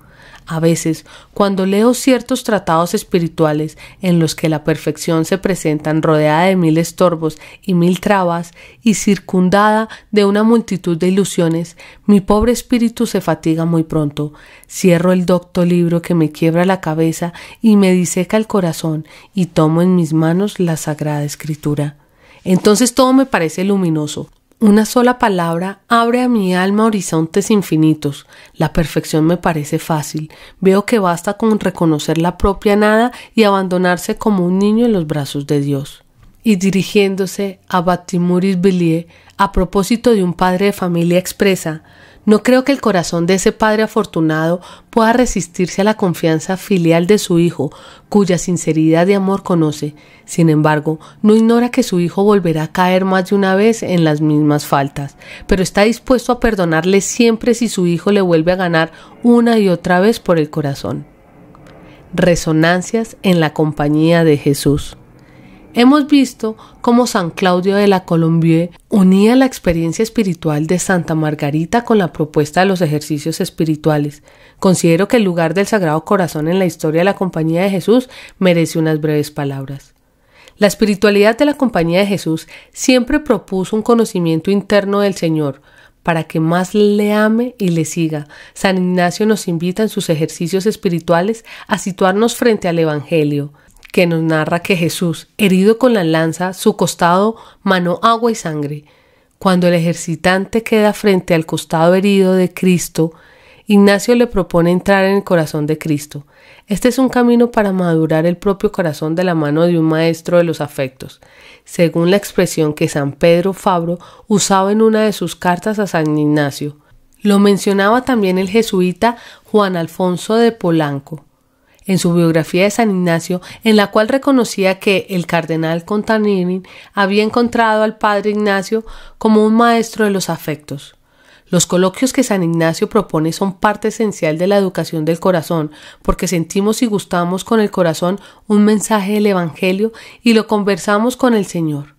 A veces, cuando leo ciertos tratados espirituales en los que la perfección se presenta rodeada de mil estorbos y mil trabas y circundada de una multitud de ilusiones, mi pobre espíritu se fatiga muy pronto. Cierro el docto libro que me quiebra la cabeza y me diseca el corazón y tomo en mis manos la Sagrada Escritura. Entonces todo me parece luminoso, una sola palabra abre a mi alma horizontes infinitos. La perfección me parece fácil. Veo que basta con reconocer la propia nada y abandonarse como un niño en los brazos de Dios. Y dirigiéndose a Batimuris Bellier, a propósito de un padre de familia expresa, no creo que el corazón de ese padre afortunado pueda resistirse a la confianza filial de su hijo, cuya sinceridad de amor conoce. Sin embargo, no ignora que su hijo volverá a caer más de una vez en las mismas faltas, pero está dispuesto a perdonarle siempre si su hijo le vuelve a ganar una y otra vez por el corazón. Resonancias en la compañía de Jesús hemos visto cómo San Claudio de la Colombie unía la experiencia espiritual de Santa Margarita con la propuesta de los ejercicios espirituales. Considero que el lugar del Sagrado Corazón en la historia de la Compañía de Jesús merece unas breves palabras. La espiritualidad de la Compañía de Jesús siempre propuso un conocimiento interno del Señor, para que más le ame y le siga. San Ignacio nos invita en sus ejercicios espirituales a situarnos frente al Evangelio, que nos narra que Jesús, herido con la lanza, su costado manó agua y sangre. Cuando el ejercitante queda frente al costado herido de Cristo, Ignacio le propone entrar en el corazón de Cristo. Este es un camino para madurar el propio corazón de la mano de un maestro de los afectos, según la expresión que San Pedro Fabro usaba en una de sus cartas a San Ignacio. Lo mencionaba también el jesuita Juan Alfonso de Polanco en su biografía de San Ignacio, en la cual reconocía que el cardenal Contarini había encontrado al padre Ignacio como un maestro de los afectos. Los coloquios que San Ignacio propone son parte esencial de la educación del corazón, porque sentimos y gustamos con el corazón un mensaje del Evangelio y lo conversamos con el Señor.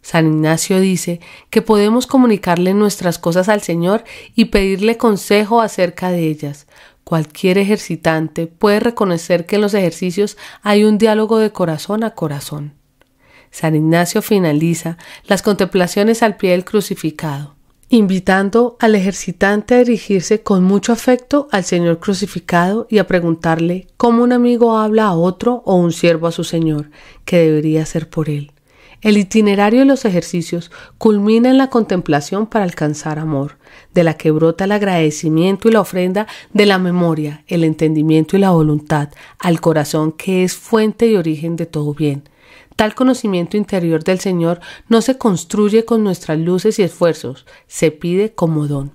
San Ignacio dice que podemos comunicarle nuestras cosas al Señor y pedirle consejo acerca de ellas, Cualquier ejercitante puede reconocer que en los ejercicios hay un diálogo de corazón a corazón. San Ignacio finaliza las contemplaciones al pie del crucificado, invitando al ejercitante a dirigirse con mucho afecto al Señor crucificado y a preguntarle cómo un amigo habla a otro o un siervo a su Señor, que debería ser por él. El itinerario de los ejercicios culmina en la contemplación para alcanzar amor, de la que brota el agradecimiento y la ofrenda de la memoria, el entendimiento y la voluntad al corazón que es fuente y origen de todo bien. Tal conocimiento interior del Señor no se construye con nuestras luces y esfuerzos, se pide como don.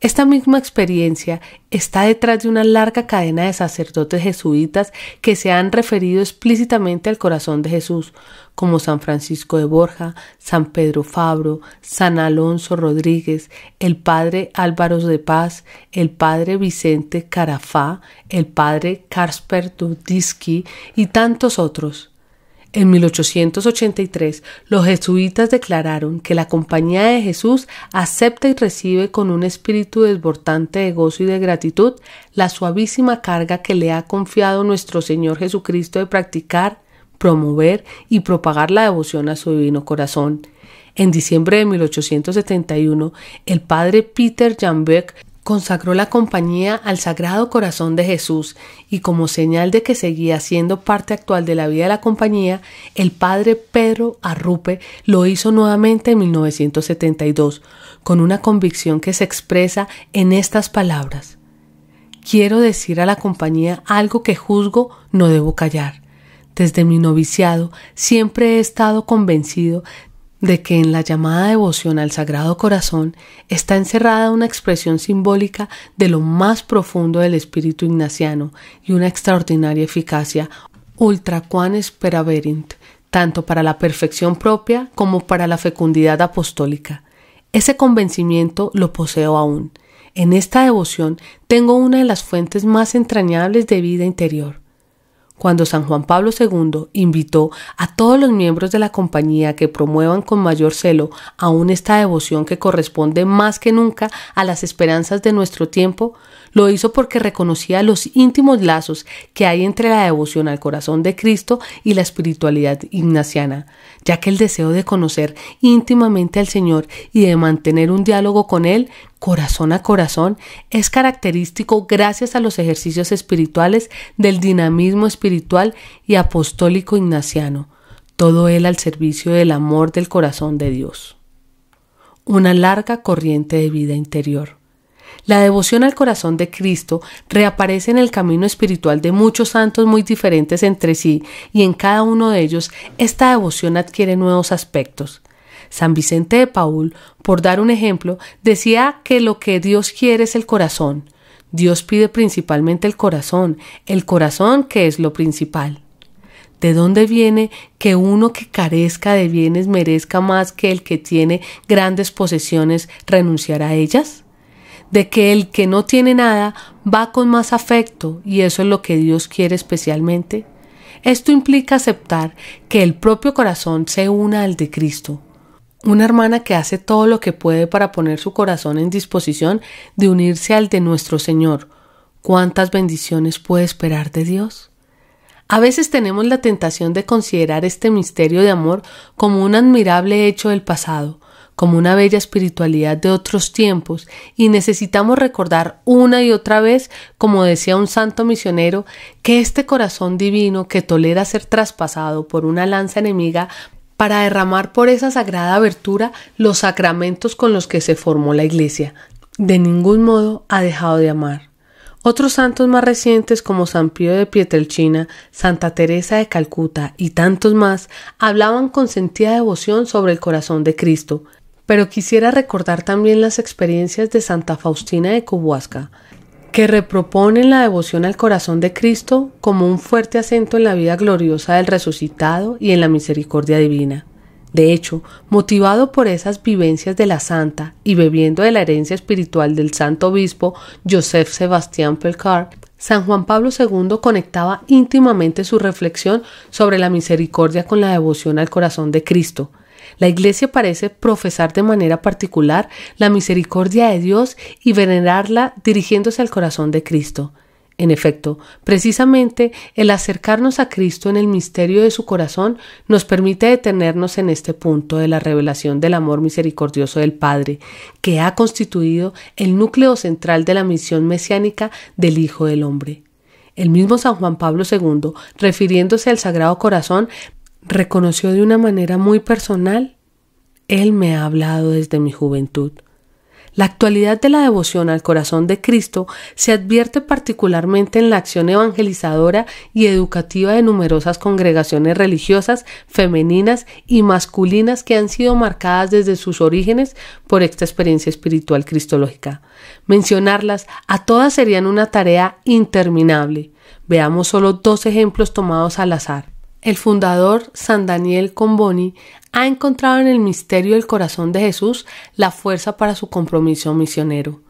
Esta misma experiencia está detrás de una larga cadena de sacerdotes jesuitas que se han referido explícitamente al corazón de Jesús, como San Francisco de Borja, San Pedro Fabro, San Alonso Rodríguez, el padre Álvaro de Paz, el padre Vicente Carafá, el padre Kasper Dudisky y tantos otros. En 1883, los jesuitas declararon que la Compañía de Jesús acepta y recibe con un espíritu desbordante de gozo y de gratitud la suavísima carga que le ha confiado nuestro Señor Jesucristo de practicar promover y propagar la devoción a su divino corazón. En diciembre de 1871, el padre Peter Janbeck consagró la compañía al Sagrado Corazón de Jesús y como señal de que seguía siendo parte actual de la vida de la compañía, el padre Pedro Arrupe lo hizo nuevamente en 1972, con una convicción que se expresa en estas palabras. Quiero decir a la compañía algo que juzgo no debo callar. Desde mi noviciado siempre he estado convencido de que en la llamada devoción al Sagrado Corazón está encerrada una expresión simbólica de lo más profundo del espíritu ignaciano y una extraordinaria eficacia ultra quan esperaverint, tanto para la perfección propia como para la fecundidad apostólica. Ese convencimiento lo poseo aún. En esta devoción tengo una de las fuentes más entrañables de vida interior cuando San Juan Pablo II invitó a todos los miembros de la compañía que promuevan con mayor celo aún esta devoción que corresponde más que nunca a las esperanzas de nuestro tiempo, lo hizo porque reconocía los íntimos lazos que hay entre la devoción al corazón de Cristo y la espiritualidad ignaciana, ya que el deseo de conocer íntimamente al Señor y de mantener un diálogo con Él corazón a corazón es característico gracias a los ejercicios espirituales del dinamismo espiritual y apostólico ignaciano, todo él al servicio del amor del corazón de Dios. Una larga corriente de vida interior. La devoción al corazón de Cristo reaparece en el camino espiritual de muchos santos muy diferentes entre sí y en cada uno de ellos esta devoción adquiere nuevos aspectos. San Vicente de Paul, por dar un ejemplo, decía que lo que Dios quiere es el corazón. Dios pide principalmente el corazón, el corazón que es lo principal. ¿De dónde viene que uno que carezca de bienes merezca más que el que tiene grandes posesiones renunciar a ellas? de que el que no tiene nada va con más afecto y eso es lo que Dios quiere especialmente? Esto implica aceptar que el propio corazón se una al de Cristo. Una hermana que hace todo lo que puede para poner su corazón en disposición de unirse al de nuestro Señor. ¿Cuántas bendiciones puede esperar de Dios? A veces tenemos la tentación de considerar este misterio de amor como un admirable hecho del pasado, como una bella espiritualidad de otros tiempos y necesitamos recordar una y otra vez, como decía un santo misionero, que este corazón divino que tolera ser traspasado por una lanza enemiga para derramar por esa sagrada abertura los sacramentos con los que se formó la Iglesia, de ningún modo ha dejado de amar. Otros santos más recientes como San Pío de Pietrelchina, Santa Teresa de Calcuta y tantos más hablaban con sentida devoción sobre el corazón de Cristo, pero quisiera recordar también las experiencias de Santa Faustina de Cubuasca, que reproponen la devoción al corazón de Cristo como un fuerte acento en la vida gloriosa del resucitado y en la misericordia divina. De hecho, motivado por esas vivencias de la santa y bebiendo de la herencia espiritual del santo obispo Joseph Sebastián Pelcar, San Juan Pablo II conectaba íntimamente su reflexión sobre la misericordia con la devoción al corazón de Cristo, la Iglesia parece profesar de manera particular la misericordia de Dios y venerarla dirigiéndose al corazón de Cristo. En efecto, precisamente el acercarnos a Cristo en el misterio de su corazón nos permite detenernos en este punto de la revelación del amor misericordioso del Padre, que ha constituido el núcleo central de la misión mesiánica del Hijo del Hombre. El mismo San Juan Pablo II, refiriéndose al Sagrado Corazón, reconoció de una manera muy personal, Él me ha hablado desde mi juventud. La actualidad de la devoción al corazón de Cristo se advierte particularmente en la acción evangelizadora y educativa de numerosas congregaciones religiosas, femeninas y masculinas que han sido marcadas desde sus orígenes por esta experiencia espiritual cristológica. Mencionarlas a todas serían una tarea interminable. Veamos solo dos ejemplos tomados al azar. El fundador San Daniel Comboni ha encontrado en el misterio del corazón de Jesús la fuerza para su compromiso misionero.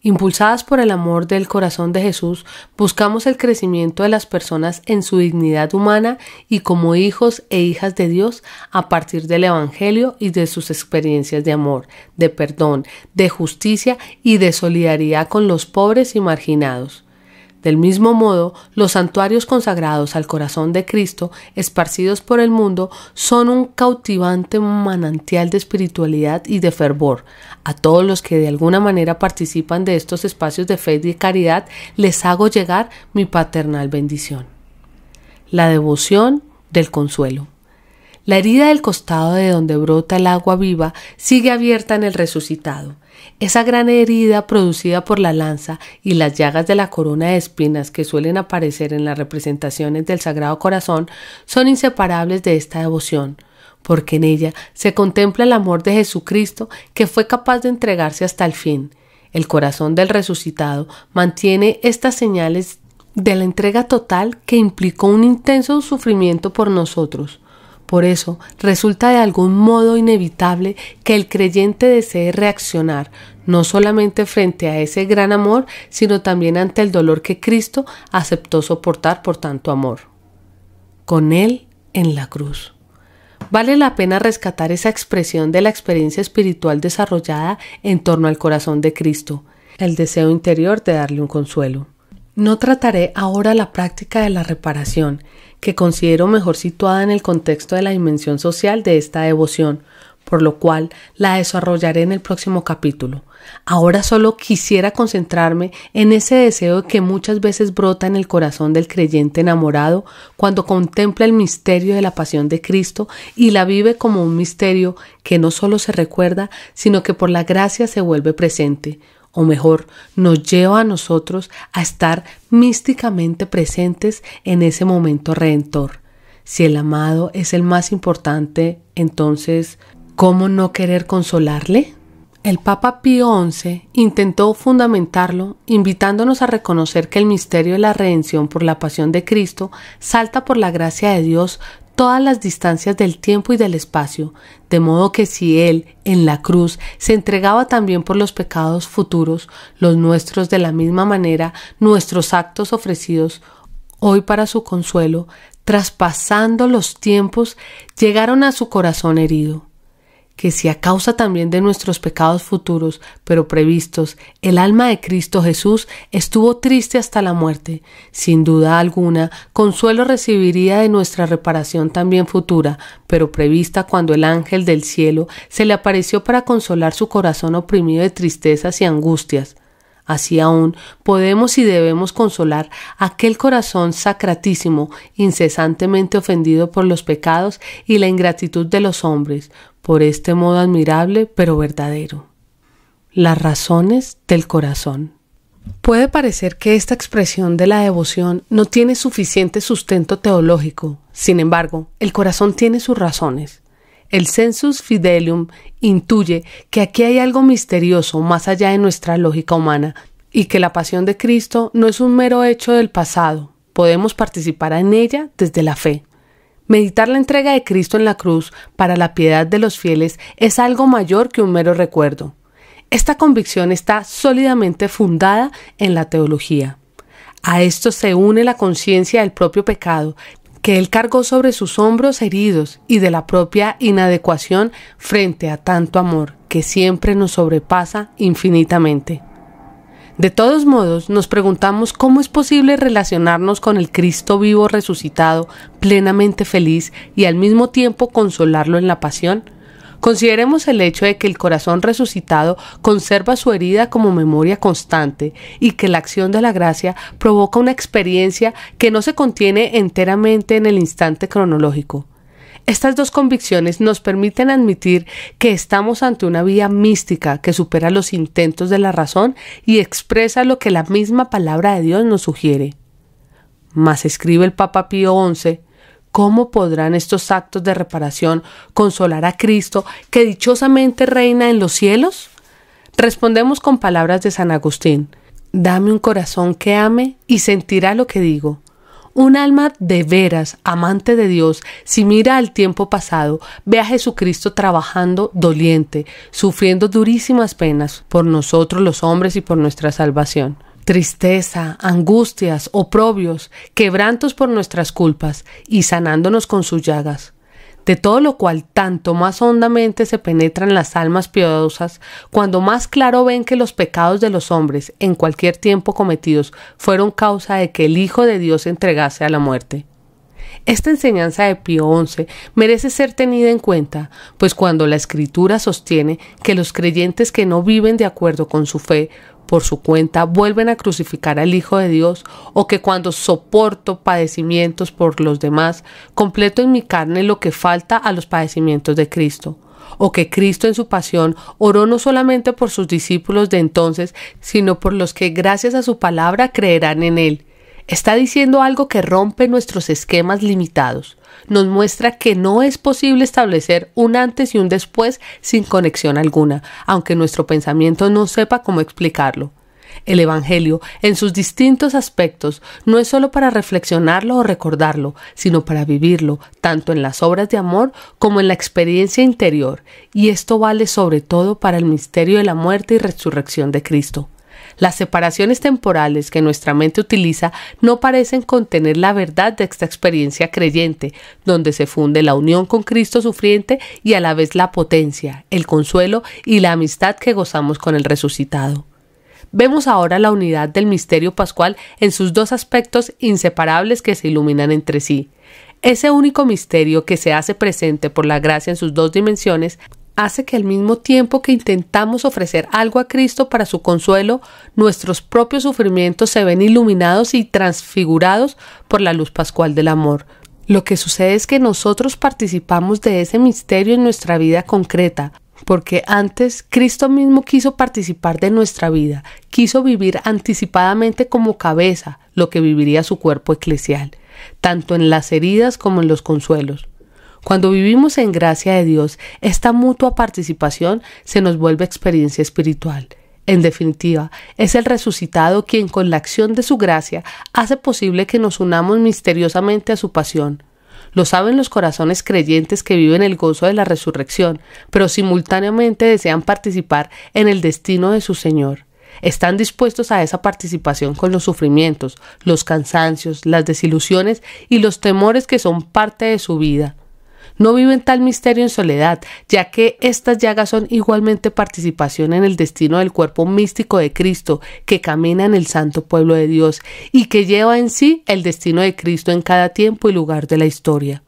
Impulsadas por el amor del corazón de Jesús, buscamos el crecimiento de las personas en su dignidad humana y como hijos e hijas de Dios a partir del Evangelio y de sus experiencias de amor, de perdón, de justicia y de solidaridad con los pobres y marginados. Del mismo modo, los santuarios consagrados al corazón de Cristo, esparcidos por el mundo, son un cautivante manantial de espiritualidad y de fervor. A todos los que de alguna manera participan de estos espacios de fe y caridad, les hago llegar mi paternal bendición. La devoción del consuelo. La herida del costado de donde brota el agua viva sigue abierta en el resucitado. Esa gran herida producida por la lanza y las llagas de la corona de espinas que suelen aparecer en las representaciones del Sagrado Corazón son inseparables de esta devoción, porque en ella se contempla el amor de Jesucristo que fue capaz de entregarse hasta el fin. El corazón del resucitado mantiene estas señales de la entrega total que implicó un intenso sufrimiento por nosotros. Por eso, resulta de algún modo inevitable que el creyente desee reaccionar, no solamente frente a ese gran amor, sino también ante el dolor que Cristo aceptó soportar por tanto amor. Con Él en la cruz. Vale la pena rescatar esa expresión de la experiencia espiritual desarrollada en torno al corazón de Cristo, el deseo interior de darle un consuelo. No trataré ahora la práctica de la reparación, que considero mejor situada en el contexto de la dimensión social de esta devoción, por lo cual la desarrollaré en el próximo capítulo. Ahora solo quisiera concentrarme en ese deseo que muchas veces brota en el corazón del creyente enamorado cuando contempla el misterio de la pasión de Cristo y la vive como un misterio que no solo se recuerda, sino que por la gracia se vuelve presente, o mejor, nos lleva a nosotros a estar místicamente presentes en ese momento redentor. Si el amado es el más importante, entonces, ¿cómo no querer consolarle? El Papa Pío XI intentó fundamentarlo invitándonos a reconocer que el misterio de la redención por la pasión de Cristo salta por la gracia de Dios todas las distancias del tiempo y del espacio, de modo que si Él, en la cruz, se entregaba también por los pecados futuros, los nuestros de la misma manera, nuestros actos ofrecidos, hoy para su consuelo, traspasando los tiempos, llegaron a su corazón herido que si a causa también de nuestros pecados futuros, pero previstos, el alma de Cristo Jesús estuvo triste hasta la muerte, sin duda alguna, consuelo recibiría de nuestra reparación también futura, pero prevista cuando el ángel del cielo se le apareció para consolar su corazón oprimido de tristezas y angustias. Así aún podemos y debemos consolar aquel corazón sacratísimo, incesantemente ofendido por los pecados y la ingratitud de los hombres, por este modo admirable pero verdadero. Las razones del corazón. Puede parecer que esta expresión de la devoción no tiene suficiente sustento teológico. Sin embargo, el corazón tiene sus razones. El census fidelium intuye que aquí hay algo misterioso más allá de nuestra lógica humana y que la pasión de Cristo no es un mero hecho del pasado, podemos participar en ella desde la fe. Meditar la entrega de Cristo en la cruz para la piedad de los fieles es algo mayor que un mero recuerdo. Esta convicción está sólidamente fundada en la teología. A esto se une la conciencia del propio pecado que él cargó sobre sus hombros heridos y de la propia inadecuación frente a tanto amor que siempre nos sobrepasa infinitamente. De todos modos, nos preguntamos cómo es posible relacionarnos con el Cristo vivo resucitado, plenamente feliz y al mismo tiempo consolarlo en la pasión. Consideremos el hecho de que el corazón resucitado conserva su herida como memoria constante y que la acción de la gracia provoca una experiencia que no se contiene enteramente en el instante cronológico. Estas dos convicciones nos permiten admitir que estamos ante una vía mística que supera los intentos de la razón y expresa lo que la misma palabra de Dios nos sugiere. Mas escribe el Papa Pío XI, ¿Cómo podrán estos actos de reparación consolar a Cristo, que dichosamente reina en los cielos? Respondemos con palabras de San Agustín. Dame un corazón que ame y sentirá lo que digo. Un alma de veras, amante de Dios, si mira al tiempo pasado, ve a Jesucristo trabajando doliente, sufriendo durísimas penas por nosotros los hombres y por nuestra salvación tristeza, angustias, oprobios, quebrantos por nuestras culpas y sanándonos con sus llagas. De todo lo cual tanto más hondamente se penetran las almas piadosas, cuando más claro ven que los pecados de los hombres, en cualquier tiempo cometidos, fueron causa de que el Hijo de Dios entregase a la muerte. Esta enseñanza de Pío XI merece ser tenida en cuenta, pues cuando la Escritura sostiene que los creyentes que no viven de acuerdo con su fe por su cuenta vuelven a crucificar al Hijo de Dios o que cuando soporto padecimientos por los demás, completo en mi carne lo que falta a los padecimientos de Cristo o que Cristo en su pasión oró no solamente por sus discípulos de entonces, sino por los que gracias a su palabra creerán en Él. Está diciendo algo que rompe nuestros esquemas limitados nos muestra que no es posible establecer un antes y un después sin conexión alguna, aunque nuestro pensamiento no sepa cómo explicarlo. El Evangelio, en sus distintos aspectos, no es solo para reflexionarlo o recordarlo, sino para vivirlo, tanto en las obras de amor como en la experiencia interior, y esto vale sobre todo para el misterio de la muerte y resurrección de Cristo. Las separaciones temporales que nuestra mente utiliza no parecen contener la verdad de esta experiencia creyente, donde se funde la unión con Cristo sufriente y a la vez la potencia, el consuelo y la amistad que gozamos con el resucitado. Vemos ahora la unidad del misterio pascual en sus dos aspectos inseparables que se iluminan entre sí. Ese único misterio que se hace presente por la gracia en sus dos dimensiones hace que al mismo tiempo que intentamos ofrecer algo a Cristo para su consuelo, nuestros propios sufrimientos se ven iluminados y transfigurados por la luz pascual del amor. Lo que sucede es que nosotros participamos de ese misterio en nuestra vida concreta, porque antes Cristo mismo quiso participar de nuestra vida, quiso vivir anticipadamente como cabeza lo que viviría su cuerpo eclesial, tanto en las heridas como en los consuelos. Cuando vivimos en gracia de Dios, esta mutua participación se nos vuelve experiencia espiritual. En definitiva, es el resucitado quien con la acción de su gracia hace posible que nos unamos misteriosamente a su pasión. Lo saben los corazones creyentes que viven el gozo de la resurrección, pero simultáneamente desean participar en el destino de su Señor. Están dispuestos a esa participación con los sufrimientos, los cansancios, las desilusiones y los temores que son parte de su vida. No viven tal misterio en soledad, ya que estas llagas son igualmente participación en el destino del cuerpo místico de Cristo, que camina en el santo pueblo de Dios y que lleva en sí el destino de Cristo en cada tiempo y lugar de la historia.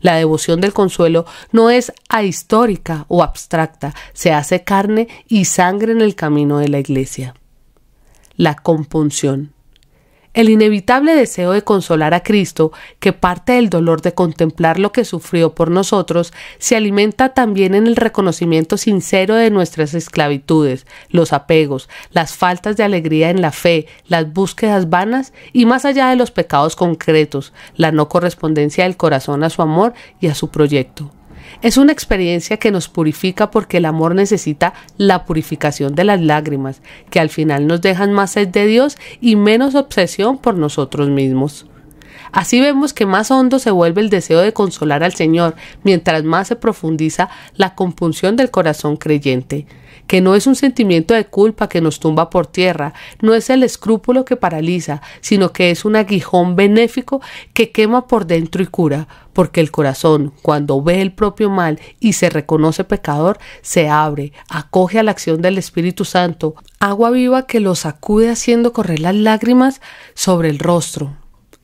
La devoción del consuelo no es ahistórica o abstracta, se hace carne y sangre en el camino de la Iglesia. La compunción. El inevitable deseo de consolar a Cristo, que parte del dolor de contemplar lo que sufrió por nosotros, se alimenta también en el reconocimiento sincero de nuestras esclavitudes, los apegos, las faltas de alegría en la fe, las búsquedas vanas y más allá de los pecados concretos, la no correspondencia del corazón a su amor y a su proyecto. Es una experiencia que nos purifica porque el amor necesita la purificación de las lágrimas, que al final nos dejan más sed de Dios y menos obsesión por nosotros mismos. Así vemos que más hondo se vuelve el deseo de consolar al Señor, mientras más se profundiza la compunción del corazón creyente, que no es un sentimiento de culpa que nos tumba por tierra, no es el escrúpulo que paraliza, sino que es un aguijón benéfico que quema por dentro y cura, porque el corazón, cuando ve el propio mal y se reconoce pecador, se abre, acoge a la acción del Espíritu Santo, agua viva que lo sacude haciendo correr las lágrimas sobre el rostro.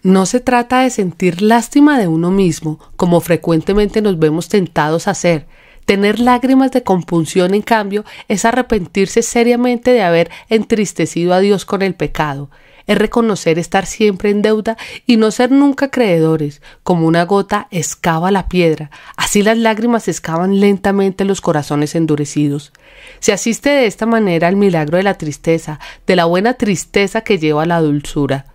No se trata de sentir lástima de uno mismo, como frecuentemente nos vemos tentados a hacer, Tener lágrimas de compunción, en cambio, es arrepentirse seriamente de haber entristecido a Dios con el pecado es reconocer estar siempre en deuda y no ser nunca creedores, como una gota excava la piedra, así las lágrimas excavan lentamente los corazones endurecidos. Se asiste de esta manera al milagro de la tristeza, de la buena tristeza que lleva a la dulzura.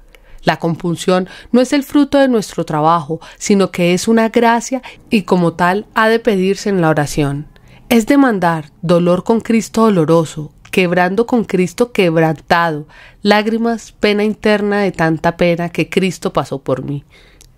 La compunción no es el fruto de nuestro trabajo, sino que es una gracia y como tal ha de pedirse en la oración. Es demandar dolor con Cristo doloroso, quebrando con Cristo quebrantado, lágrimas, pena interna de tanta pena que Cristo pasó por mí.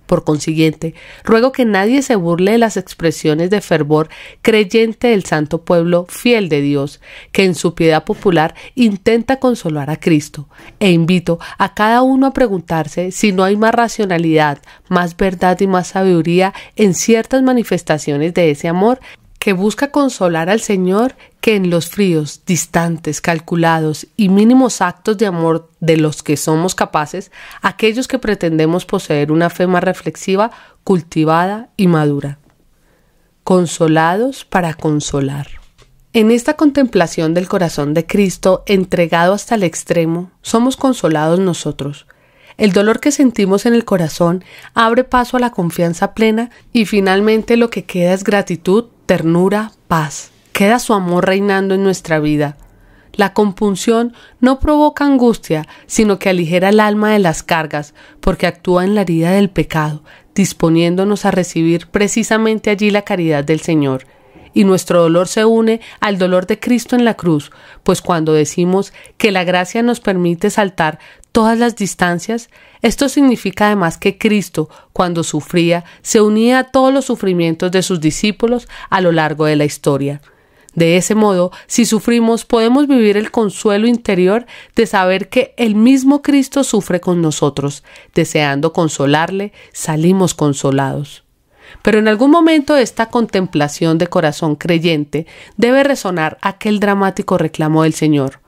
Por consiguiente, ruego que nadie se burle de las expresiones de fervor creyente del santo pueblo fiel de Dios, que en su piedad popular intenta consolar a Cristo, e invito a cada uno a preguntarse si no hay más racionalidad, más verdad y más sabiduría en ciertas manifestaciones de ese amor que busca consolar al Señor que en los fríos, distantes, calculados y mínimos actos de amor de los que somos capaces, aquellos que pretendemos poseer una fe más reflexiva, cultivada y madura. Consolados para consolar. En esta contemplación del corazón de Cristo entregado hasta el extremo, somos consolados nosotros, el dolor que sentimos en el corazón abre paso a la confianza plena y finalmente lo que queda es gratitud ternura, paz. Queda su amor reinando en nuestra vida. La compunción no provoca angustia, sino que aligera el alma de las cargas, porque actúa en la herida del pecado, disponiéndonos a recibir precisamente allí la caridad del Señor. Y nuestro dolor se une al dolor de Cristo en la cruz, pues cuando decimos que la gracia nos permite saltar todas las distancias? Esto significa además que Cristo, cuando sufría, se unía a todos los sufrimientos de sus discípulos a lo largo de la historia. De ese modo, si sufrimos, podemos vivir el consuelo interior de saber que el mismo Cristo sufre con nosotros. Deseando consolarle, salimos consolados. Pero en algún momento esta contemplación de corazón creyente debe resonar aquel dramático reclamo del Señor.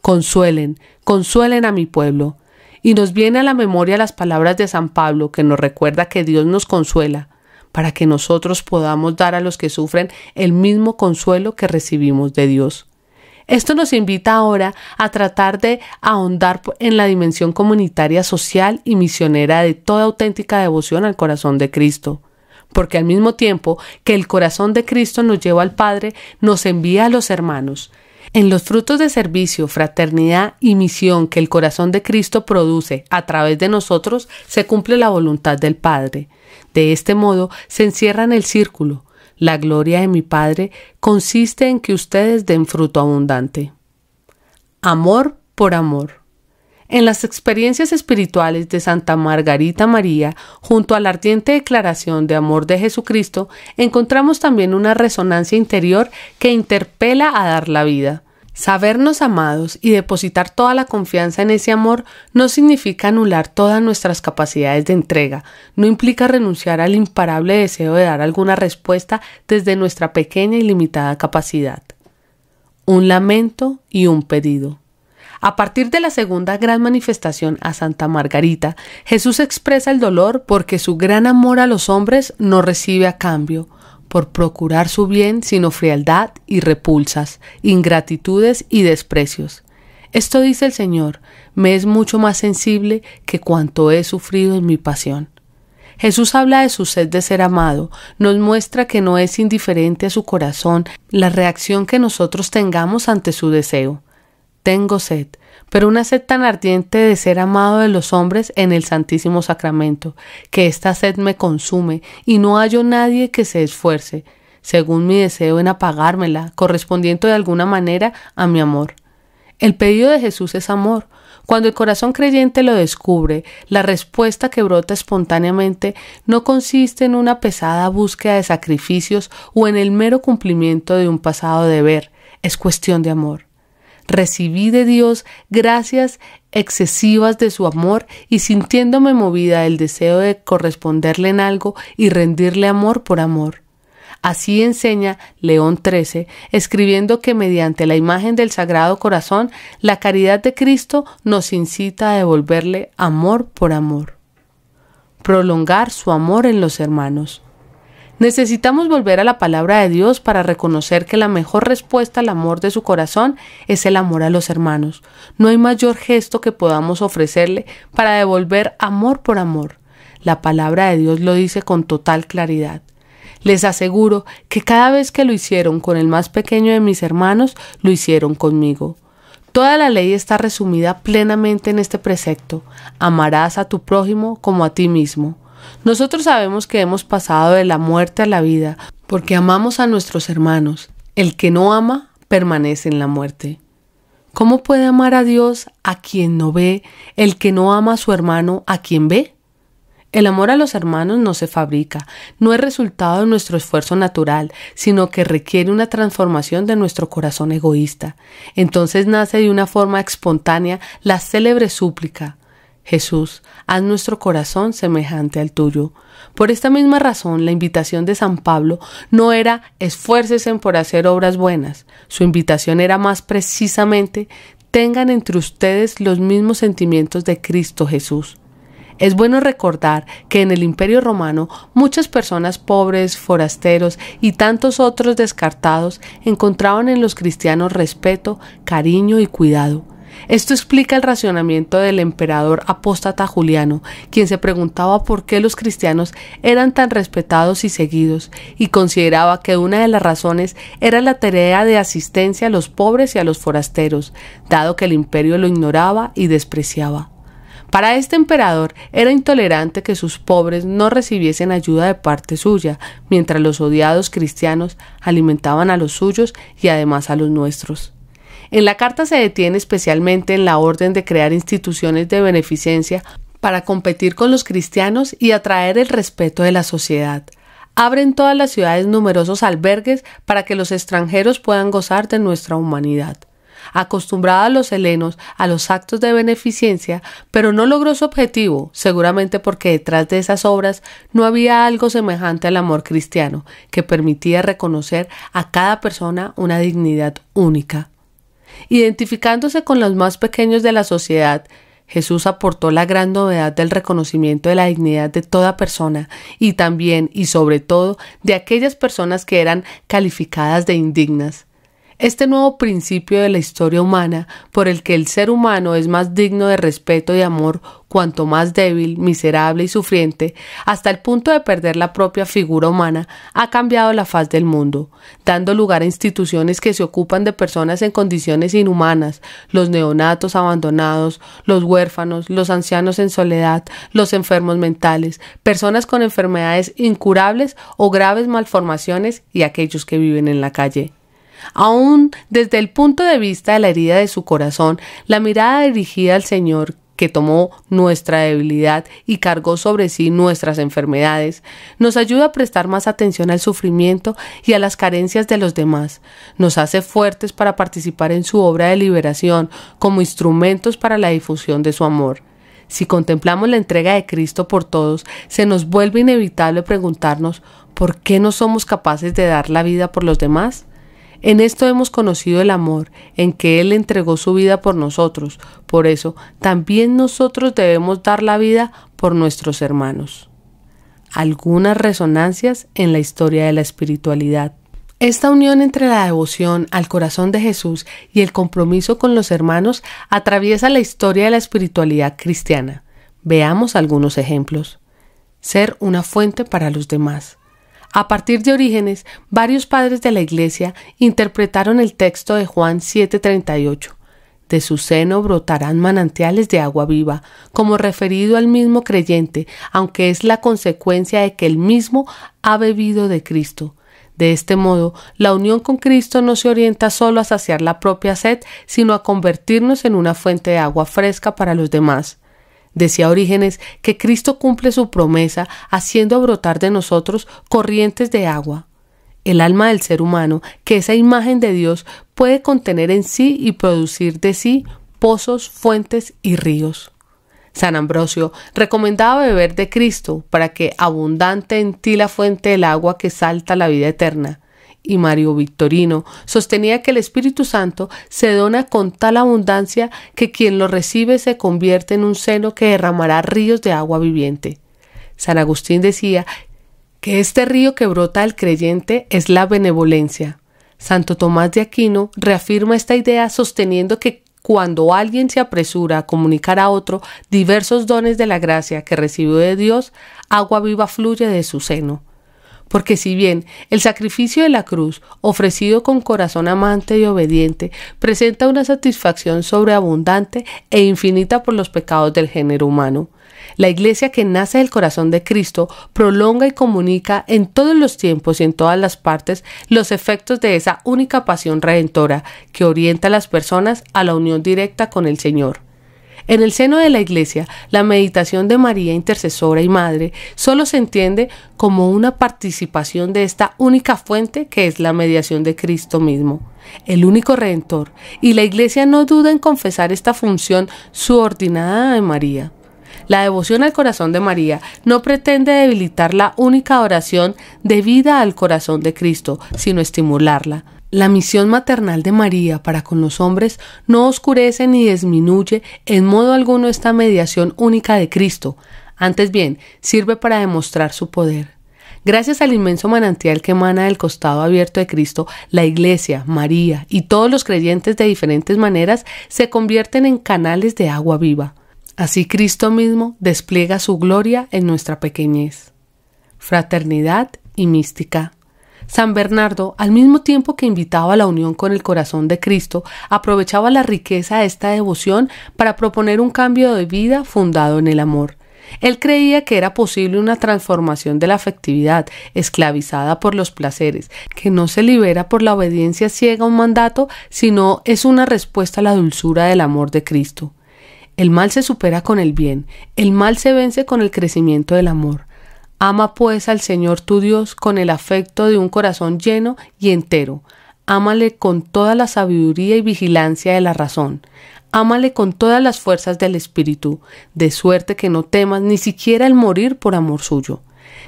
Consuelen, consuelen a mi pueblo. Y nos viene a la memoria las palabras de San Pablo que nos recuerda que Dios nos consuela para que nosotros podamos dar a los que sufren el mismo consuelo que recibimos de Dios. Esto nos invita ahora a tratar de ahondar en la dimensión comunitaria, social y misionera de toda auténtica devoción al corazón de Cristo porque al mismo tiempo que el corazón de Cristo nos lleva al Padre, nos envía a los hermanos, en los frutos de servicio, fraternidad y misión que el corazón de Cristo produce a través de nosotros, se cumple la voluntad del Padre. De este modo se encierra en el círculo. La gloria de mi Padre consiste en que ustedes den fruto abundante. Amor por amor. En las experiencias espirituales de Santa Margarita María, junto a la ardiente declaración de amor de Jesucristo, encontramos también una resonancia interior que interpela a dar la vida. Sabernos amados y depositar toda la confianza en ese amor no significa anular todas nuestras capacidades de entrega, no implica renunciar al imparable deseo de dar alguna respuesta desde nuestra pequeña y limitada capacidad. Un lamento y un pedido. A partir de la segunda gran manifestación a Santa Margarita, Jesús expresa el dolor porque su gran amor a los hombres no recibe a cambio, por procurar su bien sino frialdad y repulsas, ingratitudes y desprecios. Esto dice el Señor, me es mucho más sensible que cuanto he sufrido en mi pasión. Jesús habla de su sed de ser amado, nos muestra que no es indiferente a su corazón la reacción que nosotros tengamos ante su deseo. Tengo sed, pero una sed tan ardiente de ser amado de los hombres en el Santísimo Sacramento, que esta sed me consume y no hallo nadie que se esfuerce, según mi deseo en apagármela, correspondiendo de alguna manera a mi amor. El pedido de Jesús es amor. Cuando el corazón creyente lo descubre, la respuesta que brota espontáneamente no consiste en una pesada búsqueda de sacrificios o en el mero cumplimiento de un pasado deber, es cuestión de amor recibí de Dios gracias excesivas de su amor y sintiéndome movida el deseo de corresponderle en algo y rendirle amor por amor. Así enseña León XIII, escribiendo que mediante la imagen del Sagrado Corazón, la caridad de Cristo nos incita a devolverle amor por amor. Prolongar su amor en los hermanos. Necesitamos volver a la palabra de Dios para reconocer que la mejor respuesta al amor de su corazón es el amor a los hermanos. No hay mayor gesto que podamos ofrecerle para devolver amor por amor. La palabra de Dios lo dice con total claridad. Les aseguro que cada vez que lo hicieron con el más pequeño de mis hermanos, lo hicieron conmigo. Toda la ley está resumida plenamente en este precepto. Amarás a tu prójimo como a ti mismo. Nosotros sabemos que hemos pasado de la muerte a la vida porque amamos a nuestros hermanos. El que no ama permanece en la muerte. ¿Cómo puede amar a Dios a quien no ve, el que no ama a su hermano a quien ve? El amor a los hermanos no se fabrica, no es resultado de nuestro esfuerzo natural, sino que requiere una transformación de nuestro corazón egoísta. Entonces nace de una forma espontánea la célebre súplica, Jesús, haz nuestro corazón semejante al tuyo. Por esta misma razón, la invitación de San Pablo no era esfuércesen por hacer obras buenas, su invitación era más precisamente tengan entre ustedes los mismos sentimientos de Cristo Jesús. Es bueno recordar que en el Imperio Romano muchas personas pobres, forasteros y tantos otros descartados encontraban en los cristianos respeto, cariño y cuidado esto explica el racionamiento del emperador apóstata Juliano, quien se preguntaba por qué los cristianos eran tan respetados y seguidos, y consideraba que una de las razones era la tarea de asistencia a los pobres y a los forasteros, dado que el imperio lo ignoraba y despreciaba. Para este emperador era intolerante que sus pobres no recibiesen ayuda de parte suya, mientras los odiados cristianos alimentaban a los suyos y además a los nuestros. En la carta se detiene especialmente en la orden de crear instituciones de beneficencia para competir con los cristianos y atraer el respeto de la sociedad. Abren todas las ciudades numerosos albergues para que los extranjeros puedan gozar de nuestra humanidad. Acostumbrada a los helenos a los actos de beneficencia, pero no logró su objetivo, seguramente porque detrás de esas obras no había algo semejante al amor cristiano, que permitía reconocer a cada persona una dignidad única. Identificándose con los más pequeños de la sociedad, Jesús aportó la gran novedad del reconocimiento de la dignidad de toda persona y también y sobre todo de aquellas personas que eran calificadas de indignas. Este nuevo principio de la historia humana, por el que el ser humano es más digno de respeto y amor cuanto más débil, miserable y sufriente, hasta el punto de perder la propia figura humana, ha cambiado la faz del mundo, dando lugar a instituciones que se ocupan de personas en condiciones inhumanas, los neonatos abandonados, los huérfanos, los ancianos en soledad, los enfermos mentales, personas con enfermedades incurables o graves malformaciones y aquellos que viven en la calle. Aún desde el punto de vista de la herida de su corazón, la mirada dirigida al Señor que tomó nuestra debilidad y cargó sobre sí nuestras enfermedades, nos ayuda a prestar más atención al sufrimiento y a las carencias de los demás, nos hace fuertes para participar en su obra de liberación como instrumentos para la difusión de su amor. Si contemplamos la entrega de Cristo por todos, se nos vuelve inevitable preguntarnos ¿por qué no somos capaces de dar la vida por los demás? En esto hemos conocido el amor, en que Él entregó su vida por nosotros. Por eso, también nosotros debemos dar la vida por nuestros hermanos. Algunas resonancias en la historia de la espiritualidad. Esta unión entre la devoción al corazón de Jesús y el compromiso con los hermanos atraviesa la historia de la espiritualidad cristiana. Veamos algunos ejemplos. Ser una fuente para los demás. A partir de Orígenes, varios padres de la Iglesia interpretaron el texto de Juan 7:38. De su seno brotarán manantiales de agua viva, como referido al mismo creyente, aunque es la consecuencia de que el mismo ha bebido de Cristo. De este modo, la unión con Cristo no se orienta solo a saciar la propia sed, sino a convertirnos en una fuente de agua fresca para los demás. Decía Orígenes que Cristo cumple su promesa haciendo brotar de nosotros corrientes de agua. El alma del ser humano, que esa imagen de Dios puede contener en sí y producir de sí pozos, fuentes y ríos. San Ambrosio recomendaba beber de Cristo para que abundante en ti la fuente del agua que salta la vida eterna y Mario Victorino, sostenía que el Espíritu Santo se dona con tal abundancia que quien lo recibe se convierte en un seno que derramará ríos de agua viviente. San Agustín decía que este río que brota al creyente es la benevolencia. Santo Tomás de Aquino reafirma esta idea sosteniendo que cuando alguien se apresura a comunicar a otro diversos dones de la gracia que recibió de Dios, agua viva fluye de su seno. Porque si bien el sacrificio de la cruz, ofrecido con corazón amante y obediente, presenta una satisfacción sobreabundante e infinita por los pecados del género humano, la iglesia que nace del corazón de Cristo prolonga y comunica en todos los tiempos y en todas las partes los efectos de esa única pasión redentora que orienta a las personas a la unión directa con el Señor. En el seno de la Iglesia, la meditación de María, intercesora y madre, solo se entiende como una participación de esta única fuente que es la mediación de Cristo mismo, el único redentor, y la Iglesia no duda en confesar esta función subordinada de María. La devoción al corazón de María no pretende debilitar la única oración debida al corazón de Cristo, sino estimularla la misión maternal de María para con los hombres no oscurece ni disminuye en modo alguno esta mediación única de Cristo, antes bien, sirve para demostrar su poder. Gracias al inmenso manantial que emana del costado abierto de Cristo, la Iglesia, María y todos los creyentes de diferentes maneras se convierten en canales de agua viva. Así Cristo mismo despliega su gloria en nuestra pequeñez. Fraternidad y mística. San Bernardo, al mismo tiempo que invitaba a la unión con el corazón de Cristo, aprovechaba la riqueza de esta devoción para proponer un cambio de vida fundado en el amor. Él creía que era posible una transformación de la afectividad, esclavizada por los placeres, que no se libera por la obediencia ciega a un mandato, sino es una respuesta a la dulzura del amor de Cristo. El mal se supera con el bien, el mal se vence con el crecimiento del amor. Ama pues al Señor tu Dios con el afecto de un corazón lleno y entero. Ámale con toda la sabiduría y vigilancia de la razón. Ámale con todas las fuerzas del espíritu, de suerte que no temas ni siquiera el morir por amor suyo.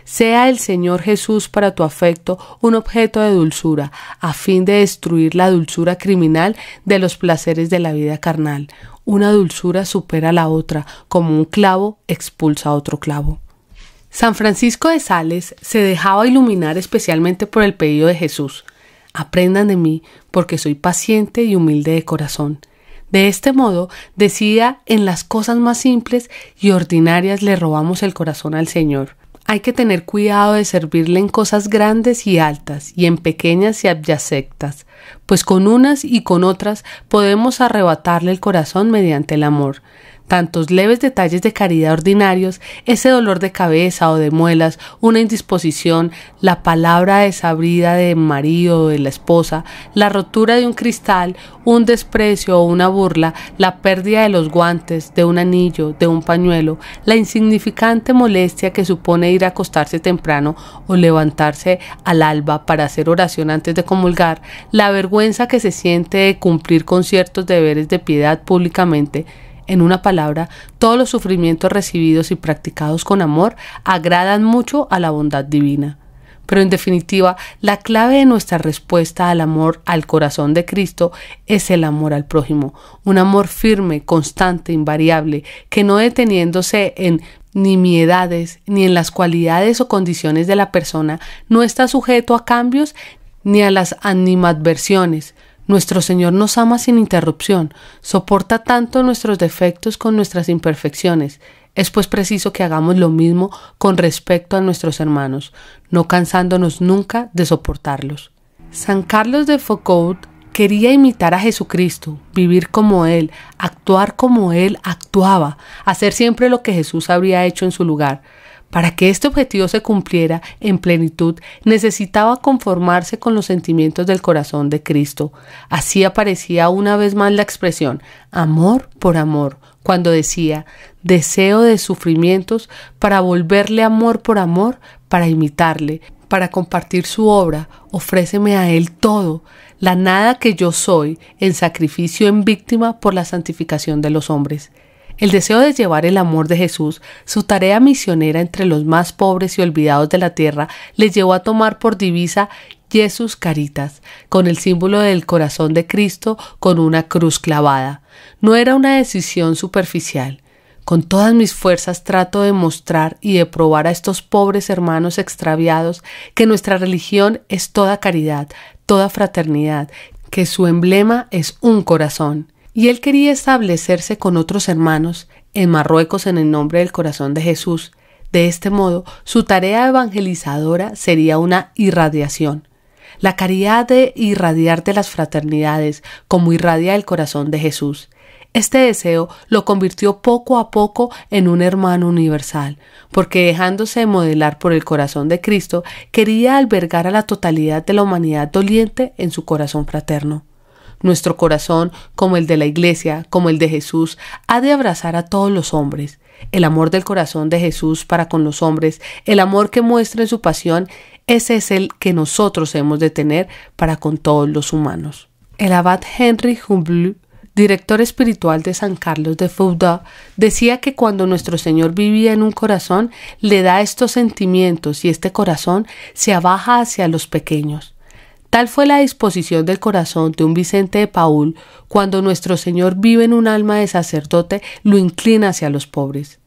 Sea el Señor Jesús para tu afecto un objeto de dulzura, a fin de destruir la dulzura criminal de los placeres de la vida carnal. Una dulzura supera a la otra, como un clavo expulsa a otro clavo. San Francisco de Sales se dejaba iluminar especialmente por el pedido de Jesús. Aprendan de mí, porque soy paciente y humilde de corazón. De este modo, decía, en las cosas más simples y ordinarias le robamos el corazón al Señor. Hay que tener cuidado de servirle en cosas grandes y altas y en pequeñas y abyacectas, pues con unas y con otras podemos arrebatarle el corazón mediante el amor tantos leves detalles de caridad ordinarios, ese dolor de cabeza o de muelas, una indisposición, la palabra desabrida de marido o de la esposa, la rotura de un cristal, un desprecio o una burla, la pérdida de los guantes, de un anillo, de un pañuelo, la insignificante molestia que supone ir a acostarse temprano o levantarse al alba para hacer oración antes de comulgar, la vergüenza que se siente de cumplir con ciertos deberes de piedad públicamente, en una palabra, todos los sufrimientos recibidos y practicados con amor agradan mucho a la bondad divina. Pero en definitiva, la clave de nuestra respuesta al amor al corazón de Cristo es el amor al prójimo, un amor firme, constante, invariable, que no deteniéndose en nimiedades ni en las cualidades o condiciones de la persona, no está sujeto a cambios ni a las animadversiones, nuestro Señor nos ama sin interrupción, soporta tanto nuestros defectos con nuestras imperfecciones. Es pues preciso que hagamos lo mismo con respecto a nuestros hermanos, no cansándonos nunca de soportarlos. San Carlos de Foucault quería imitar a Jesucristo, vivir como Él, actuar como Él actuaba, hacer siempre lo que Jesús habría hecho en su lugar. Para que este objetivo se cumpliera en plenitud, necesitaba conformarse con los sentimientos del corazón de Cristo. Así aparecía una vez más la expresión amor por amor, cuando decía deseo de sufrimientos para volverle amor por amor, para imitarle, para compartir su obra, ofréceme a Él todo, la nada que yo soy, en sacrificio, en víctima por la santificación de los hombres. El deseo de llevar el amor de Jesús, su tarea misionera entre los más pobres y olvidados de la tierra, le llevó a tomar por divisa Jesús Caritas, con el símbolo del corazón de Cristo con una cruz clavada. No era una decisión superficial. Con todas mis fuerzas trato de mostrar y de probar a estos pobres hermanos extraviados que nuestra religión es toda caridad, toda fraternidad, que su emblema es un corazón. Y él quería establecerse con otros hermanos en Marruecos en el nombre del corazón de Jesús. De este modo, su tarea evangelizadora sería una irradiación. La caridad de irradiar de las fraternidades como irradia el corazón de Jesús. Este deseo lo convirtió poco a poco en un hermano universal, porque dejándose modelar por el corazón de Cristo, quería albergar a la totalidad de la humanidad doliente en su corazón fraterno. Nuestro corazón, como el de la Iglesia, como el de Jesús, ha de abrazar a todos los hombres. El amor del corazón de Jesús para con los hombres, el amor que muestra en su pasión, ese es el que nosotros hemos de tener para con todos los humanos. El abad Henry Humble director espiritual de San Carlos de Fouda, decía que cuando nuestro Señor vivía en un corazón, le da estos sentimientos y este corazón se abaja hacia los pequeños. Tal fue la disposición del corazón de un Vicente de Paul cuando nuestro Señor vive en un alma de sacerdote, lo inclina hacia los pobres.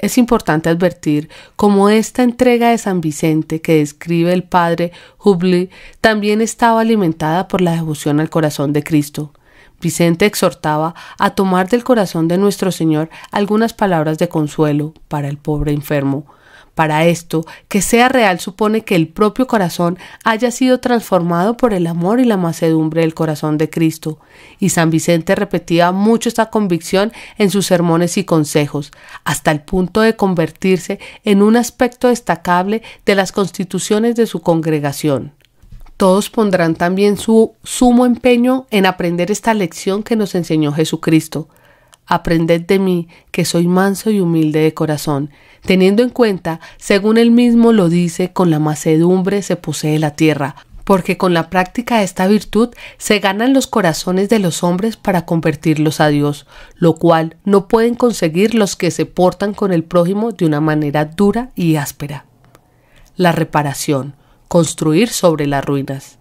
Es importante advertir cómo esta entrega de San Vicente que describe el padre Hubli también estaba alimentada por la devoción al corazón de Cristo. Vicente exhortaba a tomar del corazón de nuestro Señor algunas palabras de consuelo para el pobre enfermo, para esto, que sea real supone que el propio corazón haya sido transformado por el amor y la macedumbre del corazón de Cristo, y San Vicente repetía mucho esta convicción en sus sermones y consejos, hasta el punto de convertirse en un aspecto destacable de las constituciones de su congregación. Todos pondrán también su sumo empeño en aprender esta lección que nos enseñó Jesucristo, Aprended de mí, que soy manso y humilde de corazón, teniendo en cuenta, según él mismo lo dice, con la macedumbre se posee la tierra, porque con la práctica de esta virtud se ganan los corazones de los hombres para convertirlos a Dios, lo cual no pueden conseguir los que se portan con el prójimo de una manera dura y áspera. La reparación, construir sobre las ruinas.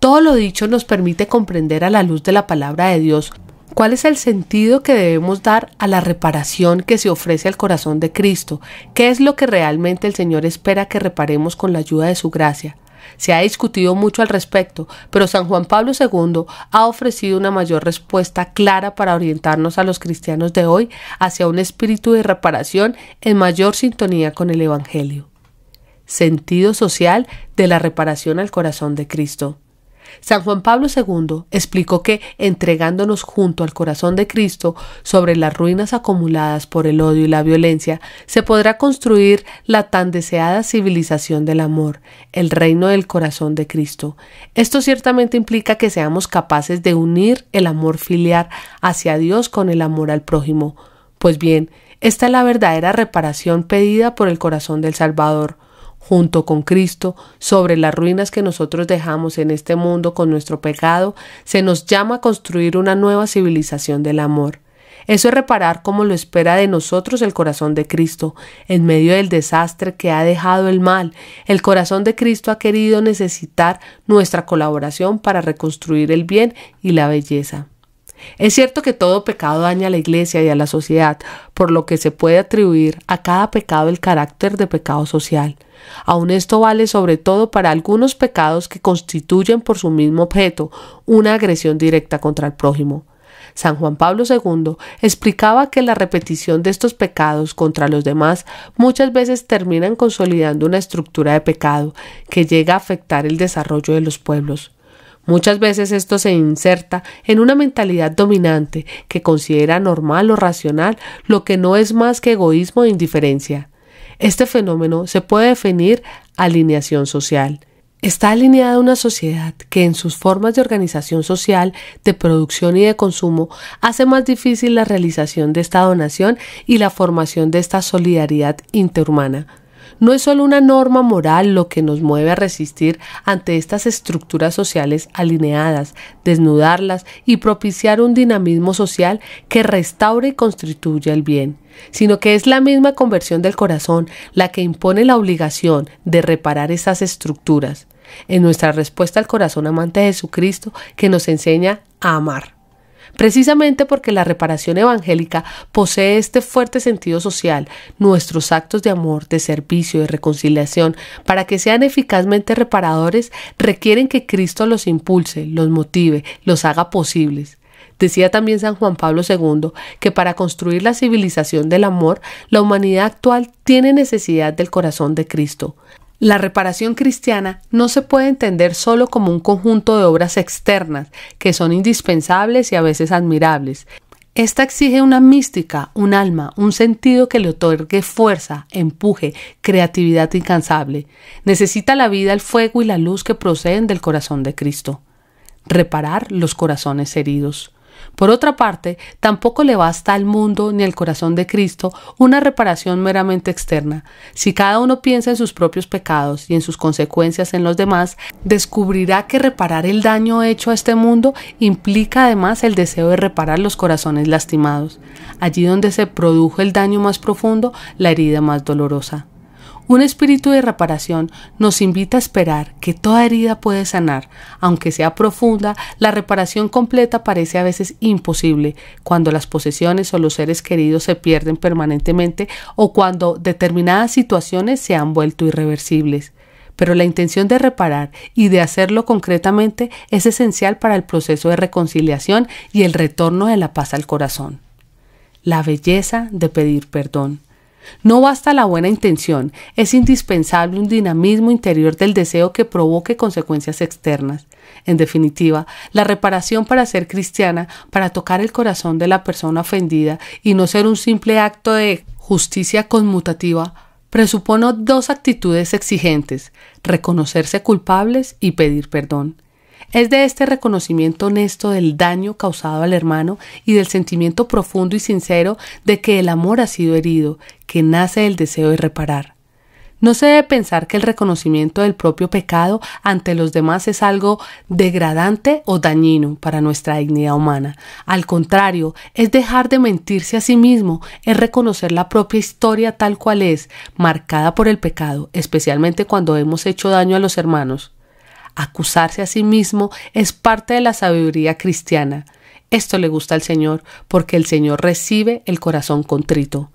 Todo lo dicho nos permite comprender a la luz de la palabra de Dios ¿Cuál es el sentido que debemos dar a la reparación que se ofrece al corazón de Cristo? ¿Qué es lo que realmente el Señor espera que reparemos con la ayuda de su gracia? Se ha discutido mucho al respecto, pero San Juan Pablo II ha ofrecido una mayor respuesta clara para orientarnos a los cristianos de hoy hacia un espíritu de reparación en mayor sintonía con el Evangelio. Sentido social de la reparación al corazón de Cristo. San Juan Pablo II explicó que entregándonos junto al corazón de Cristo sobre las ruinas acumuladas por el odio y la violencia, se podrá construir la tan deseada civilización del amor, el reino del corazón de Cristo. Esto ciertamente implica que seamos capaces de unir el amor filial hacia Dios con el amor al prójimo. Pues bien, esta es la verdadera reparación pedida por el corazón del Salvador junto con Cristo sobre las ruinas que nosotros dejamos en este mundo con nuestro pecado, se nos llama a construir una nueva civilización del amor. Eso es reparar como lo espera de nosotros el corazón de Cristo, en medio del desastre que ha dejado el mal. El corazón de Cristo ha querido necesitar nuestra colaboración para reconstruir el bien y la belleza. Es cierto que todo pecado daña a la iglesia y a la sociedad, por lo que se puede atribuir a cada pecado el carácter de pecado social. Aun esto vale sobre todo para algunos pecados que constituyen por su mismo objeto una agresión directa contra el prójimo. San Juan Pablo II explicaba que la repetición de estos pecados contra los demás muchas veces terminan consolidando una estructura de pecado que llega a afectar el desarrollo de los pueblos. Muchas veces esto se inserta en una mentalidad dominante que considera normal o racional lo que no es más que egoísmo e indiferencia. Este fenómeno se puede definir alineación social. Está alineada una sociedad que en sus formas de organización social, de producción y de consumo hace más difícil la realización de esta donación y la formación de esta solidaridad interhumana. No es solo una norma moral lo que nos mueve a resistir ante estas estructuras sociales alineadas, desnudarlas y propiciar un dinamismo social que restaure y constituya el bien sino que es la misma conversión del corazón la que impone la obligación de reparar esas estructuras, en nuestra respuesta al corazón amante de Jesucristo que nos enseña a amar. Precisamente porque la reparación evangélica posee este fuerte sentido social, nuestros actos de amor, de servicio, de reconciliación, para que sean eficazmente reparadores, requieren que Cristo los impulse, los motive, los haga posibles. Decía también San Juan Pablo II que para construir la civilización del amor, la humanidad actual tiene necesidad del corazón de Cristo. La reparación cristiana no se puede entender solo como un conjunto de obras externas, que son indispensables y a veces admirables. Esta exige una mística, un alma, un sentido que le otorgue fuerza, empuje, creatividad incansable. Necesita la vida, el fuego y la luz que proceden del corazón de Cristo. Reparar los corazones heridos. Por otra parte, tampoco le basta al mundo ni al corazón de Cristo una reparación meramente externa. Si cada uno piensa en sus propios pecados y en sus consecuencias en los demás, descubrirá que reparar el daño hecho a este mundo implica además el deseo de reparar los corazones lastimados, allí donde se produjo el daño más profundo, la herida más dolorosa. Un espíritu de reparación nos invita a esperar que toda herida puede sanar. Aunque sea profunda, la reparación completa parece a veces imposible cuando las posesiones o los seres queridos se pierden permanentemente o cuando determinadas situaciones se han vuelto irreversibles pero la intención de reparar y de hacerlo concretamente es esencial para el proceso de reconciliación y el retorno de la paz al corazón. La belleza de pedir perdón. No basta la buena intención, es indispensable un dinamismo interior del deseo que provoque consecuencias externas. En definitiva, la reparación para ser cristiana, para tocar el corazón de la persona ofendida y no ser un simple acto de justicia conmutativa, presupone dos actitudes exigentes, reconocerse culpables y pedir perdón. Es de este reconocimiento honesto del daño causado al hermano y del sentimiento profundo y sincero de que el amor ha sido herido, que nace el deseo de reparar. No se debe pensar que el reconocimiento del propio pecado ante los demás es algo degradante o dañino para nuestra dignidad humana. Al contrario, es dejar de mentirse a sí mismo, es reconocer la propia historia tal cual es, marcada por el pecado, especialmente cuando hemos hecho daño a los hermanos. Acusarse a sí mismo es parte de la sabiduría cristiana. Esto le gusta al Señor porque el Señor recibe el corazón contrito.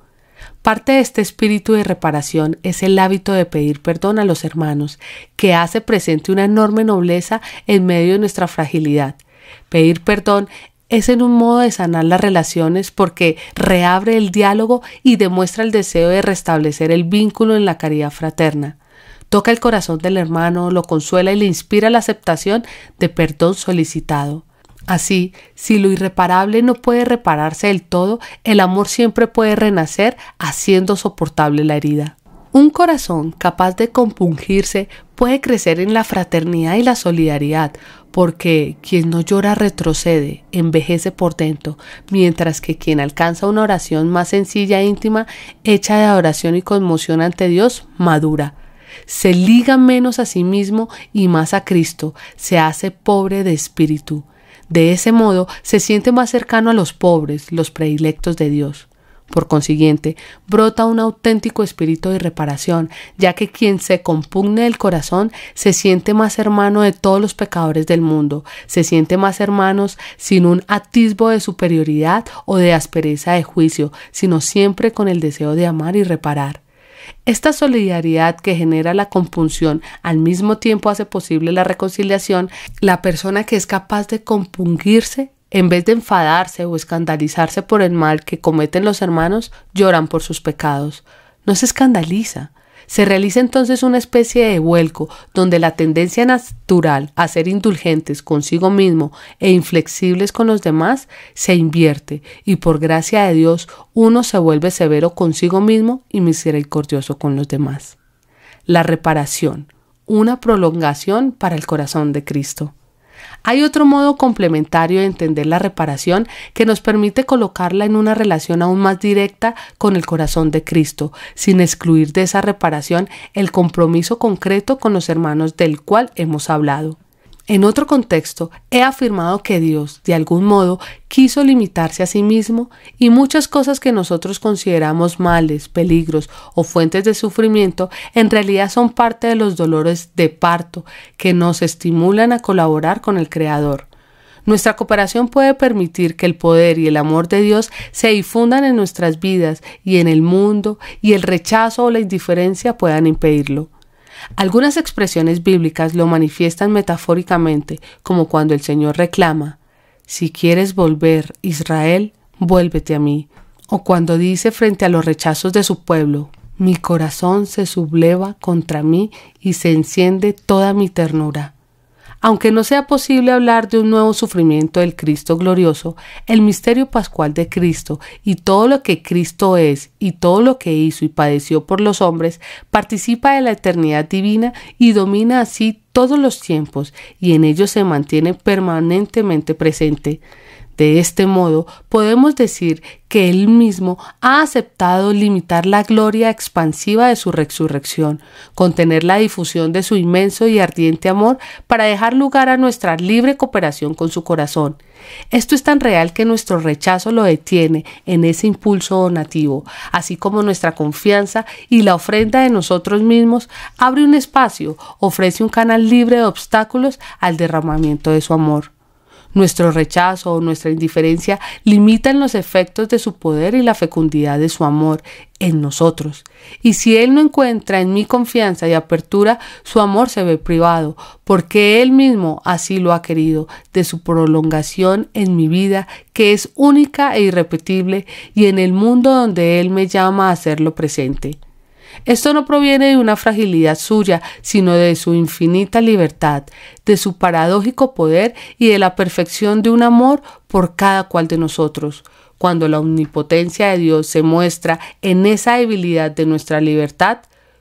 Parte de este espíritu de reparación es el hábito de pedir perdón a los hermanos, que hace presente una enorme nobleza en medio de nuestra fragilidad. Pedir perdón es en un modo de sanar las relaciones porque reabre el diálogo y demuestra el deseo de restablecer el vínculo en la caridad fraterna toca el corazón del hermano, lo consuela y le inspira la aceptación de perdón solicitado. Así, si lo irreparable no puede repararse del todo, el amor siempre puede renacer haciendo soportable la herida. Un corazón capaz de compungirse puede crecer en la fraternidad y la solidaridad, porque quien no llora retrocede, envejece por dentro, mientras que quien alcanza una oración más sencilla e íntima, hecha de adoración y conmoción ante Dios, madura se liga menos a sí mismo y más a Cristo, se hace pobre de espíritu. De ese modo se siente más cercano a los pobres, los predilectos de Dios. Por consiguiente, brota un auténtico espíritu de reparación, ya que quien se compugne el corazón se siente más hermano de todos los pecadores del mundo, se siente más hermanos sin un atisbo de superioridad o de aspereza de juicio, sino siempre con el deseo de amar y reparar. Esta solidaridad que genera la compunción al mismo tiempo hace posible la reconciliación. La persona que es capaz de compungirse, en vez de enfadarse o escandalizarse por el mal que cometen los hermanos, lloran por sus pecados. No se escandaliza, se realiza entonces una especie de vuelco donde la tendencia natural a ser indulgentes consigo mismo e inflexibles con los demás se invierte y por gracia de Dios uno se vuelve severo consigo mismo y misericordioso con los demás. La reparación, una prolongación para el corazón de Cristo. Hay otro modo complementario de entender la reparación que nos permite colocarla en una relación aún más directa con el corazón de Cristo, sin excluir de esa reparación el compromiso concreto con los hermanos del cual hemos hablado. En otro contexto, he afirmado que Dios, de algún modo, quiso limitarse a sí mismo y muchas cosas que nosotros consideramos males, peligros o fuentes de sufrimiento en realidad son parte de los dolores de parto que nos estimulan a colaborar con el Creador. Nuestra cooperación puede permitir que el poder y el amor de Dios se difundan en nuestras vidas y en el mundo y el rechazo o la indiferencia puedan impedirlo. Algunas expresiones bíblicas lo manifiestan metafóricamente, como cuando el Señor reclama, Si quieres volver, Israel, vuélvete a mí, o cuando dice frente a los rechazos de su pueblo, Mi corazón se subleva contra mí y se enciende toda mi ternura. Aunque no sea posible hablar de un nuevo sufrimiento del Cristo glorioso, el misterio pascual de Cristo y todo lo que Cristo es y todo lo que hizo y padeció por los hombres participa de la eternidad divina y domina así todos los tiempos y en ellos se mantiene permanentemente presente. De este modo, podemos decir que Él mismo ha aceptado limitar la gloria expansiva de su resurrección, contener la difusión de su inmenso y ardiente amor para dejar lugar a nuestra libre cooperación con su corazón. Esto es tan real que nuestro rechazo lo detiene en ese impulso donativo, así como nuestra confianza y la ofrenda de nosotros mismos abre un espacio, ofrece un canal libre de obstáculos al derramamiento de su amor. Nuestro rechazo o nuestra indiferencia limitan los efectos de su poder y la fecundidad de su amor en nosotros. Y si Él no encuentra en mi confianza y apertura, su amor se ve privado, porque Él mismo así lo ha querido, de su prolongación en mi vida, que es única e irrepetible, y en el mundo donde Él me llama a hacerlo presente. Esto no proviene de una fragilidad suya, sino de su infinita libertad, de su paradójico poder y de la perfección de un amor por cada cual de nosotros. Cuando la omnipotencia de Dios se muestra en esa debilidad de nuestra libertad,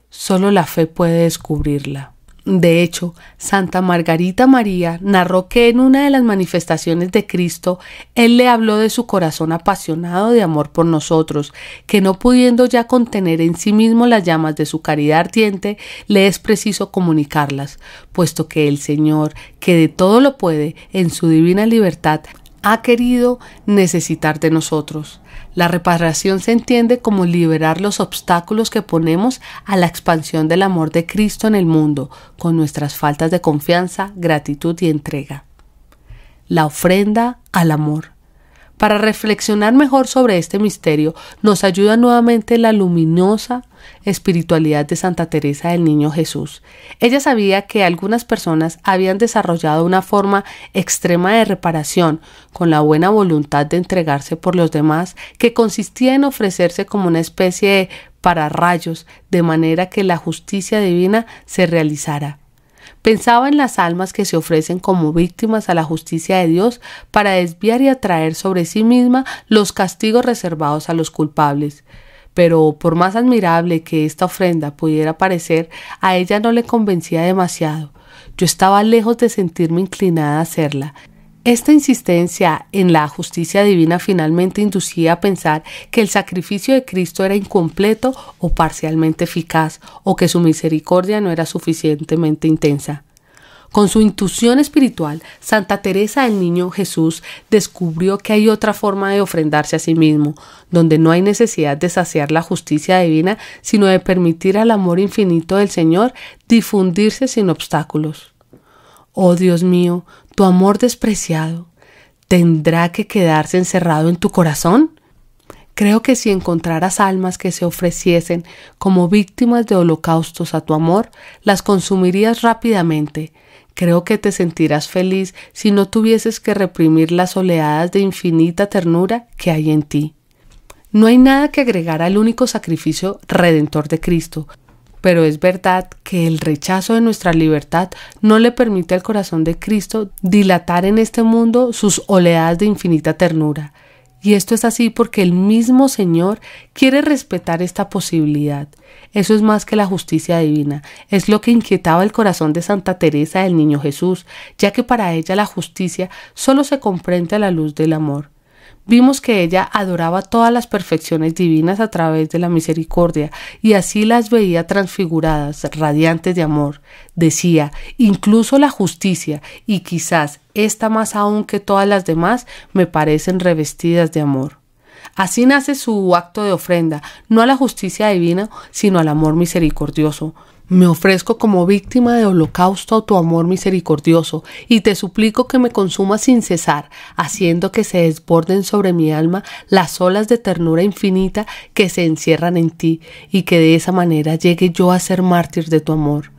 solo la fe puede descubrirla. De hecho, Santa Margarita María narró que en una de las manifestaciones de Cristo, Él le habló de su corazón apasionado de amor por nosotros, que no pudiendo ya contener en sí mismo las llamas de su caridad ardiente, le es preciso comunicarlas, puesto que el Señor, que de todo lo puede, en su divina libertad, ha querido necesitar de nosotros. La reparación se entiende como liberar los obstáculos que ponemos a la expansión del amor de Cristo en el mundo con nuestras faltas de confianza, gratitud y entrega. La ofrenda al amor. Para reflexionar mejor sobre este misterio, nos ayuda nuevamente la luminosa espiritualidad de Santa Teresa del Niño Jesús. Ella sabía que algunas personas habían desarrollado una forma extrema de reparación con la buena voluntad de entregarse por los demás que consistía en ofrecerse como una especie de pararrayos de manera que la justicia divina se realizara. Pensaba en las almas que se ofrecen como víctimas a la justicia de Dios para desviar y atraer sobre sí misma los castigos reservados a los culpables pero por más admirable que esta ofrenda pudiera parecer, a ella no le convencía demasiado. Yo estaba lejos de sentirme inclinada a hacerla. Esta insistencia en la justicia divina finalmente inducía a pensar que el sacrificio de Cristo era incompleto o parcialmente eficaz, o que su misericordia no era suficientemente intensa. Con su intuición espiritual, Santa Teresa el Niño Jesús descubrió que hay otra forma de ofrendarse a sí mismo, donde no hay necesidad de saciar la justicia divina, sino de permitir al amor infinito del Señor difundirse sin obstáculos. Oh Dios mío, tu amor despreciado, ¿tendrá que quedarse encerrado en tu corazón? Creo que si encontraras almas que se ofreciesen como víctimas de holocaustos a tu amor, las consumirías rápidamente, Creo que te sentirás feliz si no tuvieses que reprimir las oleadas de infinita ternura que hay en ti. No hay nada que agregar al único sacrificio redentor de Cristo, pero es verdad que el rechazo de nuestra libertad no le permite al corazón de Cristo dilatar en este mundo sus oleadas de infinita ternura. Y esto es así porque el mismo Señor quiere respetar esta posibilidad. Eso es más que la justicia divina, es lo que inquietaba el corazón de Santa Teresa del Niño Jesús, ya que para ella la justicia solo se comprende a la luz del amor. Vimos que ella adoraba todas las perfecciones divinas a través de la misericordia y así las veía transfiguradas, radiantes de amor. Decía, incluso la justicia y quizás esta más aún que todas las demás me parecen revestidas de amor. Así nace su acto de ofrenda, no a la justicia divina, sino al amor misericordioso. Me ofrezco como víctima de holocausto a tu amor misericordioso y te suplico que me consumas sin cesar, haciendo que se desborden sobre mi alma las olas de ternura infinita que se encierran en ti y que de esa manera llegue yo a ser mártir de tu amor.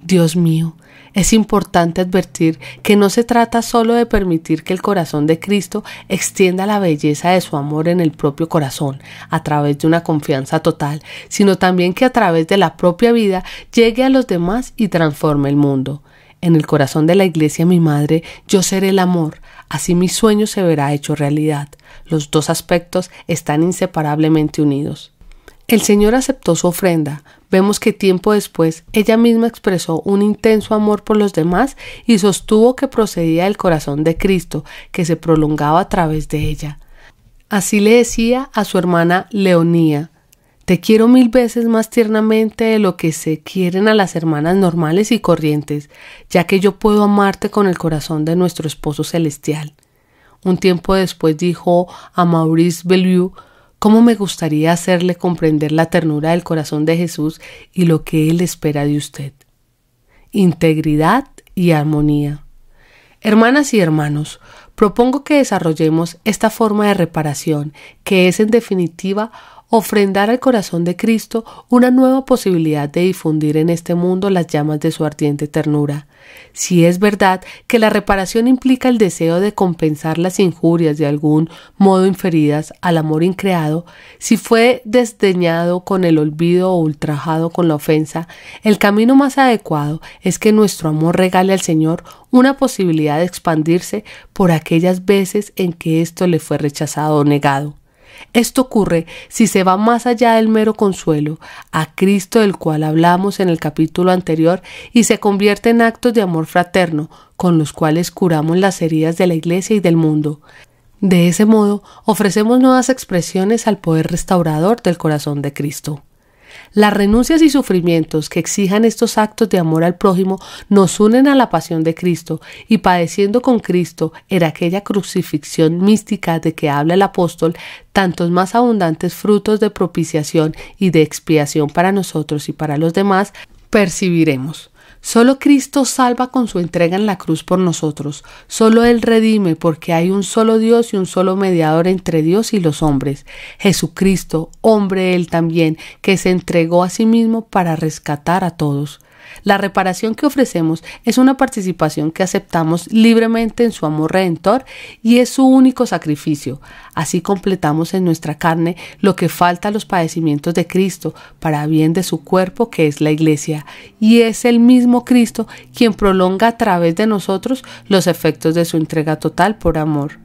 Dios mío, es importante advertir que no se trata solo de permitir que el corazón de Cristo extienda la belleza de su amor en el propio corazón a través de una confianza total, sino también que a través de la propia vida llegue a los demás y transforme el mundo. En el corazón de la iglesia, mi madre, yo seré el amor, así mi sueño se verá hecho realidad. Los dos aspectos están inseparablemente unidos. El Señor aceptó su ofrenda. Vemos que tiempo después ella misma expresó un intenso amor por los demás y sostuvo que procedía del corazón de Cristo, que se prolongaba a través de ella. Así le decía a su hermana Leonía, Te quiero mil veces más tiernamente de lo que se quieren a las hermanas normales y corrientes, ya que yo puedo amarte con el corazón de nuestro esposo celestial. Un tiempo después dijo a Maurice Bellevue, ¿Cómo me gustaría hacerle comprender la ternura del corazón de Jesús y lo que Él espera de usted? Integridad y armonía. Hermanas y hermanos, propongo que desarrollemos esta forma de reparación, que es en definitiva ofrendar al corazón de Cristo una nueva posibilidad de difundir en este mundo las llamas de su ardiente ternura. Si es verdad que la reparación implica el deseo de compensar las injurias de algún modo inferidas al amor increado, si fue desdeñado con el olvido o ultrajado con la ofensa, el camino más adecuado es que nuestro amor regale al Señor una posibilidad de expandirse por aquellas veces en que esto le fue rechazado o negado. Esto ocurre si se va más allá del mero consuelo, a Cristo del cual hablamos en el capítulo anterior, y se convierte en actos de amor fraterno, con los cuales curamos las heridas de la Iglesia y del mundo. De ese modo, ofrecemos nuevas expresiones al poder restaurador del corazón de Cristo. Las renuncias y sufrimientos que exijan estos actos de amor al prójimo nos unen a la pasión de Cristo y padeciendo con Cristo en aquella crucifixión mística de que habla el apóstol, tantos más abundantes frutos de propiciación y de expiación para nosotros y para los demás percibiremos. Solo Cristo salva con su entrega en la cruz por nosotros. Solo Él redime porque hay un solo Dios y un solo mediador entre Dios y los hombres. Jesucristo, hombre Él también, que se entregó a sí mismo para rescatar a todos. La reparación que ofrecemos es una participación que aceptamos libremente en su amor redentor y es su único sacrificio. Así completamos en nuestra carne lo que falta a los padecimientos de Cristo para bien de su cuerpo que es la iglesia. Y es el mismo Cristo quien prolonga a través de nosotros los efectos de su entrega total por amor.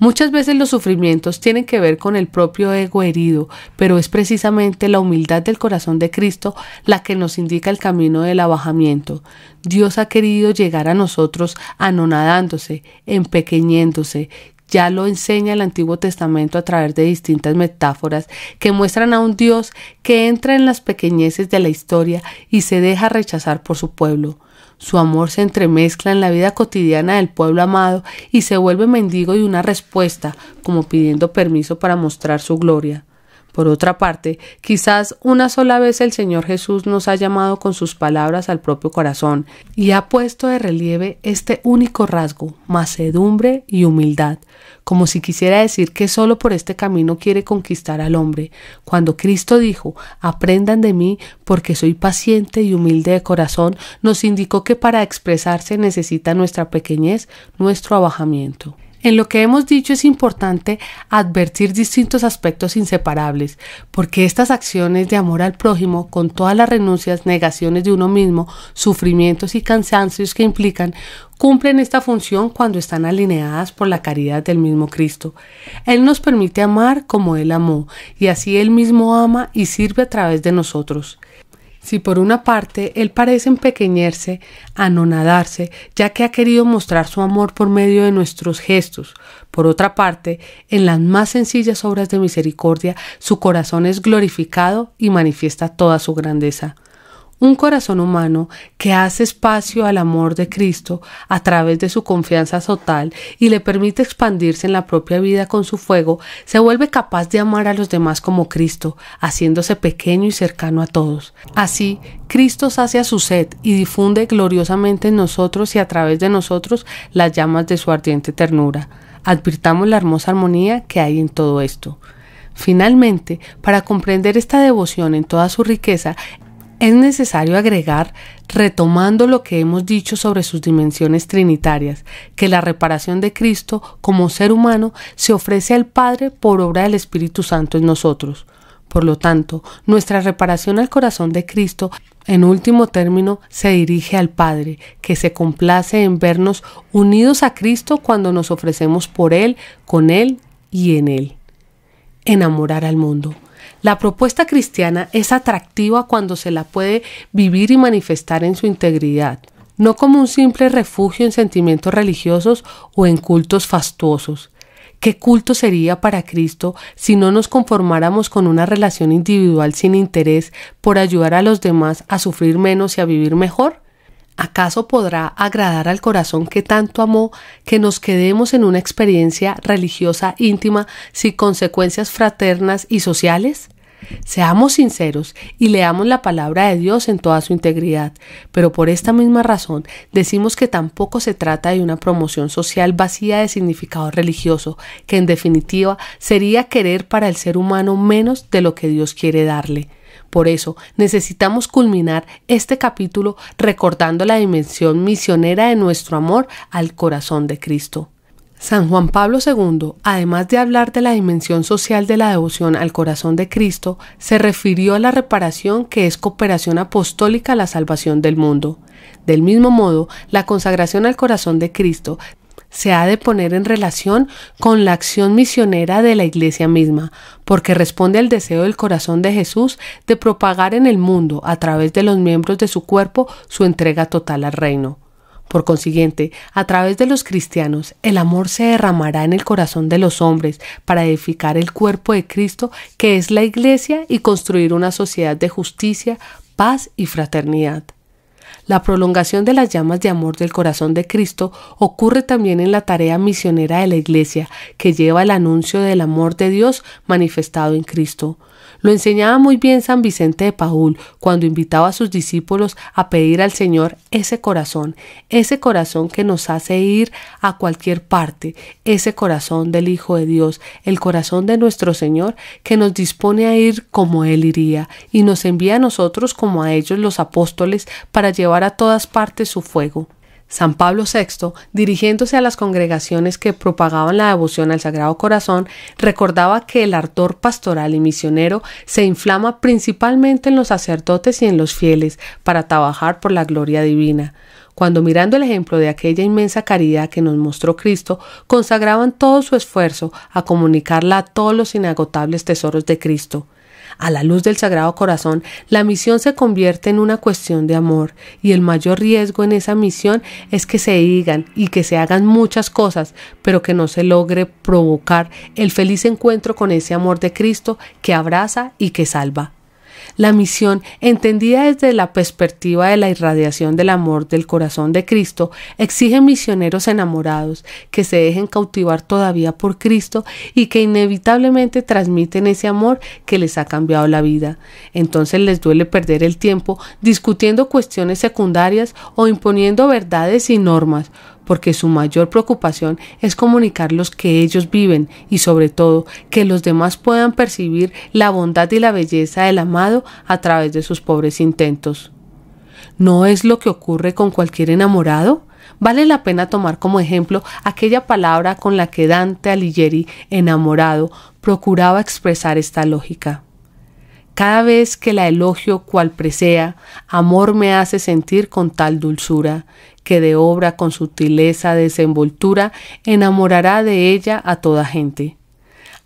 Muchas veces los sufrimientos tienen que ver con el propio ego herido, pero es precisamente la humildad del corazón de Cristo la que nos indica el camino del abajamiento. Dios ha querido llegar a nosotros anonadándose, empequeñéndose, ya lo enseña el Antiguo Testamento a través de distintas metáforas que muestran a un Dios que entra en las pequeñeces de la historia y se deja rechazar por su pueblo. Su amor se entremezcla en la vida cotidiana del pueblo amado y se vuelve mendigo y una respuesta, como pidiendo permiso para mostrar su gloria. Por otra parte, quizás una sola vez el Señor Jesús nos ha llamado con sus palabras al propio corazón y ha puesto de relieve este único rasgo, macedumbre y humildad, como si quisiera decir que solo por este camino quiere conquistar al hombre, cuando Cristo dijo, aprendan de mí porque soy paciente y humilde de corazón, nos indicó que para expresarse necesita nuestra pequeñez, nuestro abajamiento. En lo que hemos dicho es importante advertir distintos aspectos inseparables, porque estas acciones de amor al prójimo, con todas las renuncias, negaciones de uno mismo, sufrimientos y cansancios que implican, cumplen esta función cuando están alineadas por la caridad del mismo Cristo. Él nos permite amar como Él amó, y así Él mismo ama y sirve a través de nosotros. Si por una parte él parece empequeñerse, anonadarse, ya que ha querido mostrar su amor por medio de nuestros gestos, por otra parte, en las más sencillas obras de misericordia, su corazón es glorificado y manifiesta toda su grandeza. Un corazón humano que hace espacio al amor de Cristo a través de su confianza total y le permite expandirse en la propia vida con su fuego, se vuelve capaz de amar a los demás como Cristo, haciéndose pequeño y cercano a todos. Así, Cristo sacia su sed y difunde gloriosamente en nosotros y a través de nosotros las llamas de su ardiente ternura. Advirtamos la hermosa armonía que hay en todo esto. Finalmente, para comprender esta devoción en toda su riqueza, es necesario agregar, retomando lo que hemos dicho sobre sus dimensiones trinitarias, que la reparación de Cristo como ser humano se ofrece al Padre por obra del Espíritu Santo en nosotros. Por lo tanto, nuestra reparación al corazón de Cristo, en último término, se dirige al Padre, que se complace en vernos unidos a Cristo cuando nos ofrecemos por Él, con Él y en Él. Enamorar al mundo. La propuesta cristiana es atractiva cuando se la puede vivir y manifestar en su integridad, no como un simple refugio en sentimientos religiosos o en cultos fastuosos. ¿Qué culto sería para Cristo si no nos conformáramos con una relación individual sin interés por ayudar a los demás a sufrir menos y a vivir mejor? ¿Acaso podrá agradar al corazón que tanto amó que nos quedemos en una experiencia religiosa íntima sin consecuencias fraternas y sociales? Seamos sinceros y leamos la palabra de Dios en toda su integridad, pero por esta misma razón decimos que tampoco se trata de una promoción social vacía de significado religioso, que en definitiva sería querer para el ser humano menos de lo que Dios quiere darle. Por eso necesitamos culminar este capítulo recordando la dimensión misionera de nuestro amor al corazón de Cristo. San Juan Pablo II, además de hablar de la dimensión social de la devoción al corazón de Cristo, se refirió a la reparación que es cooperación apostólica a la salvación del mundo. Del mismo modo, la consagración al corazón de Cristo se ha de poner en relación con la acción misionera de la Iglesia misma, porque responde al deseo del corazón de Jesús de propagar en el mundo, a través de los miembros de su cuerpo, su entrega total al reino. Por consiguiente, a través de los cristianos, el amor se derramará en el corazón de los hombres para edificar el cuerpo de Cristo, que es la Iglesia, y construir una sociedad de justicia, paz y fraternidad. La prolongación de las llamas de amor del corazón de Cristo ocurre también en la tarea misionera de la Iglesia, que lleva el anuncio del amor de Dios manifestado en Cristo. Lo enseñaba muy bien San Vicente de Paúl cuando invitaba a sus discípulos a pedir al Señor ese corazón, ese corazón que nos hace ir a cualquier parte, ese corazón del Hijo de Dios, el corazón de nuestro Señor que nos dispone a ir como Él iría y nos envía a nosotros como a ellos los apóstoles para llevar a todas partes su fuego. San Pablo VI, dirigiéndose a las congregaciones que propagaban la devoción al Sagrado Corazón, recordaba que el ardor pastoral y misionero se inflama principalmente en los sacerdotes y en los fieles para trabajar por la gloria divina cuando mirando el ejemplo de aquella inmensa caridad que nos mostró Cristo, consagraban todo su esfuerzo a comunicarla a todos los inagotables tesoros de Cristo a la luz del Sagrado Corazón, la misión se convierte en una cuestión de amor y el mayor riesgo en esa misión es que se digan y que se hagan muchas cosas, pero que no se logre provocar el feliz encuentro con ese amor de Cristo que abraza y que salva. La misión, entendida desde la perspectiva de la irradiación del amor del corazón de Cristo, exige misioneros enamorados que se dejen cautivar todavía por Cristo y que inevitablemente transmiten ese amor que les ha cambiado la vida. Entonces les duele perder el tiempo discutiendo cuestiones secundarias o imponiendo verdades y normas porque su mayor preocupación es comunicar los que ellos viven y sobre todo que los demás puedan percibir la bondad y la belleza del amado a través de sus pobres intentos. ¿No es lo que ocurre con cualquier enamorado? Vale la pena tomar como ejemplo aquella palabra con la que Dante Alighieri, enamorado, procuraba expresar esta lógica. Cada vez que la elogio cual presea, amor me hace sentir con tal dulzura, que de obra con sutileza, desenvoltura, enamorará de ella a toda gente.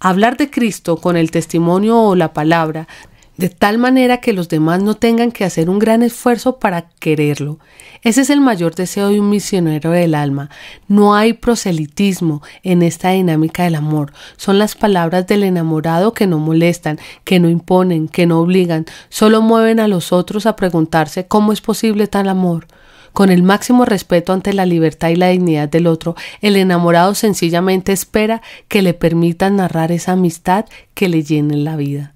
Hablar de Cristo con el testimonio o la palabra, de tal manera que los demás no tengan que hacer un gran esfuerzo para quererlo. Ese es el mayor deseo de un misionero del alma. No hay proselitismo en esta dinámica del amor. Son las palabras del enamorado que no molestan, que no imponen, que no obligan, solo mueven a los otros a preguntarse cómo es posible tal amor. Con el máximo respeto ante la libertad y la dignidad del otro, el enamorado sencillamente espera que le permitan narrar esa amistad que le llene la vida.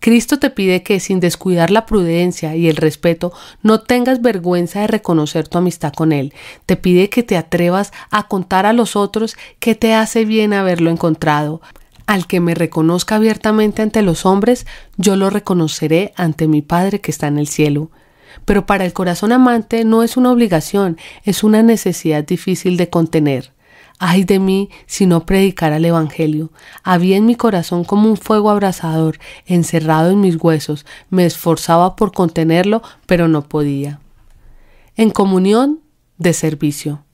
Cristo te pide que, sin descuidar la prudencia y el respeto, no tengas vergüenza de reconocer tu amistad con Él. Te pide que te atrevas a contar a los otros que te hace bien haberlo encontrado. Al que me reconozca abiertamente ante los hombres, yo lo reconoceré ante mi Padre que está en el cielo pero para el corazón amante no es una obligación, es una necesidad difícil de contener. Ay de mí si no predicara el Evangelio. Había en mi corazón como un fuego abrasador, encerrado en mis huesos. Me esforzaba por contenerlo, pero no podía. En comunión de servicio.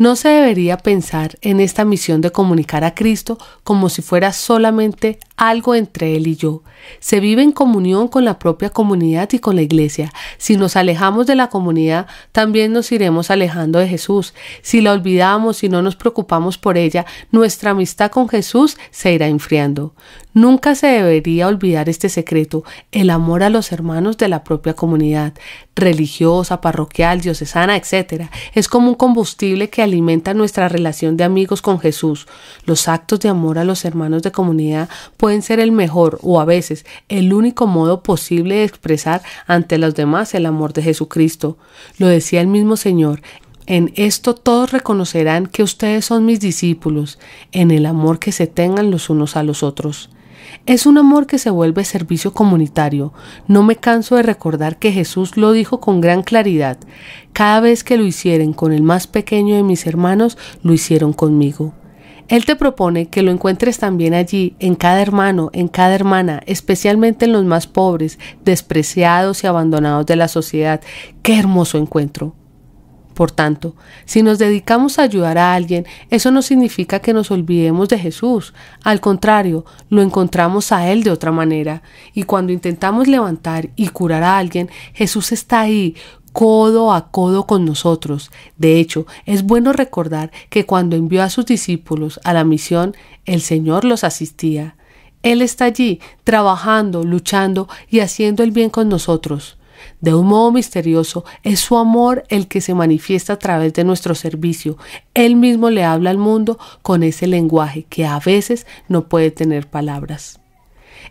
No se debería pensar en esta misión de comunicar a Cristo como si fuera solamente algo entre Él y yo. Se vive en comunión con la propia comunidad y con la iglesia. Si nos alejamos de la comunidad, también nos iremos alejando de Jesús. Si la olvidamos y no nos preocupamos por ella, nuestra amistad con Jesús se irá enfriando. Nunca se debería olvidar este secreto, el amor a los hermanos de la propia comunidad, religiosa, parroquial, diocesana, etc. Es como un combustible que alimenta nuestra relación de amigos con Jesús. Los actos de amor a los hermanos de comunidad pueden ser el mejor o a veces el único modo posible de expresar ante los demás el amor de Jesucristo. Lo decía el mismo Señor, en esto todos reconocerán que ustedes son mis discípulos, en el amor que se tengan los unos a los otros. Es un amor que se vuelve servicio comunitario. No me canso de recordar que Jesús lo dijo con gran claridad. Cada vez que lo hicieron con el más pequeño de mis hermanos, lo hicieron conmigo. Él te propone que lo encuentres también allí, en cada hermano, en cada hermana, especialmente en los más pobres, despreciados y abandonados de la sociedad. ¡Qué hermoso encuentro! Por tanto, si nos dedicamos a ayudar a alguien, eso no significa que nos olvidemos de Jesús. Al contrario, lo encontramos a Él de otra manera. Y cuando intentamos levantar y curar a alguien, Jesús está ahí, codo a codo con nosotros. De hecho, es bueno recordar que cuando envió a sus discípulos a la misión, el Señor los asistía. Él está allí, trabajando, luchando y haciendo el bien con nosotros. De un modo misterioso, es su amor el que se manifiesta a través de nuestro servicio. Él mismo le habla al mundo con ese lenguaje que a veces no puede tener palabras.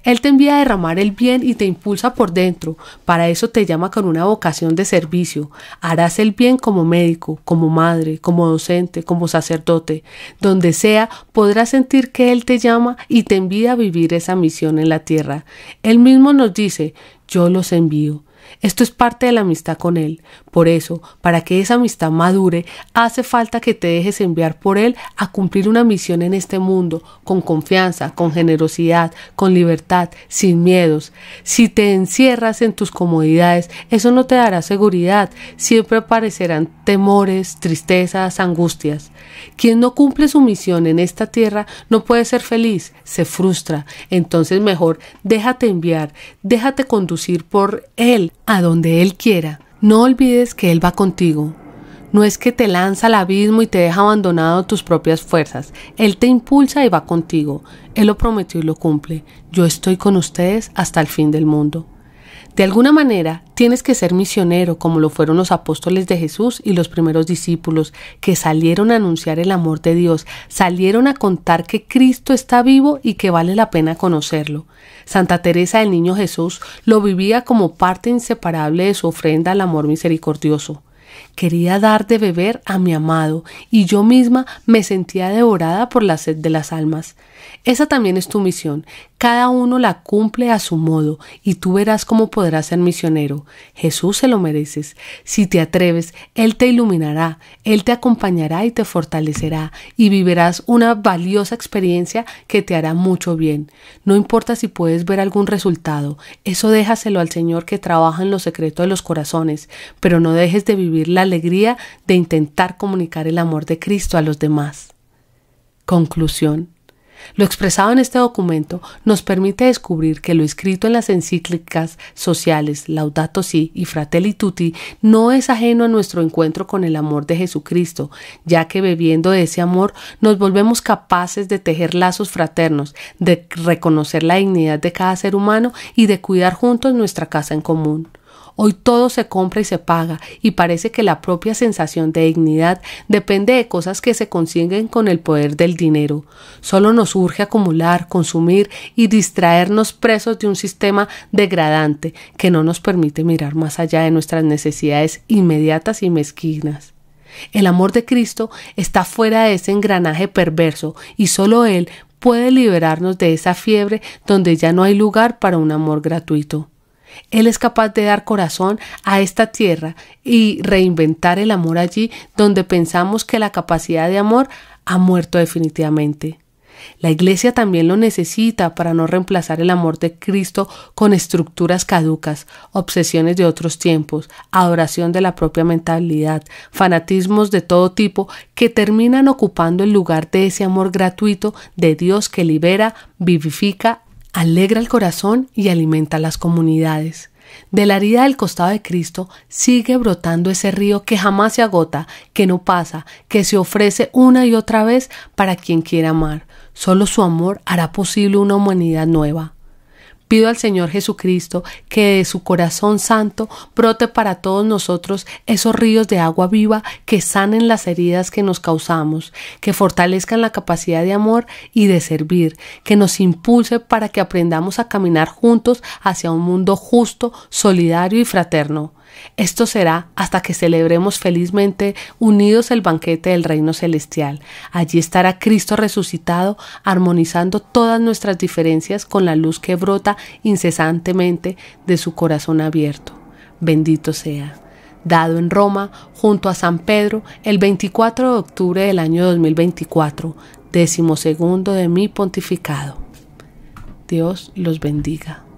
Él te envía a derramar el bien y te impulsa por dentro. Para eso te llama con una vocación de servicio. Harás el bien como médico, como madre, como docente, como sacerdote. Donde sea, podrás sentir que Él te llama y te envía a vivir esa misión en la tierra. Él mismo nos dice, yo los envío. Esto es parte de la amistad con Él. Por eso, para que esa amistad madure, hace falta que te dejes enviar por Él a cumplir una misión en este mundo, con confianza, con generosidad, con libertad, sin miedos. Si te encierras en tus comodidades, eso no te dará seguridad. Siempre aparecerán temores, tristezas, angustias. Quien no cumple su misión en esta tierra no puede ser feliz, se frustra. Entonces mejor déjate enviar, déjate conducir por Él a donde Él quiera. No olvides que Él va contigo. No es que te lanza al abismo y te deja abandonado tus propias fuerzas. Él te impulsa y va contigo. Él lo prometió y lo cumple. Yo estoy con ustedes hasta el fin del mundo. De alguna manera, tienes que ser misionero como lo fueron los apóstoles de Jesús y los primeros discípulos, que salieron a anunciar el amor de Dios, salieron a contar que Cristo está vivo y que vale la pena conocerlo. Santa Teresa del Niño Jesús lo vivía como parte inseparable de su ofrenda al amor misericordioso. Quería dar de beber a mi amado, y yo misma me sentía devorada por la sed de las almas. Esa también es tu misión. Cada uno la cumple a su modo y tú verás cómo podrás ser misionero. Jesús se lo mereces. Si te atreves, Él te iluminará, Él te acompañará y te fortalecerá y vivirás una valiosa experiencia que te hará mucho bien. No importa si puedes ver algún resultado, eso déjaselo al Señor que trabaja en los secretos de los corazones, pero no dejes de vivir la alegría de intentar comunicar el amor de Cristo a los demás. Conclusión. Lo expresado en este documento nos permite descubrir que lo escrito en las encíclicas sociales Laudato Si y Fratelli Tutti no es ajeno a nuestro encuentro con el amor de Jesucristo, ya que bebiendo de ese amor nos volvemos capaces de tejer lazos fraternos, de reconocer la dignidad de cada ser humano y de cuidar juntos nuestra casa en común. Hoy todo se compra y se paga y parece que la propia sensación de dignidad depende de cosas que se consiguen con el poder del dinero. Solo nos urge acumular, consumir y distraernos presos de un sistema degradante que no nos permite mirar más allá de nuestras necesidades inmediatas y mezquinas. El amor de Cristo está fuera de ese engranaje perverso y solo Él puede liberarnos de esa fiebre donde ya no hay lugar para un amor gratuito. Él es capaz de dar corazón a esta tierra y reinventar el amor allí donde pensamos que la capacidad de amor ha muerto definitivamente. La Iglesia también lo necesita para no reemplazar el amor de Cristo con estructuras caducas, obsesiones de otros tiempos, adoración de la propia mentalidad, fanatismos de todo tipo que terminan ocupando el lugar de ese amor gratuito de Dios que libera, vivifica alegra el corazón y alimenta las comunidades. De la herida del costado de Cristo sigue brotando ese río que jamás se agota, que no pasa, que se ofrece una y otra vez para quien quiera amar. Solo su amor hará posible una humanidad nueva. Pido al Señor Jesucristo que de su corazón santo brote para todos nosotros esos ríos de agua viva que sanen las heridas que nos causamos, que fortalezcan la capacidad de amor y de servir, que nos impulse para que aprendamos a caminar juntos hacia un mundo justo, solidario y fraterno. Esto será hasta que celebremos felizmente unidos el banquete del reino celestial. Allí estará Cristo resucitado, armonizando todas nuestras diferencias con la luz que brota incesantemente de su corazón abierto. Bendito sea dado en Roma junto a San Pedro el 24 de octubre del año 2024, décimo segundo de mi pontificado. Dios los bendiga.